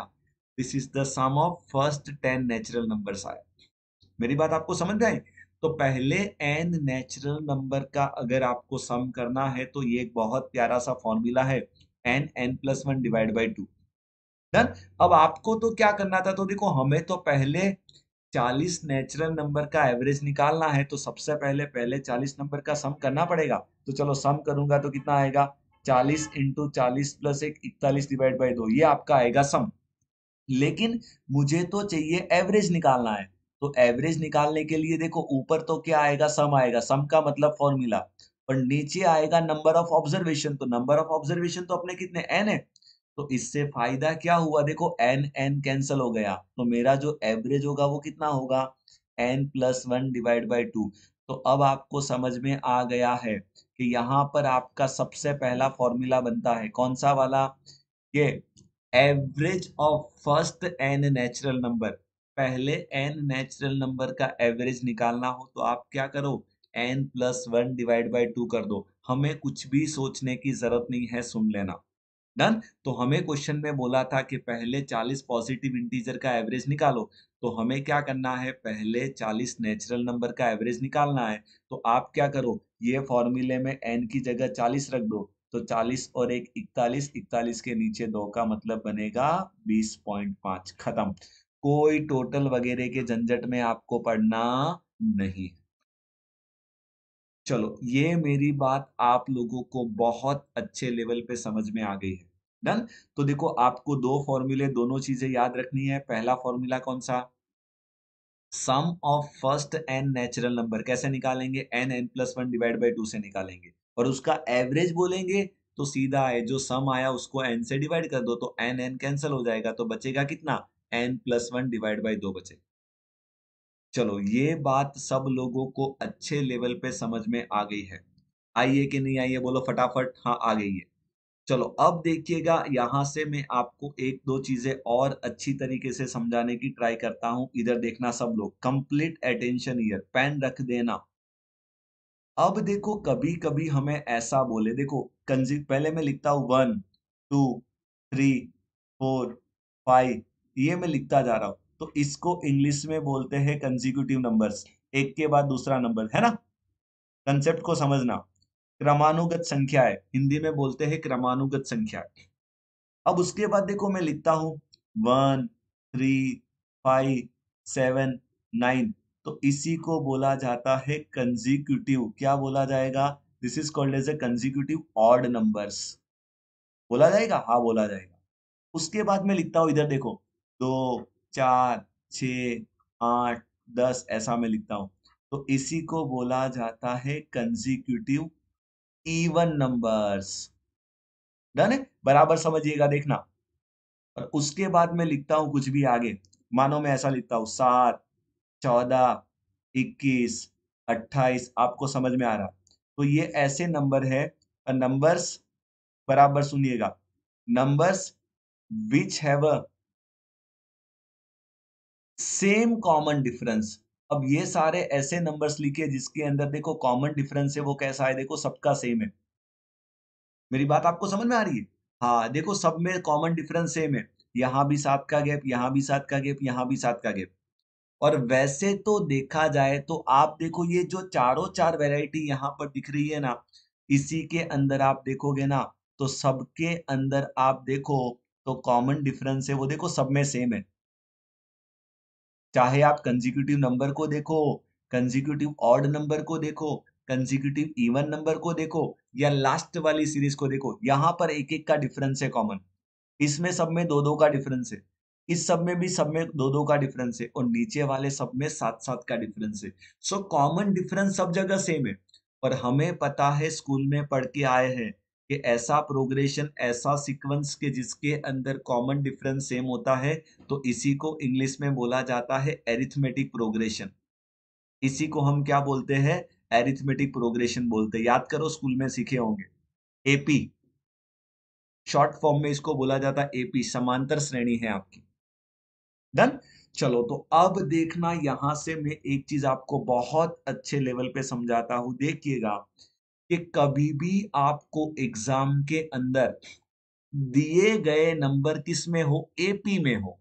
this is the sum of first ten natural number आया मेरी बात आपको समझ आए तो पहले एन नेचुरल नंबर का अगर आपको सम करना है तो ये एक बहुत प्यारा सा फॉर्मूला है N N plus one divide by two done अब आपको तो क्या करना था तो देखो हमें तो पहले 40 नेचुरल नंबर का एवरेज निकालना है तो सबसे पहले पहले 40 नंबर का सम करना पड़ेगा तो चलो सम करूंगा तो कितना आएगा चालीस इंटू चालीस प्लस एक इकतालीस डिवाइड बाई दो ये आपका आएगा सम लेकिन मुझे तो चाहिए एवरेज निकालना है तो एवरेज निकालने के लिए देखो ऊपर तो क्या आएगा सम आएगा सम का मतलब फॉर्मूला और नीचे आएगा नंबर ऑफ ऑब्जर्वेशन तो नंबर ऑफ ऑब्जर्वेशन तो अपने कितने एन है तो इससे फायदा क्या हुआ देखो एन एन कैंसल हो गया तो मेरा जो एवरेज होगा वो कितना होगा N plus one divide by two तो अब आपको समझ में आ गया है कि यहां पर आपका सबसे पहला फॉर्मूला बनता है कौन सा वाला ये average of first N natural number पहले एन नेचुरल नंबर का एवरेज निकालना हो तो आप क्या करो N plus one divide by two कर दो हमें कुछ भी सोचने की जरूरत नहीं है सुन लेना डन तो हमें क्वेश्चन में बोला था कि पहले 40 पॉजिटिव इंटीजर का एवरेज निकालो तो हमें क्या करना है पहले 40 नेचुरल नंबर का एवरेज निकालना है तो आप क्या करो ये फॉर्मूले में एन की जगह चालीस रख दो तो चालीस और एक इकतालीस इकतालीस के नीचे दो का मतलब बनेगा बीस पॉइंट पांच खत्म कोई टोटल वगैरह के झंझट में आपको पढ़ना नहीं चलो ये मेरी बात आप लोगों को बहुत अच्छे लेवल पे समझ में आ गई है डन तो देखो आपको दो फॉर्मूले दोनों चीजें याद रखनी है पहला फॉर्मूला कौन सा sum of first N natural number कैसे निकालेंगे N N plus one divide by two से निकालेंगे और उसका एवरेज बोलेंगे तो सीधा है जो सम आया उसको एन से डिवाइड कर दो तो एन एन कैंसिल हो जाएगा तो बचेगा कितना N plus one divide by दो बचेगा चलो ये बात सब लोगों को अच्छे लेवल पे समझ में आ गई है आइए कि नहीं आइए बोलो फटाफट हाँ आ गई है चलो अब देखिएगा यहां से मैं आपको एक दो चीजें और अच्छी तरीके से समझाने की ट्राई करता हूं इधर देखना सब लोग कंप्लीट अटेंशन ईयर पेन रख देना अब देखो कभी कभी हमें ऐसा बोले देखो कंजी पहले मैं लिखता हूं one two three four five ये मैं लिखता जा रहा हूं तो इसको इंग्लिश में बोलते हैं कंजिक्यूटिव नंबर्स एक के बाद दूसरा नंबर है ना कंसेप्ट को समझना क्रमानुगत संख्या है हिंदी में बोलते हैं क्रमानुगत संख्या अब उसके बाद देखो मैं लिखता हूं one three five seven nine तो इसी को बोला जाता है कंजीक्यूटिव क्या बोला जाएगा this is called as a consecutive odd numbers बोला जाएगा हाँ बोला जाएगा उसके बाद मैं लिखता हूं इधर देखो दो चार छ आठ दस ऐसा मैं लिखता हूं तो इसी को बोला जाता है कंजीक्यूटिव इवन नंबर्स डन है बराबर समझिएगा देखना और उसके बाद मैं लिखता हूं कुछ भी आगे मानो मैं ऐसा लिखता हूं सात चौदह इक्कीस अट्ठाईस आपको समझ में आ रहा तो ये ऐसे नंबर है और नंबर्स बराबर सुनिएगा numbers which have a same common difference अब ये सारे ऐसे नंबर्स लिखे जिसके अंदर देखो कॉमन डिफरेंस है वो कैसा है देखो सबका सेम है मेरी बात आपको समझ में आ रही है हाँ देखो सब में कॉमन डिफरेंस सेम है यहाँ भी सात का गैप यहाँ भी सात का गैप यहाँ भी सात का गैप और वैसे तो देखा जाए तो आप देखो ये जो चारों चार वेराइटी यहाँ पर दिख रही है ना इसी के अंदर आप देखोगे ना तो सबके अंदर आप देखो तो कॉमन डिफरेंस है वो देखो सब में सेम है चाहे आप कंजिक्यूटिव नंबर को देखो कंजिक्यूटिव ऑड नंबर को देखो कंजिक्यूटिव इवन नंबर को देखो या लास्ट वाली सीरीज को देखो यहां पर एक एक का डिफरेंस है कॉमन इसमें सब में दो दो का डिफरेंस है इस सब में भी सब में दो दो का डिफरेंस है और नीचे वाले सब में सात सात का डिफरेंस है सो कॉमन डिफरेंस सब जगह सेम है पर हमें पता है स्कूल में पढ़ के आए हैं कि ऐसा प्रोग्रेशन ऐसा सीक्वेंस के जिसके अंदर कॉमन डिफरेंस सेम होता है तो इसी को इंग्लिश में बोला जाता है एरिथमेटिक प्रोग्रेशन इसी को हम क्या बोलते हैं एरिथमेटिक प्रोग्रेशन बोलते हैं याद करो स्कूल में सीखे होंगे एपी शॉर्ट फॉर्म में इसको बोला जाता है एपी समांतर श्रेणी है आपकी डन चलो तो अब देखना यहां से मैं एक चीज आपको बहुत अच्छे लेवल पे समझाता हूं देखिएगा कि कभी भी आपको एग्जाम के अंदर दिए गए नंबर किस में हो एपी में हो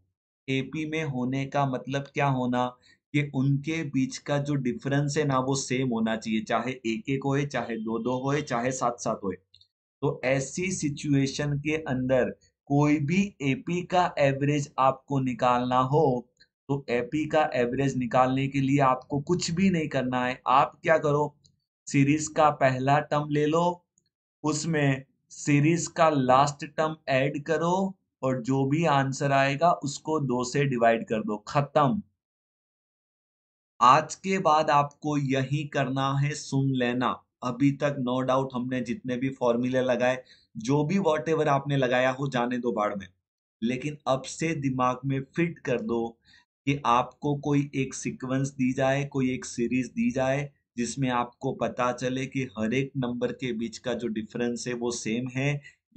एपी में होने का मतलब क्या होना कि उनके बीच का जो डिफरेंस है ना वो सेम होना चाहिए चाहे एक एक होए चाहे दो दो होए चाहे सात सात होए तो ऐसी सिचुएशन के अंदर कोई भी एपी का एवरेज आपको निकालना हो तो एपी का एवरेज निकालने के लिए आपको कुछ भी नहीं करना है आप क्या करो सीरीज का पहला टर्म ले लो उसमें सीरीज का लास्ट टर्म ऐड करो और जो भी आंसर आएगा उसको दो से डिवाइड कर दो खत्म आज के बाद आपको यही करना है सुन लेना अभी तक नो no डाउट हमने जितने भी फॉर्मूले लगाए जो भी वॉट एवर आपने लगाया हो जाने दो बाढ़ में लेकिन अब से दिमाग में फिट कर दो कि आपको कोई एक सीक्वेंस दी जाए कोई एक सीरीज दी जाए जिसमें आपको पता चले कि हर एक नंबर के बीच का जो डिफरेंस है वो सेम है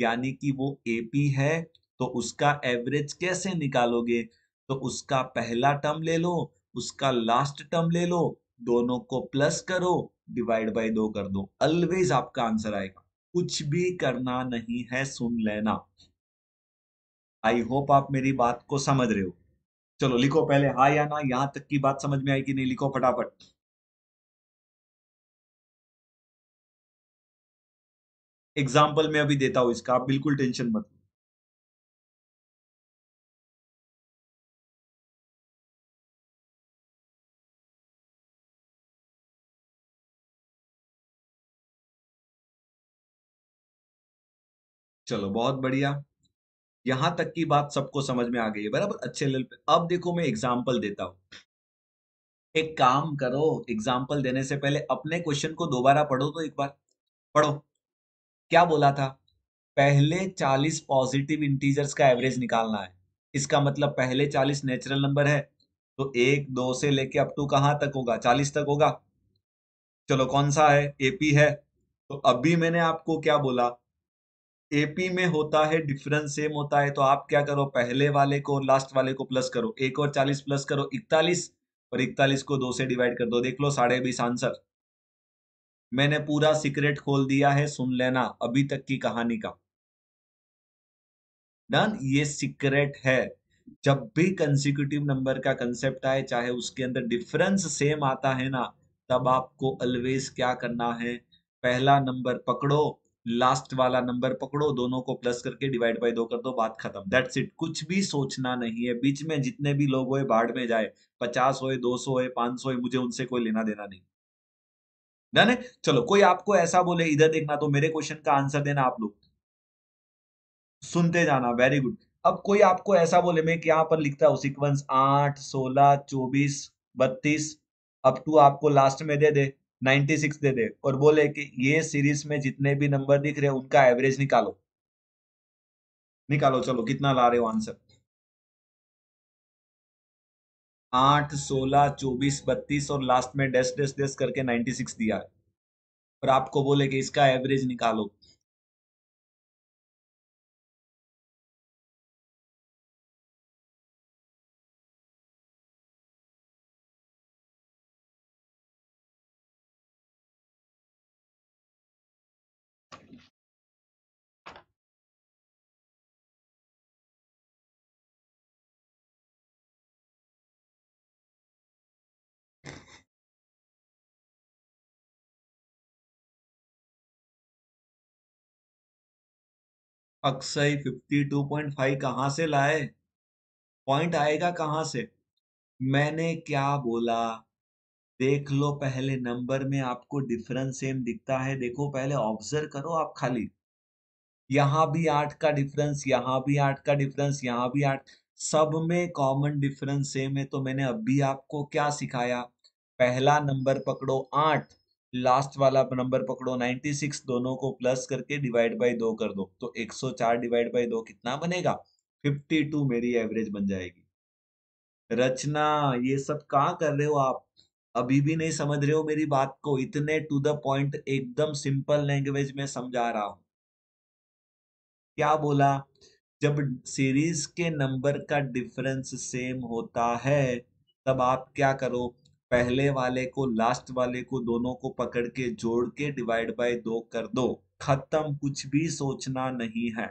यानी कि वो एपी है तो उसका एवरेज कैसे निकालोगे तो उसका पहला टर्म ले लो उसका लास्ट टर्म ले लो दोनों को प्लस करो डिवाइड बाय दो कर दो ऑलवेज आपका आंसर आएगा कुछ भी करना नहीं है सुन लेना आई होप आप मेरी बात को समझ रहे हो चलो लिखो पहले हाँ या ना यहां तक की बात समझ में आई कि नहीं लिखो फटाफट एग्जाम्पल मैं अभी देता हूं इसका आप बिल्कुल टेंशन मत लो चलो बहुत बढ़िया यहां तक की बात सबको समझ में आ गई है बराबर अच्छे लेवल पे अब देखो मैं एग्जाम्पल देता हूं एक काम करो एग्जाम्पल देने से पहले अपने क्वेश्चन को दोबारा पढ़ो तो एक बार पढ़ो क्या बोला था पहले चालीस पॉजिटिव इंटीजर्स का एवरेज निकालना है इसका मतलब पहले चालीस नेचुरल नंबर है तो एक दो से लेके अप टू कहां तक होगा चालीस तक होगा चलो कौन सा है एपी है तो अभी मैंने आपको क्या बोला एपी में होता है डिफरेंस सेम होता है तो आप क्या करो पहले वाले को लास्ट वाले को प्लस करो एक और चालीस प्लस करो इकतालीस और इकतालीस को दो से डिवाइड कर दो देख लो साढ़े बीस आंसर मैंने पूरा सीक्रेट खोल दिया है सुन लेना अभी तक की कहानी का डन ये सीक्रेट है जब भी कंसिक्यूटिव नंबर का कंसेप्ट आए चाहे उसके अंदर डिफरेंस सेम आता है ना तब आपको अलवेज क्या करना है पहला नंबर पकड़ो लास्ट वाला नंबर पकड़ो दोनों को प्लस करके डिवाइड बाय दो कर दो बात खत्म दैट्स इट कुछ भी सोचना नहीं है बीच में जितने भी लोग हो बाढ़ में जाए पचास हो दो सौ हो पांच सौ मुझे उनसे कोई लेना देना नहीं डन है चलो कोई आपको ऐसा बोले इधर देखना तो मेरे क्वेश्चन का आंसर देना आप लोग सुनते जाना वेरी गुड अब कोई आपको ऐसा बोले मैं यहां पर लिखता हूं सिक्वेंस आठ सोलह चौबीस बत्तीस अप टू आपको लास्ट में दे दे 96 दे दे और बोले कि ये सीरीज में जितने भी नंबर दिख रहे हैं उनका एवरेज निकालो निकालो चलो कितना ला रहे हो आंसर आठ सोलह चौबीस बत्तीस और लास्ट में डेस डेस्ट डेस करके नाइन्टी सिक्स दिया है और आपको बोले कि इसका एवरेज निकालो Akshay fifty two point five कहाँ से लाए पॉइंट आएगा कहाँ से मैंने क्या बोला देख लो पहले नंबर में आपको डिफरेंस सेम दिखता है देखो पहले ऑब्जर्व करो आप खाली यहाँ भी आठ का डिफरेंस यहाँ भी आठ का डिफरेंस यहाँ भी आठ सब में कॉमन डिफरेंस सेम है तो मैंने अभी आपको क्या सिखाया पहला नंबर पकड़ो आठ लास्ट वाला नंबर पकड़ो 96 दोनों को प्लस करके डिवाइड बाय दो कर दो तो 104 डिवाइड बाय दो कितना बनेगा 52 मेरी एवरेज बन जाएगी रचना ये सब कहाँ कर रहे हो आप अभी भी नहीं समझ रहे हो मेरी बात को इतने टू द पॉइंट एकदम सिंपल लैंग्वेज में समझा रहा हूं क्या बोला जब सीरीज के नंबर का डिफरेंस सेम होता है तब आप क्या करो पहले वाले को लास्ट वाले को दोनों को पकड़ के जोड़ के डिवाइड बाय दो कर दो खत्म कुछ भी सोचना नहीं है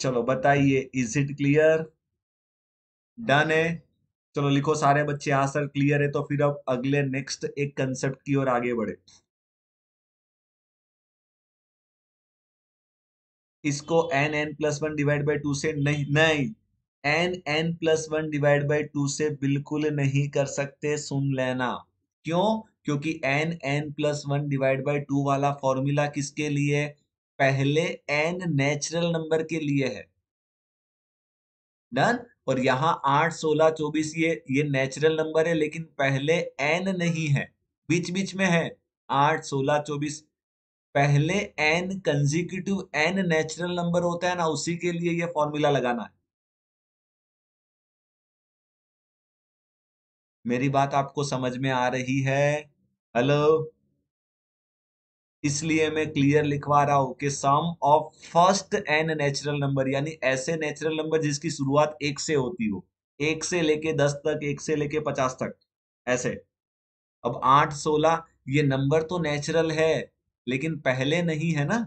चलो बताइए इज इट क्लियर डन है चलो लिखो सारे बच्चे हाँ सर क्लियर है तो फिर अब अगले नेक्स्ट एक कंसेप्ट की ओर आगे बढ़े इसको N N plus one divide by two से नहीं नहीं N N plus one divide by two से बिल्कुल नहीं कर सकते सुन लेना क्यों क्योंकि N N plus one divide by two वाला फॉर्मूला किसके लिए पहले एन नेचुरल नंबर के लिए है डन और यहां आठ सोलह चौबीस ये ये नेचुरल नंबर है लेकिन पहले एन नहीं है बीच बीच में है आठ सोलह चौबीस पहले N consecutive N natural number होता है ना उसी के लिए ये फॉर्मूला लगाना है मेरी बात आपको समझ में आ रही है हेलो इसलिए मैं क्लियर लिखवा रहा हूं कि sum of first N natural number यानी ऐसे नेचुरल नंबर जिसकी शुरुआत एक से होती हो एक से लेके दस तक एक से लेके पचास तक ऐसे अब आठ सोलह ये नंबर तो नेचुरल है लेकिन पहले नहीं है ना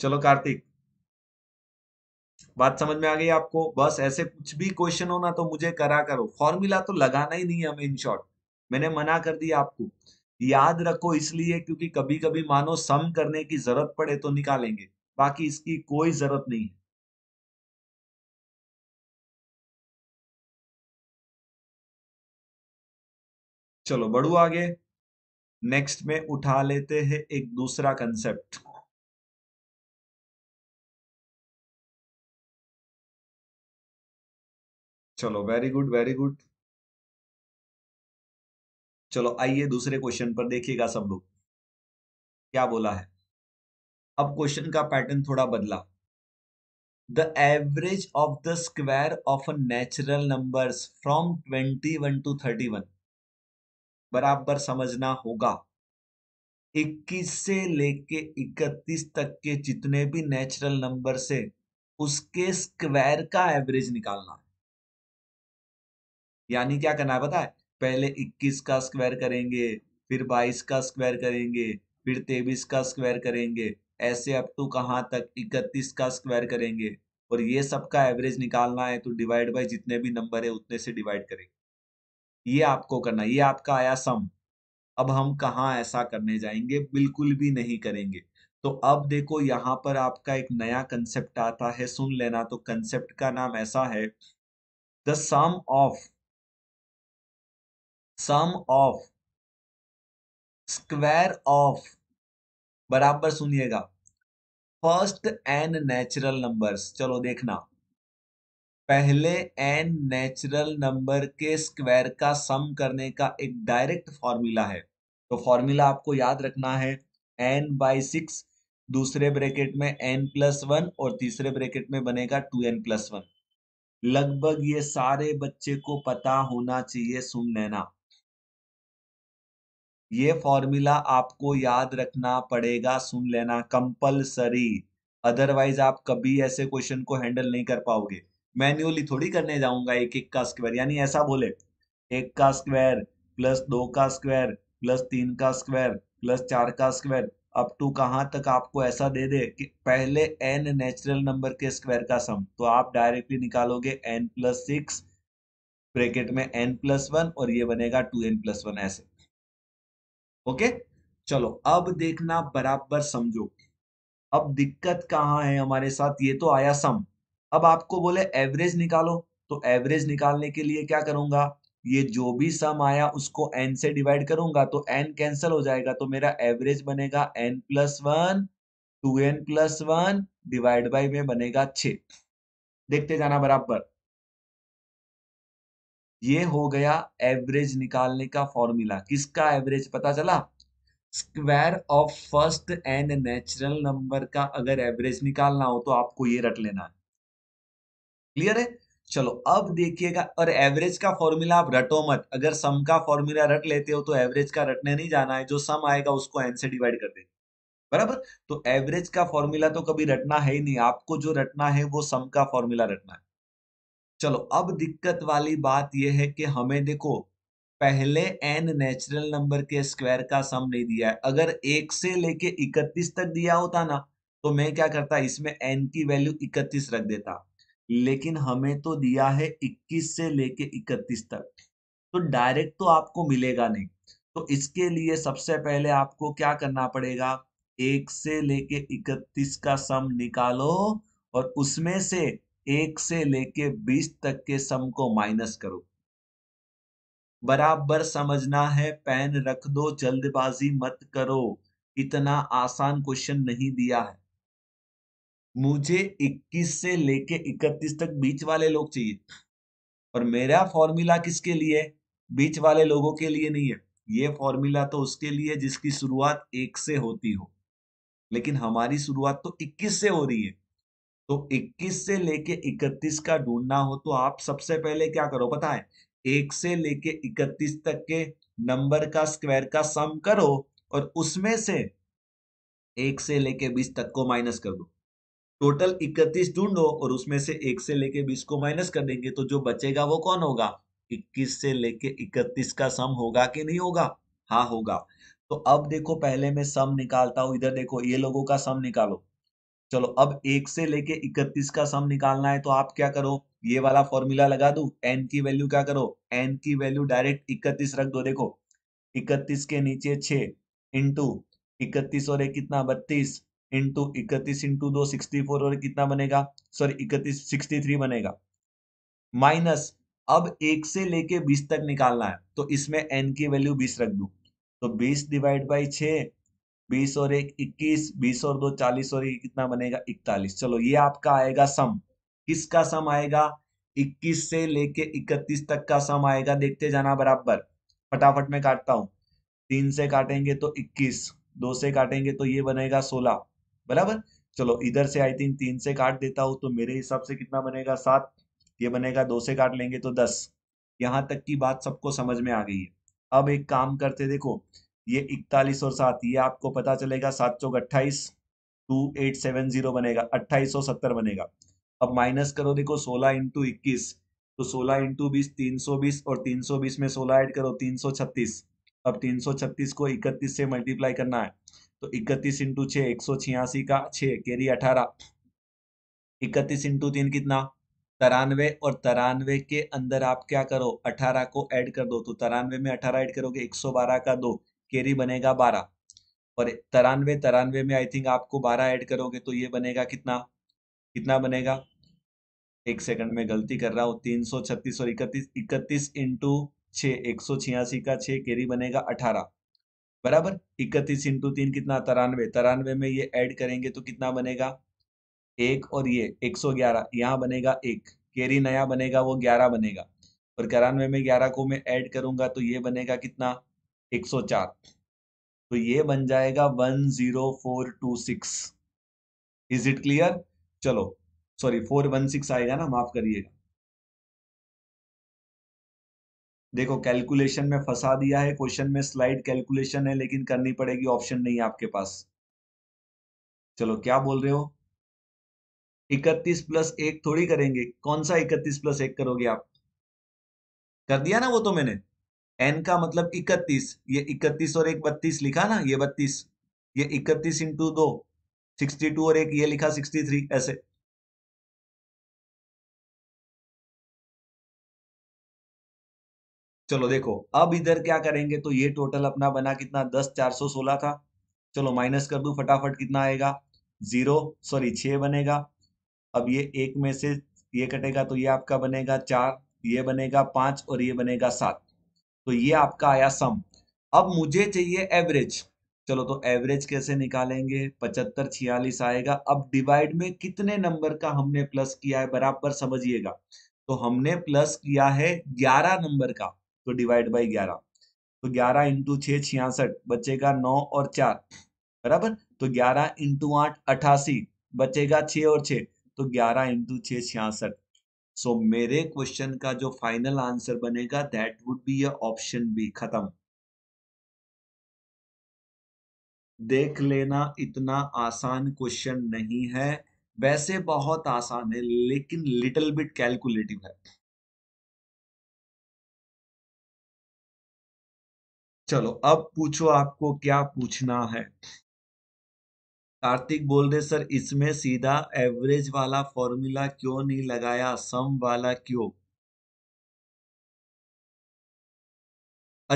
चलो कार्तिक बात समझ में आ गई आपको बस ऐसे कुछ भी क्वेश्चन हो ना तो मुझे करा करो फॉर्मूला तो लगाना ही नहीं है हमें इन शॉर्ट मैंने मना कर दिया आपको याद रखो इसलिए क्योंकि कभी कभी मानो सम करने की जरूरत पड़े तो निकालेंगे बाकी इसकी कोई जरूरत नहीं है चलो बढ़ू आगे नेक्स्ट में उठा लेते हैं एक दूसरा कंसेप्ट चलो वेरी गुड वेरी गुड चलो आइए दूसरे क्वेश्चन पर देखिएगा सब लोग क्या बोला है अब क्वेश्चन का पैटर्न थोड़ा बदला the average of the square of a natural numbers from one to thirty one बराबर समझना होगा 21 से लेके 31 तक के जितने भी नेचुरल नंबर से उसके स्क्वायर का एवरेज निकालना यानी क्या करना है पता है पहले 21 का स्क्वायर करेंगे फिर 22 का स्क्वायर करेंगे फिर 23 का स्क्वायर करेंगे ऐसे अब टू कहाँ तक 31 का स्क्वायर करेंगे और ये सब का एवरेज निकालना है तो डिवाइड बाय जितने भी नंबर है उतने से डिवाइड करेंगे ये आपको करना ये आपका आया सम अब हम कहाँ ऐसा करने जाएंगे बिल्कुल भी नहीं करेंगे तो अब देखो यहाँ पर आपका एक नया कंसेप्ट आता है सुन लेना तो कंसेप्ट का नाम ऐसा है the sum of sum of square of बराबर सुनिएगा फर्स्ट एन नेचुरल नंबर्स चलो देखना पहले एन नेचुरल नंबर के स्क्वायर का सम करने का एक डायरेक्ट फॉर्मूला है तो फॉर्मूला आपको याद रखना है एन बाई सिक्स दूसरे ब्रैकेट में एन प्लस वन और तीसरे ब्रैकेट में बनेगा टू एन प्लस वन लगभग ये सारे बच्चे को पता होना चाहिए सुन लेना ये फॉर्मूला आपको याद रखना पड़ेगा सुन लेना कंपलसरी अदरवाइज आप कभी ऐसे क्वेश्चन को हैंडल नहीं कर पाओगे मैन्युअली थोड़ी करने जाऊंगा एक एक का स्क्वायर यानी ऐसा बोले एक का स्क्वायर प्लस दो का स्क्वायर प्लस तीन का स्क्वायर प्लस चार का स्क्वायर अप टू कहाँ तक आपको ऐसा दे दे कि पहले एन नेचुरल नंबर के स्क्वायर का सम तो आप डायरेक्टली निकालोगे एन प्लस सिक्स ब्रेकेट में एन प्लस वन और ये बनेगा टू एन प्लस वन ऐसे ओके चलो अब देखना बराबर समझो अब दिक्कत कहाँ है हमारे साथ ये तो आया सम अब आपको बोले एवरेज निकालो तो एवरेज निकालने के लिए क्या करूंगा ये जो भी सम आया उसको एन से डिवाइड करूंगा तो एन कैंसिल हो जाएगा तो मेरा एवरेज बनेगा N plus one two N plus one divide by में बनेगा छ देखते जाना बराबर ये हो गया एवरेज निकालने का फॉर्मूला किसका एवरेज पता चला square of first N natural number का अगर एवरेज निकालना हो तो आपको ये रट लेना है क्लियर है चलो अब देखिएगा और एवरेज का फॉर्मूला आप रटो मत अगर सम का फॉर्मूला रट लेते हो तो एवरेज का रटने नहीं जाना है जो सम आएगा उसको एन से डिवाइड कर दे बराबर तो एवरेज का फॉर्मूला तो कभी रटना है ही नहीं आपको जो रटना है वो सम का फॉर्मूला रटना है चलो अब दिक्कत वाली बात यह है कि हमें देखो पहले एन नेचुरल नंबर के स्क्वायर का सम नहीं दिया है अगर एक से लेके इकतीस तक दिया होता ना तो मैं क्या करता इसमें एन की वैल्यू इकतीस रख देता लेकिन हमें तो दिया है इक्कीस से लेके इकतीस तक तो डायरेक्ट तो आपको मिलेगा नहीं तो इसके लिए सबसे पहले आपको क्या करना पड़ेगा एक से लेके इकतीस का सम निकालो और उसमें से एक से लेके बीस तक के सम को माइनस करो बराबर समझना है पेन रख दो जल्दबाजी मत करो इतना आसान क्वेश्चन नहीं दिया है मुझे 21 से लेके 31 तक बीच वाले लोग चाहिए और मेरा फॉर्मूला किसके लिए बीच वाले लोगों के लिए नहीं है ये फॉर्मूला तो उसके लिए जिसकी शुरुआत एक से होती हो लेकिन हमारी शुरुआत तो 21 से हो रही है तो 21 से लेके 31 का ढूंढना हो तो आप सबसे पहले क्या करो पता है एक से लेके 31 तक के नंबर का स्क्वायर का सम करो और उसमें से एक से लेके 20 तक को माइनस कर दो टोटल 31 ढूंढो और उसमें से एक से लेके 20 को माइनस कर देंगे तो जो बचेगा वो कौन होगा 21 से लेके 31 का सम होगा कि नहीं होगा हाँ होगा तो अब देखो पहले मैं सम निकालता हूं इधर देखो ये लोगों का सम निकालो चलो अब एक से लेके इकतीस का सम निकालना है तो आप क्या करो ये वाला फॉर्मूला लगा दू एन की वैल्यू क्या करो एन की वैल्यू डायरेक्ट इकतीस रख दो देखो इकतीस के नीचे छ इंटू इकतीस और एक कितना बत्तीस इंटू इकतीस इंटू दो सिक्सटी फोर और कितना बनेगा सॉरी इकतीस सिक्सटी थ्री बनेगा माइनस अब एक से लेके बीस तक निकालना है तो इसमें एन की वैल्यू बीस रख दू तो बीस डिवाइड बाई छ बीस और एक इक्कीस बीस और दो चालीस और एक कितना बनेगा इकतालीस चलो ये आपका आएगा सम किसका सम आएगा इक्कीस से लेके इकतीस तक का सम आएगा देखते जाना बराबर फटाफट में काटता हूं तीन से काटेंगे तो इक्कीस दो से काटेंगे तो ये बनेगा सोलह बराबर चलो इधर से आई थिंक तीन से काट देता हूं तो मेरे हिसाब से कितना बनेगा सात ये बनेगा दो से काट लेंगे तो दस यहां तक की बात सबको समझ में आ गई है अब एक काम करते देखो ये इकतालीस और सात ये आपको पता चलेगा सात चौक अट्ठाईस टू एट सेवन जीरो बनेगा अट्ठाईस सौ सत्तर बनेगा अब माइनस करो देखो सोलह इंटू इक्कीस तो सोलह इंटू बीस तीन सौ बीस और तीन सौ बीस में सोलह ऐड करो तीन सौ छत्तीस अब तीन सौ छत्तीस को इकतीस से मल्टीप्लाई करना है तो इकतीस इंटू छः एक सौ छियासी का छः कैरी अठारह इकतीस इंटू तीन कितना तरानवे और तरानवे के अंदर आप क्या करो अठारह को ऐड कर दो तो तरानवे में अठारह ऐड करोगे एक सौ बारह का दो केरी बनेगा बारह और तिरानवे तिरानवे में आई थिंक आपको बारह ऐड करोगे तो ये बनेगा कितना कितना बनेगा एक सेकंड में गलती कर रहा हूँ तीन सौ छत्तीस और इकतीस इकतीस इंटू छ एक सौ छियासी का छः केरी बनेगा अठारह बराबर इकतीस इंटू तीन कितना तिरानवे तिरानवे में ये ऐड करेंगे तो कितना बनेगा एक और ये एक सौ ग्यारह यहाँ बनेगा एक केरी नया बनेगा वो ग्यारह बनेगा और तिरानवे में ग्यारह को मैं ऐड करूंगा तो ये बनेगा कितना 104 तो ये बन जाएगा 10426 इज इट क्लियर चलो सॉरी 416 आएगा ना माफ करिएगा देखो कैलकुलेशन में फंसा दिया है क्वेश्चन में स्लाइड कैलकुलेशन है लेकिन करनी पड़ेगी ऑप्शन नहीं है आपके पास चलो क्या बोल रहे हो इकतीस प्लस एक थोड़ी करेंगे कौन सा इकतीस प्लस एक करोगे आप कर दिया ना वो तो मैंने एन का मतलब इकतीस ये इकतीस और एक बत्तीस लिखा ना ये बत्तीस ये इकतीस इंटू दो सिक्सटी टू और एक ये लिखा सिक्सटी थ्री ऐसे चलो देखो अब इधर क्या करेंगे तो ये टोटल अपना बना कितना दस चार सौ सोलह था चलो माइनस कर दू फटाफट कितना आएगा जीरो सॉरी छ बनेगा अब ये एक में से ये कटेगा तो ये आपका बनेगा चार ये बनेगा पांच और ये बनेगा सात तो ये आपका आया सम अब मुझे चाहिए एवरेज चलो तो एवरेज कैसे निकालेंगे पचहत्तर छियालीस आएगा अब डिवाइड में कितने नंबर का हमने प्लस किया है बराबर समझिएगा तो हमने प्लस किया है ग्यारह नंबर का तो डिवाइड बाई ग्यारह तो ग्यारह इंटू छ छियासठ बचेगा नौ और चार बराबर तो ग्यारह इंटू आठ अठासी बचेगा छ और छः तो ग्यारह इंटू छ छियासठ सो so, मेरे क्वेश्चन का जो फाइनल आंसर बनेगा that would be a option B खत्म देख लेना इतना आसान क्वेश्चन नहीं है वैसे बहुत आसान है लेकिन लिटिल बिट कैलकुलेटिव है चलो अब पूछो आपको क्या पूछना है कार्तिक बोल रहे सर इसमें सीधा एवरेज वाला फॉर्मूला क्यों नहीं लगाया सम वाला क्यों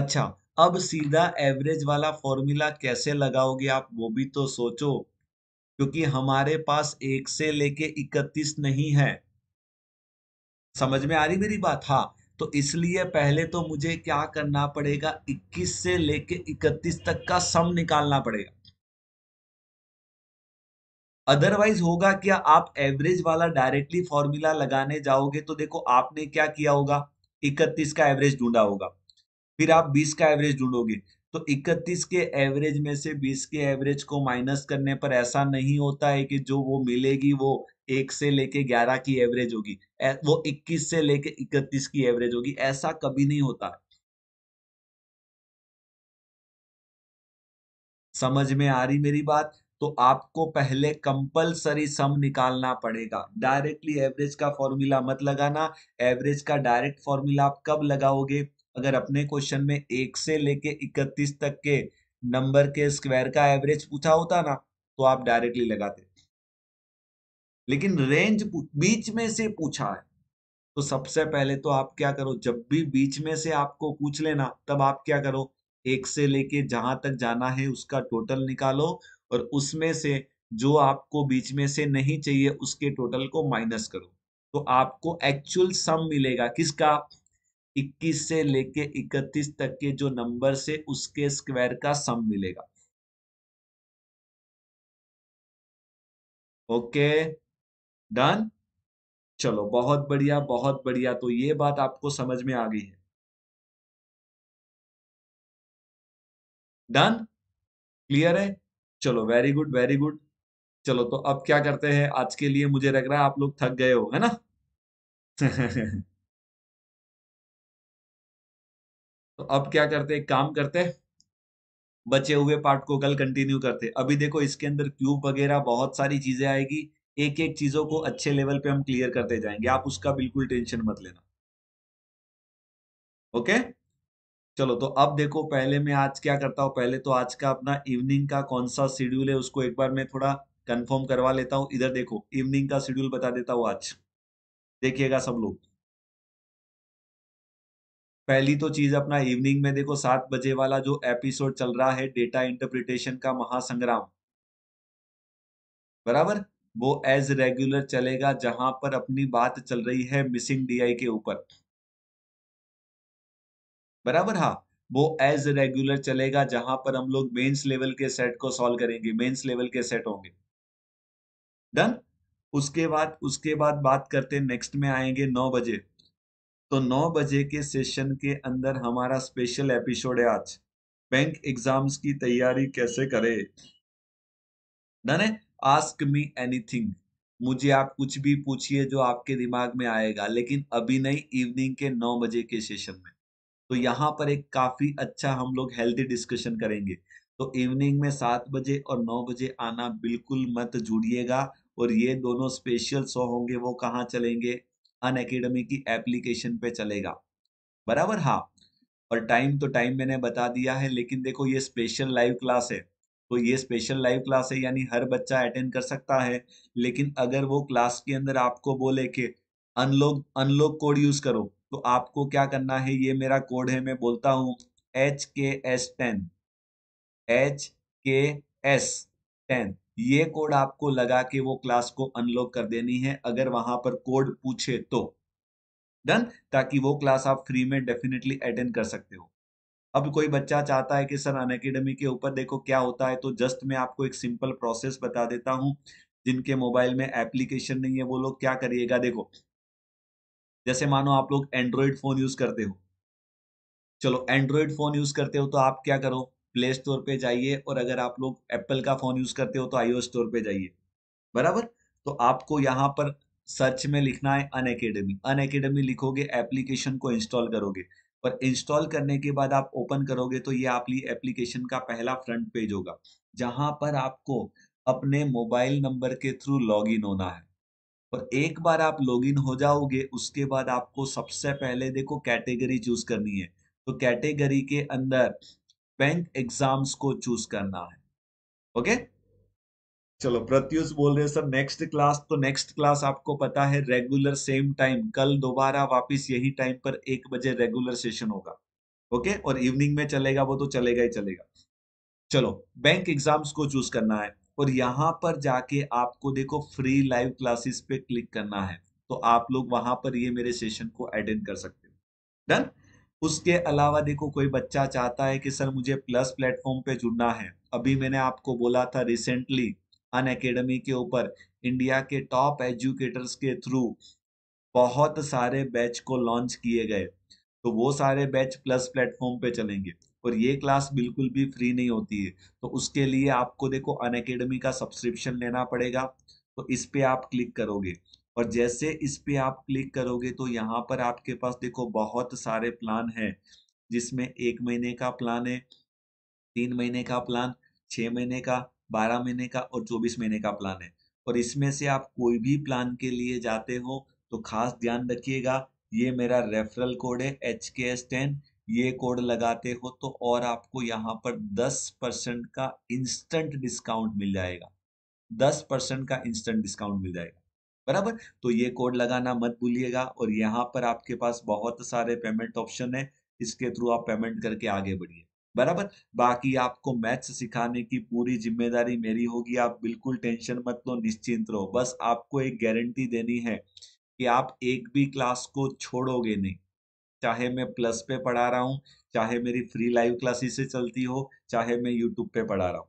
अच्छा अब सीधा एवरेज वाला फॉर्मूला कैसे लगाओगे आप वो भी तो सोचो क्योंकि हमारे पास एक से लेके इकतीस नहीं है समझ में आ रही मेरी बात हाँ तो इसलिए पहले तो मुझे क्या करना पड़ेगा 21 से लेके 31 तक का सम निकालना पड़ेगा अदरवाइज होगा क्या आप एवरेज वाला डायरेक्टली फॉर्मूला लगाने जाओगे तो देखो आपने क्या किया होगा इकतीस का एवरेज ढूंढा होगा फिर आप बीस का एवरेज ढूंढोगे तो इकतीस के एवरेज में से बीस के एवरेज को माइनस करने पर ऐसा नहीं होता है कि जो वो मिलेगी वो एक से लेके ग्यारह की एवरेज होगी वो इक्कीस से लेके इकतीस की एवरेज होगी ऐसा कभी नहीं होता समझ में आ रही मेरी बात तो आपको पहले कंपलसरी सम निकालना पड़ेगा डायरेक्टली एवरेज का फॉर्मूला मत लगाना एवरेज का डायरेक्ट फॉर्मूला आप कब लगाओगे अगर अपने क्वेश्चन में एक से लेके इकतीस तक के नंबर के स्क्वायर का एवरेज पूछा होता ना तो आप डायरेक्टली लगाते लेकिन रेंज बीच में से पूछा है तो सबसे पहले तो आप क्या करो जब भी बीच में से आपको पूछ लेना तब आप क्या करो एक से लेके जहां तक जाना है उसका टोटल निकालो और उसमें से जो आपको बीच में से नहीं चाहिए उसके टोटल को माइनस करो तो आपको एक्चुअल सम मिलेगा किसका 21 से लेके 31 तक के जो नंबर से उसके स्क्वायर का सम मिलेगा ओके डन चलो बहुत बढ़िया बहुत बढ़िया तो ये बात आपको समझ में आ गई है डन क्लियर है चलो वेरी गुड वेरी गुड चलो तो अब क्या करते हैं आज के लिए मुझे लग रहा है आप लोग थक गए हो है ना तो अब क्या करते हैं काम करते हैं बचे हुए पार्ट को कल कंटिन्यू करते अभी देखो इसके अंदर क्यूब वगैरह बहुत सारी चीजें आएगी एक एक चीजों को अच्छे लेवल पे हम क्लियर करते जाएंगे आप उसका बिल्कुल टेंशन मत लेना ओके okay? चलो तो अब देखो पहले मैं आज क्या करता हूँ पहले तो आज का अपना इवनिंग का कौन सा शेड्यूल है उसको एक बार मैं थोड़ा कंफर्म करवा लेता हूँ इधर देखो इवनिंग का शेड्यूल बता देता हूँ आज देखिएगा सब लोग पहली तो चीज अपना इवनिंग में देखो सात बजे वाला जो एपिसोड चल रहा है डेटा इंटरप्रिटेशन का महासंग्राम बराबर वो एज रेगुलर चलेगा जहां पर अपनी बात चल रही है मिसिंग डीआई के ऊपर बराबर हाँ वो एज रेगुलर चलेगा जहां पर हम लोग मेंस लेवल के सेट को सॉल्व करेंगे मेंस लेवल के सेट होंगे डन उसके बाद उसके बाद बात करते नेक्स्ट में आएंगे नौ बजे तो नौ बजे के सेशन के अंदर हमारा स्पेशल एपिसोड है आज बैंक एग्जाम्स की तैयारी कैसे करे डन है आस्क मी एनीथिंग मुझे आप कुछ भी पूछिए जो आपके दिमाग में आएगा लेकिन अभी नहीं इवनिंग के नौ बजे के सेशन में तो यहाँ पर एक काफी अच्छा हम लोग हेल्थी डिस्कशन करेंगे तो इवनिंग में सात बजे और नौ बजे आना बिल्कुल मत जुड़िएगा और ये दोनों स्पेशल शो होंगे वो कहाँ चलेंगे अन अकेडमी की एप्लीकेशन पे चलेगा बराबर हाँ और टाइम तो टाइम मैंने बता दिया है लेकिन देखो ये स्पेशल लाइव क्लास है तो ये स्पेशल लाइव क्लास है यानी हर बच्चा अटेंड कर सकता है लेकिन अगर वो क्लास के अंदर आपको बोले कि अनलॉक अनलॉक कोड यूज करो तो आपको क्या करना है ये मेरा कोड है मैं बोलता हूँ H K S ten H K S ten ये कोड आपको लगा के वो क्लास को अनलॉक कर देनी है अगर वहां पर कोड पूछे तो डन ताकि वो क्लास आप फ्री में डेफिनेटली अटेंड कर सकते हो अब कोई बच्चा चाहता है कि सर अन अकेडमी के ऊपर देखो क्या होता है तो जस्ट मैं आपको एक सिंपल प्रोसेस बता देता हूं जिनके मोबाइल में एप्लीकेशन नहीं है वो लोग क्या करिएगा देखो जैसे मानो आप लोग एंड्रॉयड फोन यूज करते हो चलो एंड्रॉयड फोन यूज करते हो तो आप क्या करो प्ले स्टोर पे जाइए और अगर आप लोग एप्पल का फोन यूज करते हो तो आईओ स्टोर पे जाइए बराबर तो आपको यहाँ पर सर्च में लिखना है अन अकेडमी अन अकेडमी लिखोगे एप्लीकेशन को इंस्टॉल करोगे पर इंस्टॉल करने के बाद आप ओपन करोगे तो ये आप ली एप्लीकेशन का पहला फ्रंट पेज होगा जहां पर आपको अपने मोबाइल नंबर के थ्रू लॉगिन होना है और एक बार आप लॉगिन हो जाओगे उसके बाद आपको सबसे पहले देखो कैटेगरी चूज करनी है तो कैटेगरी के अंदर बैंक एग्जाम्स को चूज करना है ओके चलो प्रत्युष बोल रहे सर नेक्स्ट क्लास तो नेक्स्ट क्लास आपको पता है रेगुलर सेम टाइम कल दोबारा वापस यही टाइम पर एक बजे रेगुलर सेशन होगा ओके और इवनिंग में चलेगा वो तो चलेगा ही चलेगा चलो बैंक एग्जाम्स को चूज करना है और यहाँ पर जाके आपको देखो फ्री लाइव क्लासेस पे क्लिक करना है तो आप लोग वहां पर ये मेरे सेशन को अटेंड कर सकते हो डन उसके अलावा देखो कोई बच्चा चाहता है कि सर मुझे प्लस प्लेटफॉर्म पे जुड़ना है अभी मैंने आपको बोला था रिसेंटली अन अकेडमी के ऊपर इंडिया के टॉप एजुकेटर्स के थ्रू बहुत सारे बैच को लॉन्च किए गए तो वो सारे बैच प्लस प्लेटफॉर्म पे चलेंगे और ये क्लास बिल्कुल भी फ्री नहीं होती है तो उसके लिए आपको देखो अन का सब्सक्रिप्शन लेना पड़ेगा तो इस पर आप क्लिक करोगे और जैसे इस पर आप क्लिक करोगे तो यहाँ पर आपके पास देखो बहुत सारे प्लान है जिसमें एक महीने का प्लान है तीन महीने का प्लान छः महीने का बारह महीने का और चौबीस महीने का प्लान है और इसमें से आप कोई भी प्लान के लिए जाते हो तो खास ध्यान रखिएगा ये मेरा रेफरल कोड है एच के एस टेन ये कोड लगाते हो तो और आपको यहाँ पर 10 परसेंट का इंस्टेंट डिस्काउंट मिल जाएगा 10 परसेंट का इंस्टेंट डिस्काउंट मिल जाएगा बराबर तो ये कोड लगाना मत भूलिएगा और यहाँ पर आपके पास बहुत सारे पेमेंट ऑप्शन है इसके थ्रू आप पेमेंट करके आगे बढ़िए बराबर बाकी आपको मैथ्स सिखाने की पूरी जिम्मेदारी मेरी होगी आप बिल्कुल टेंशन मत लो निश्चिंत रहो बस आपको एक गारंटी देनी है कि आप एक भी क्लास को छोड़ोगे नहीं चाहे मैं प्लस पे पढ़ा रहा हूँ चाहे मेरी फ्री लाइव क्लासेस से चलती हो चाहे मैं यूट्यूब पे पढ़ा रहा हूँ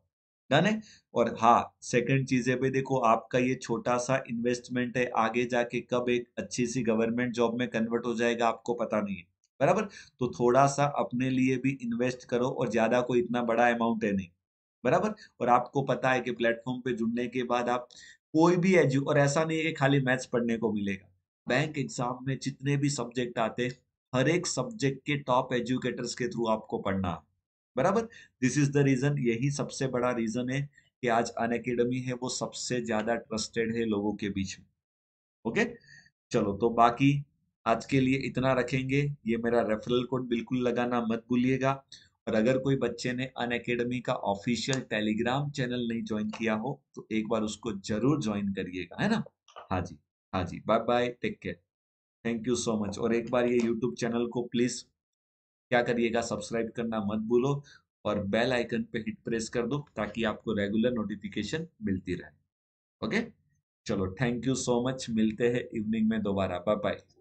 डन है और हाँ सेकेंड चीजें भी देखो आपका ये छोटा सा इन्वेस्टमेंट है आगे जाके कब एक अच्छी सी गवर्नमेंट जॉब में कन्वर्ट हो जाएगा आपको पता नहीं है बराबर तो थोड़ा सा अपने लिए भी इन्वेस्ट करो और ज्यादा कोई इतना बड़ा अमाउंट है नहीं बराबर और आपको पता है कि प्लेटफॉर्म पे जुड़ने के बाद आप कोई भी एजु और ऐसा नहीं है कि खाली मैथ्स पढ़ने को मिलेगा बैंक एग्जाम में जितने भी सब्जेक्ट आते हैं हर एक सब्जेक्ट के टॉप एजुकेटर्स के थ्रू आपको पढ़ना बराबर दिस इज द रीजन यही सबसे बड़ा रीजन है कि आज अन है वो सबसे ज्यादा ट्रस्टेड है लोगों के बीच में ओके चलो तो बाकी आज के लिए इतना रखेंगे ये मेरा रेफरल कोड बिल्कुल लगाना मत भूलिएगा और अगर कोई बच्चे ने अन का ऑफिशियल टेलीग्राम चैनल नहीं ज्वाइन किया हो तो एक बार उसको जरूर ज्वाइन करिएगा है ना हाँ जी हाँ जी bye bye take care thank you so much और एक बार ये यूट्यूब चैनल को प्लीज क्या करिएगा सब्सक्राइब करना मत भूलो और बेल आइकन पे हिट प्रेस कर दो ताकि आपको रेगुलर नोटिफिकेशन मिलती रहे ओके चलो थैंक यू सो मच मिलते हैं इवनिंग में दोबारा बाय बाय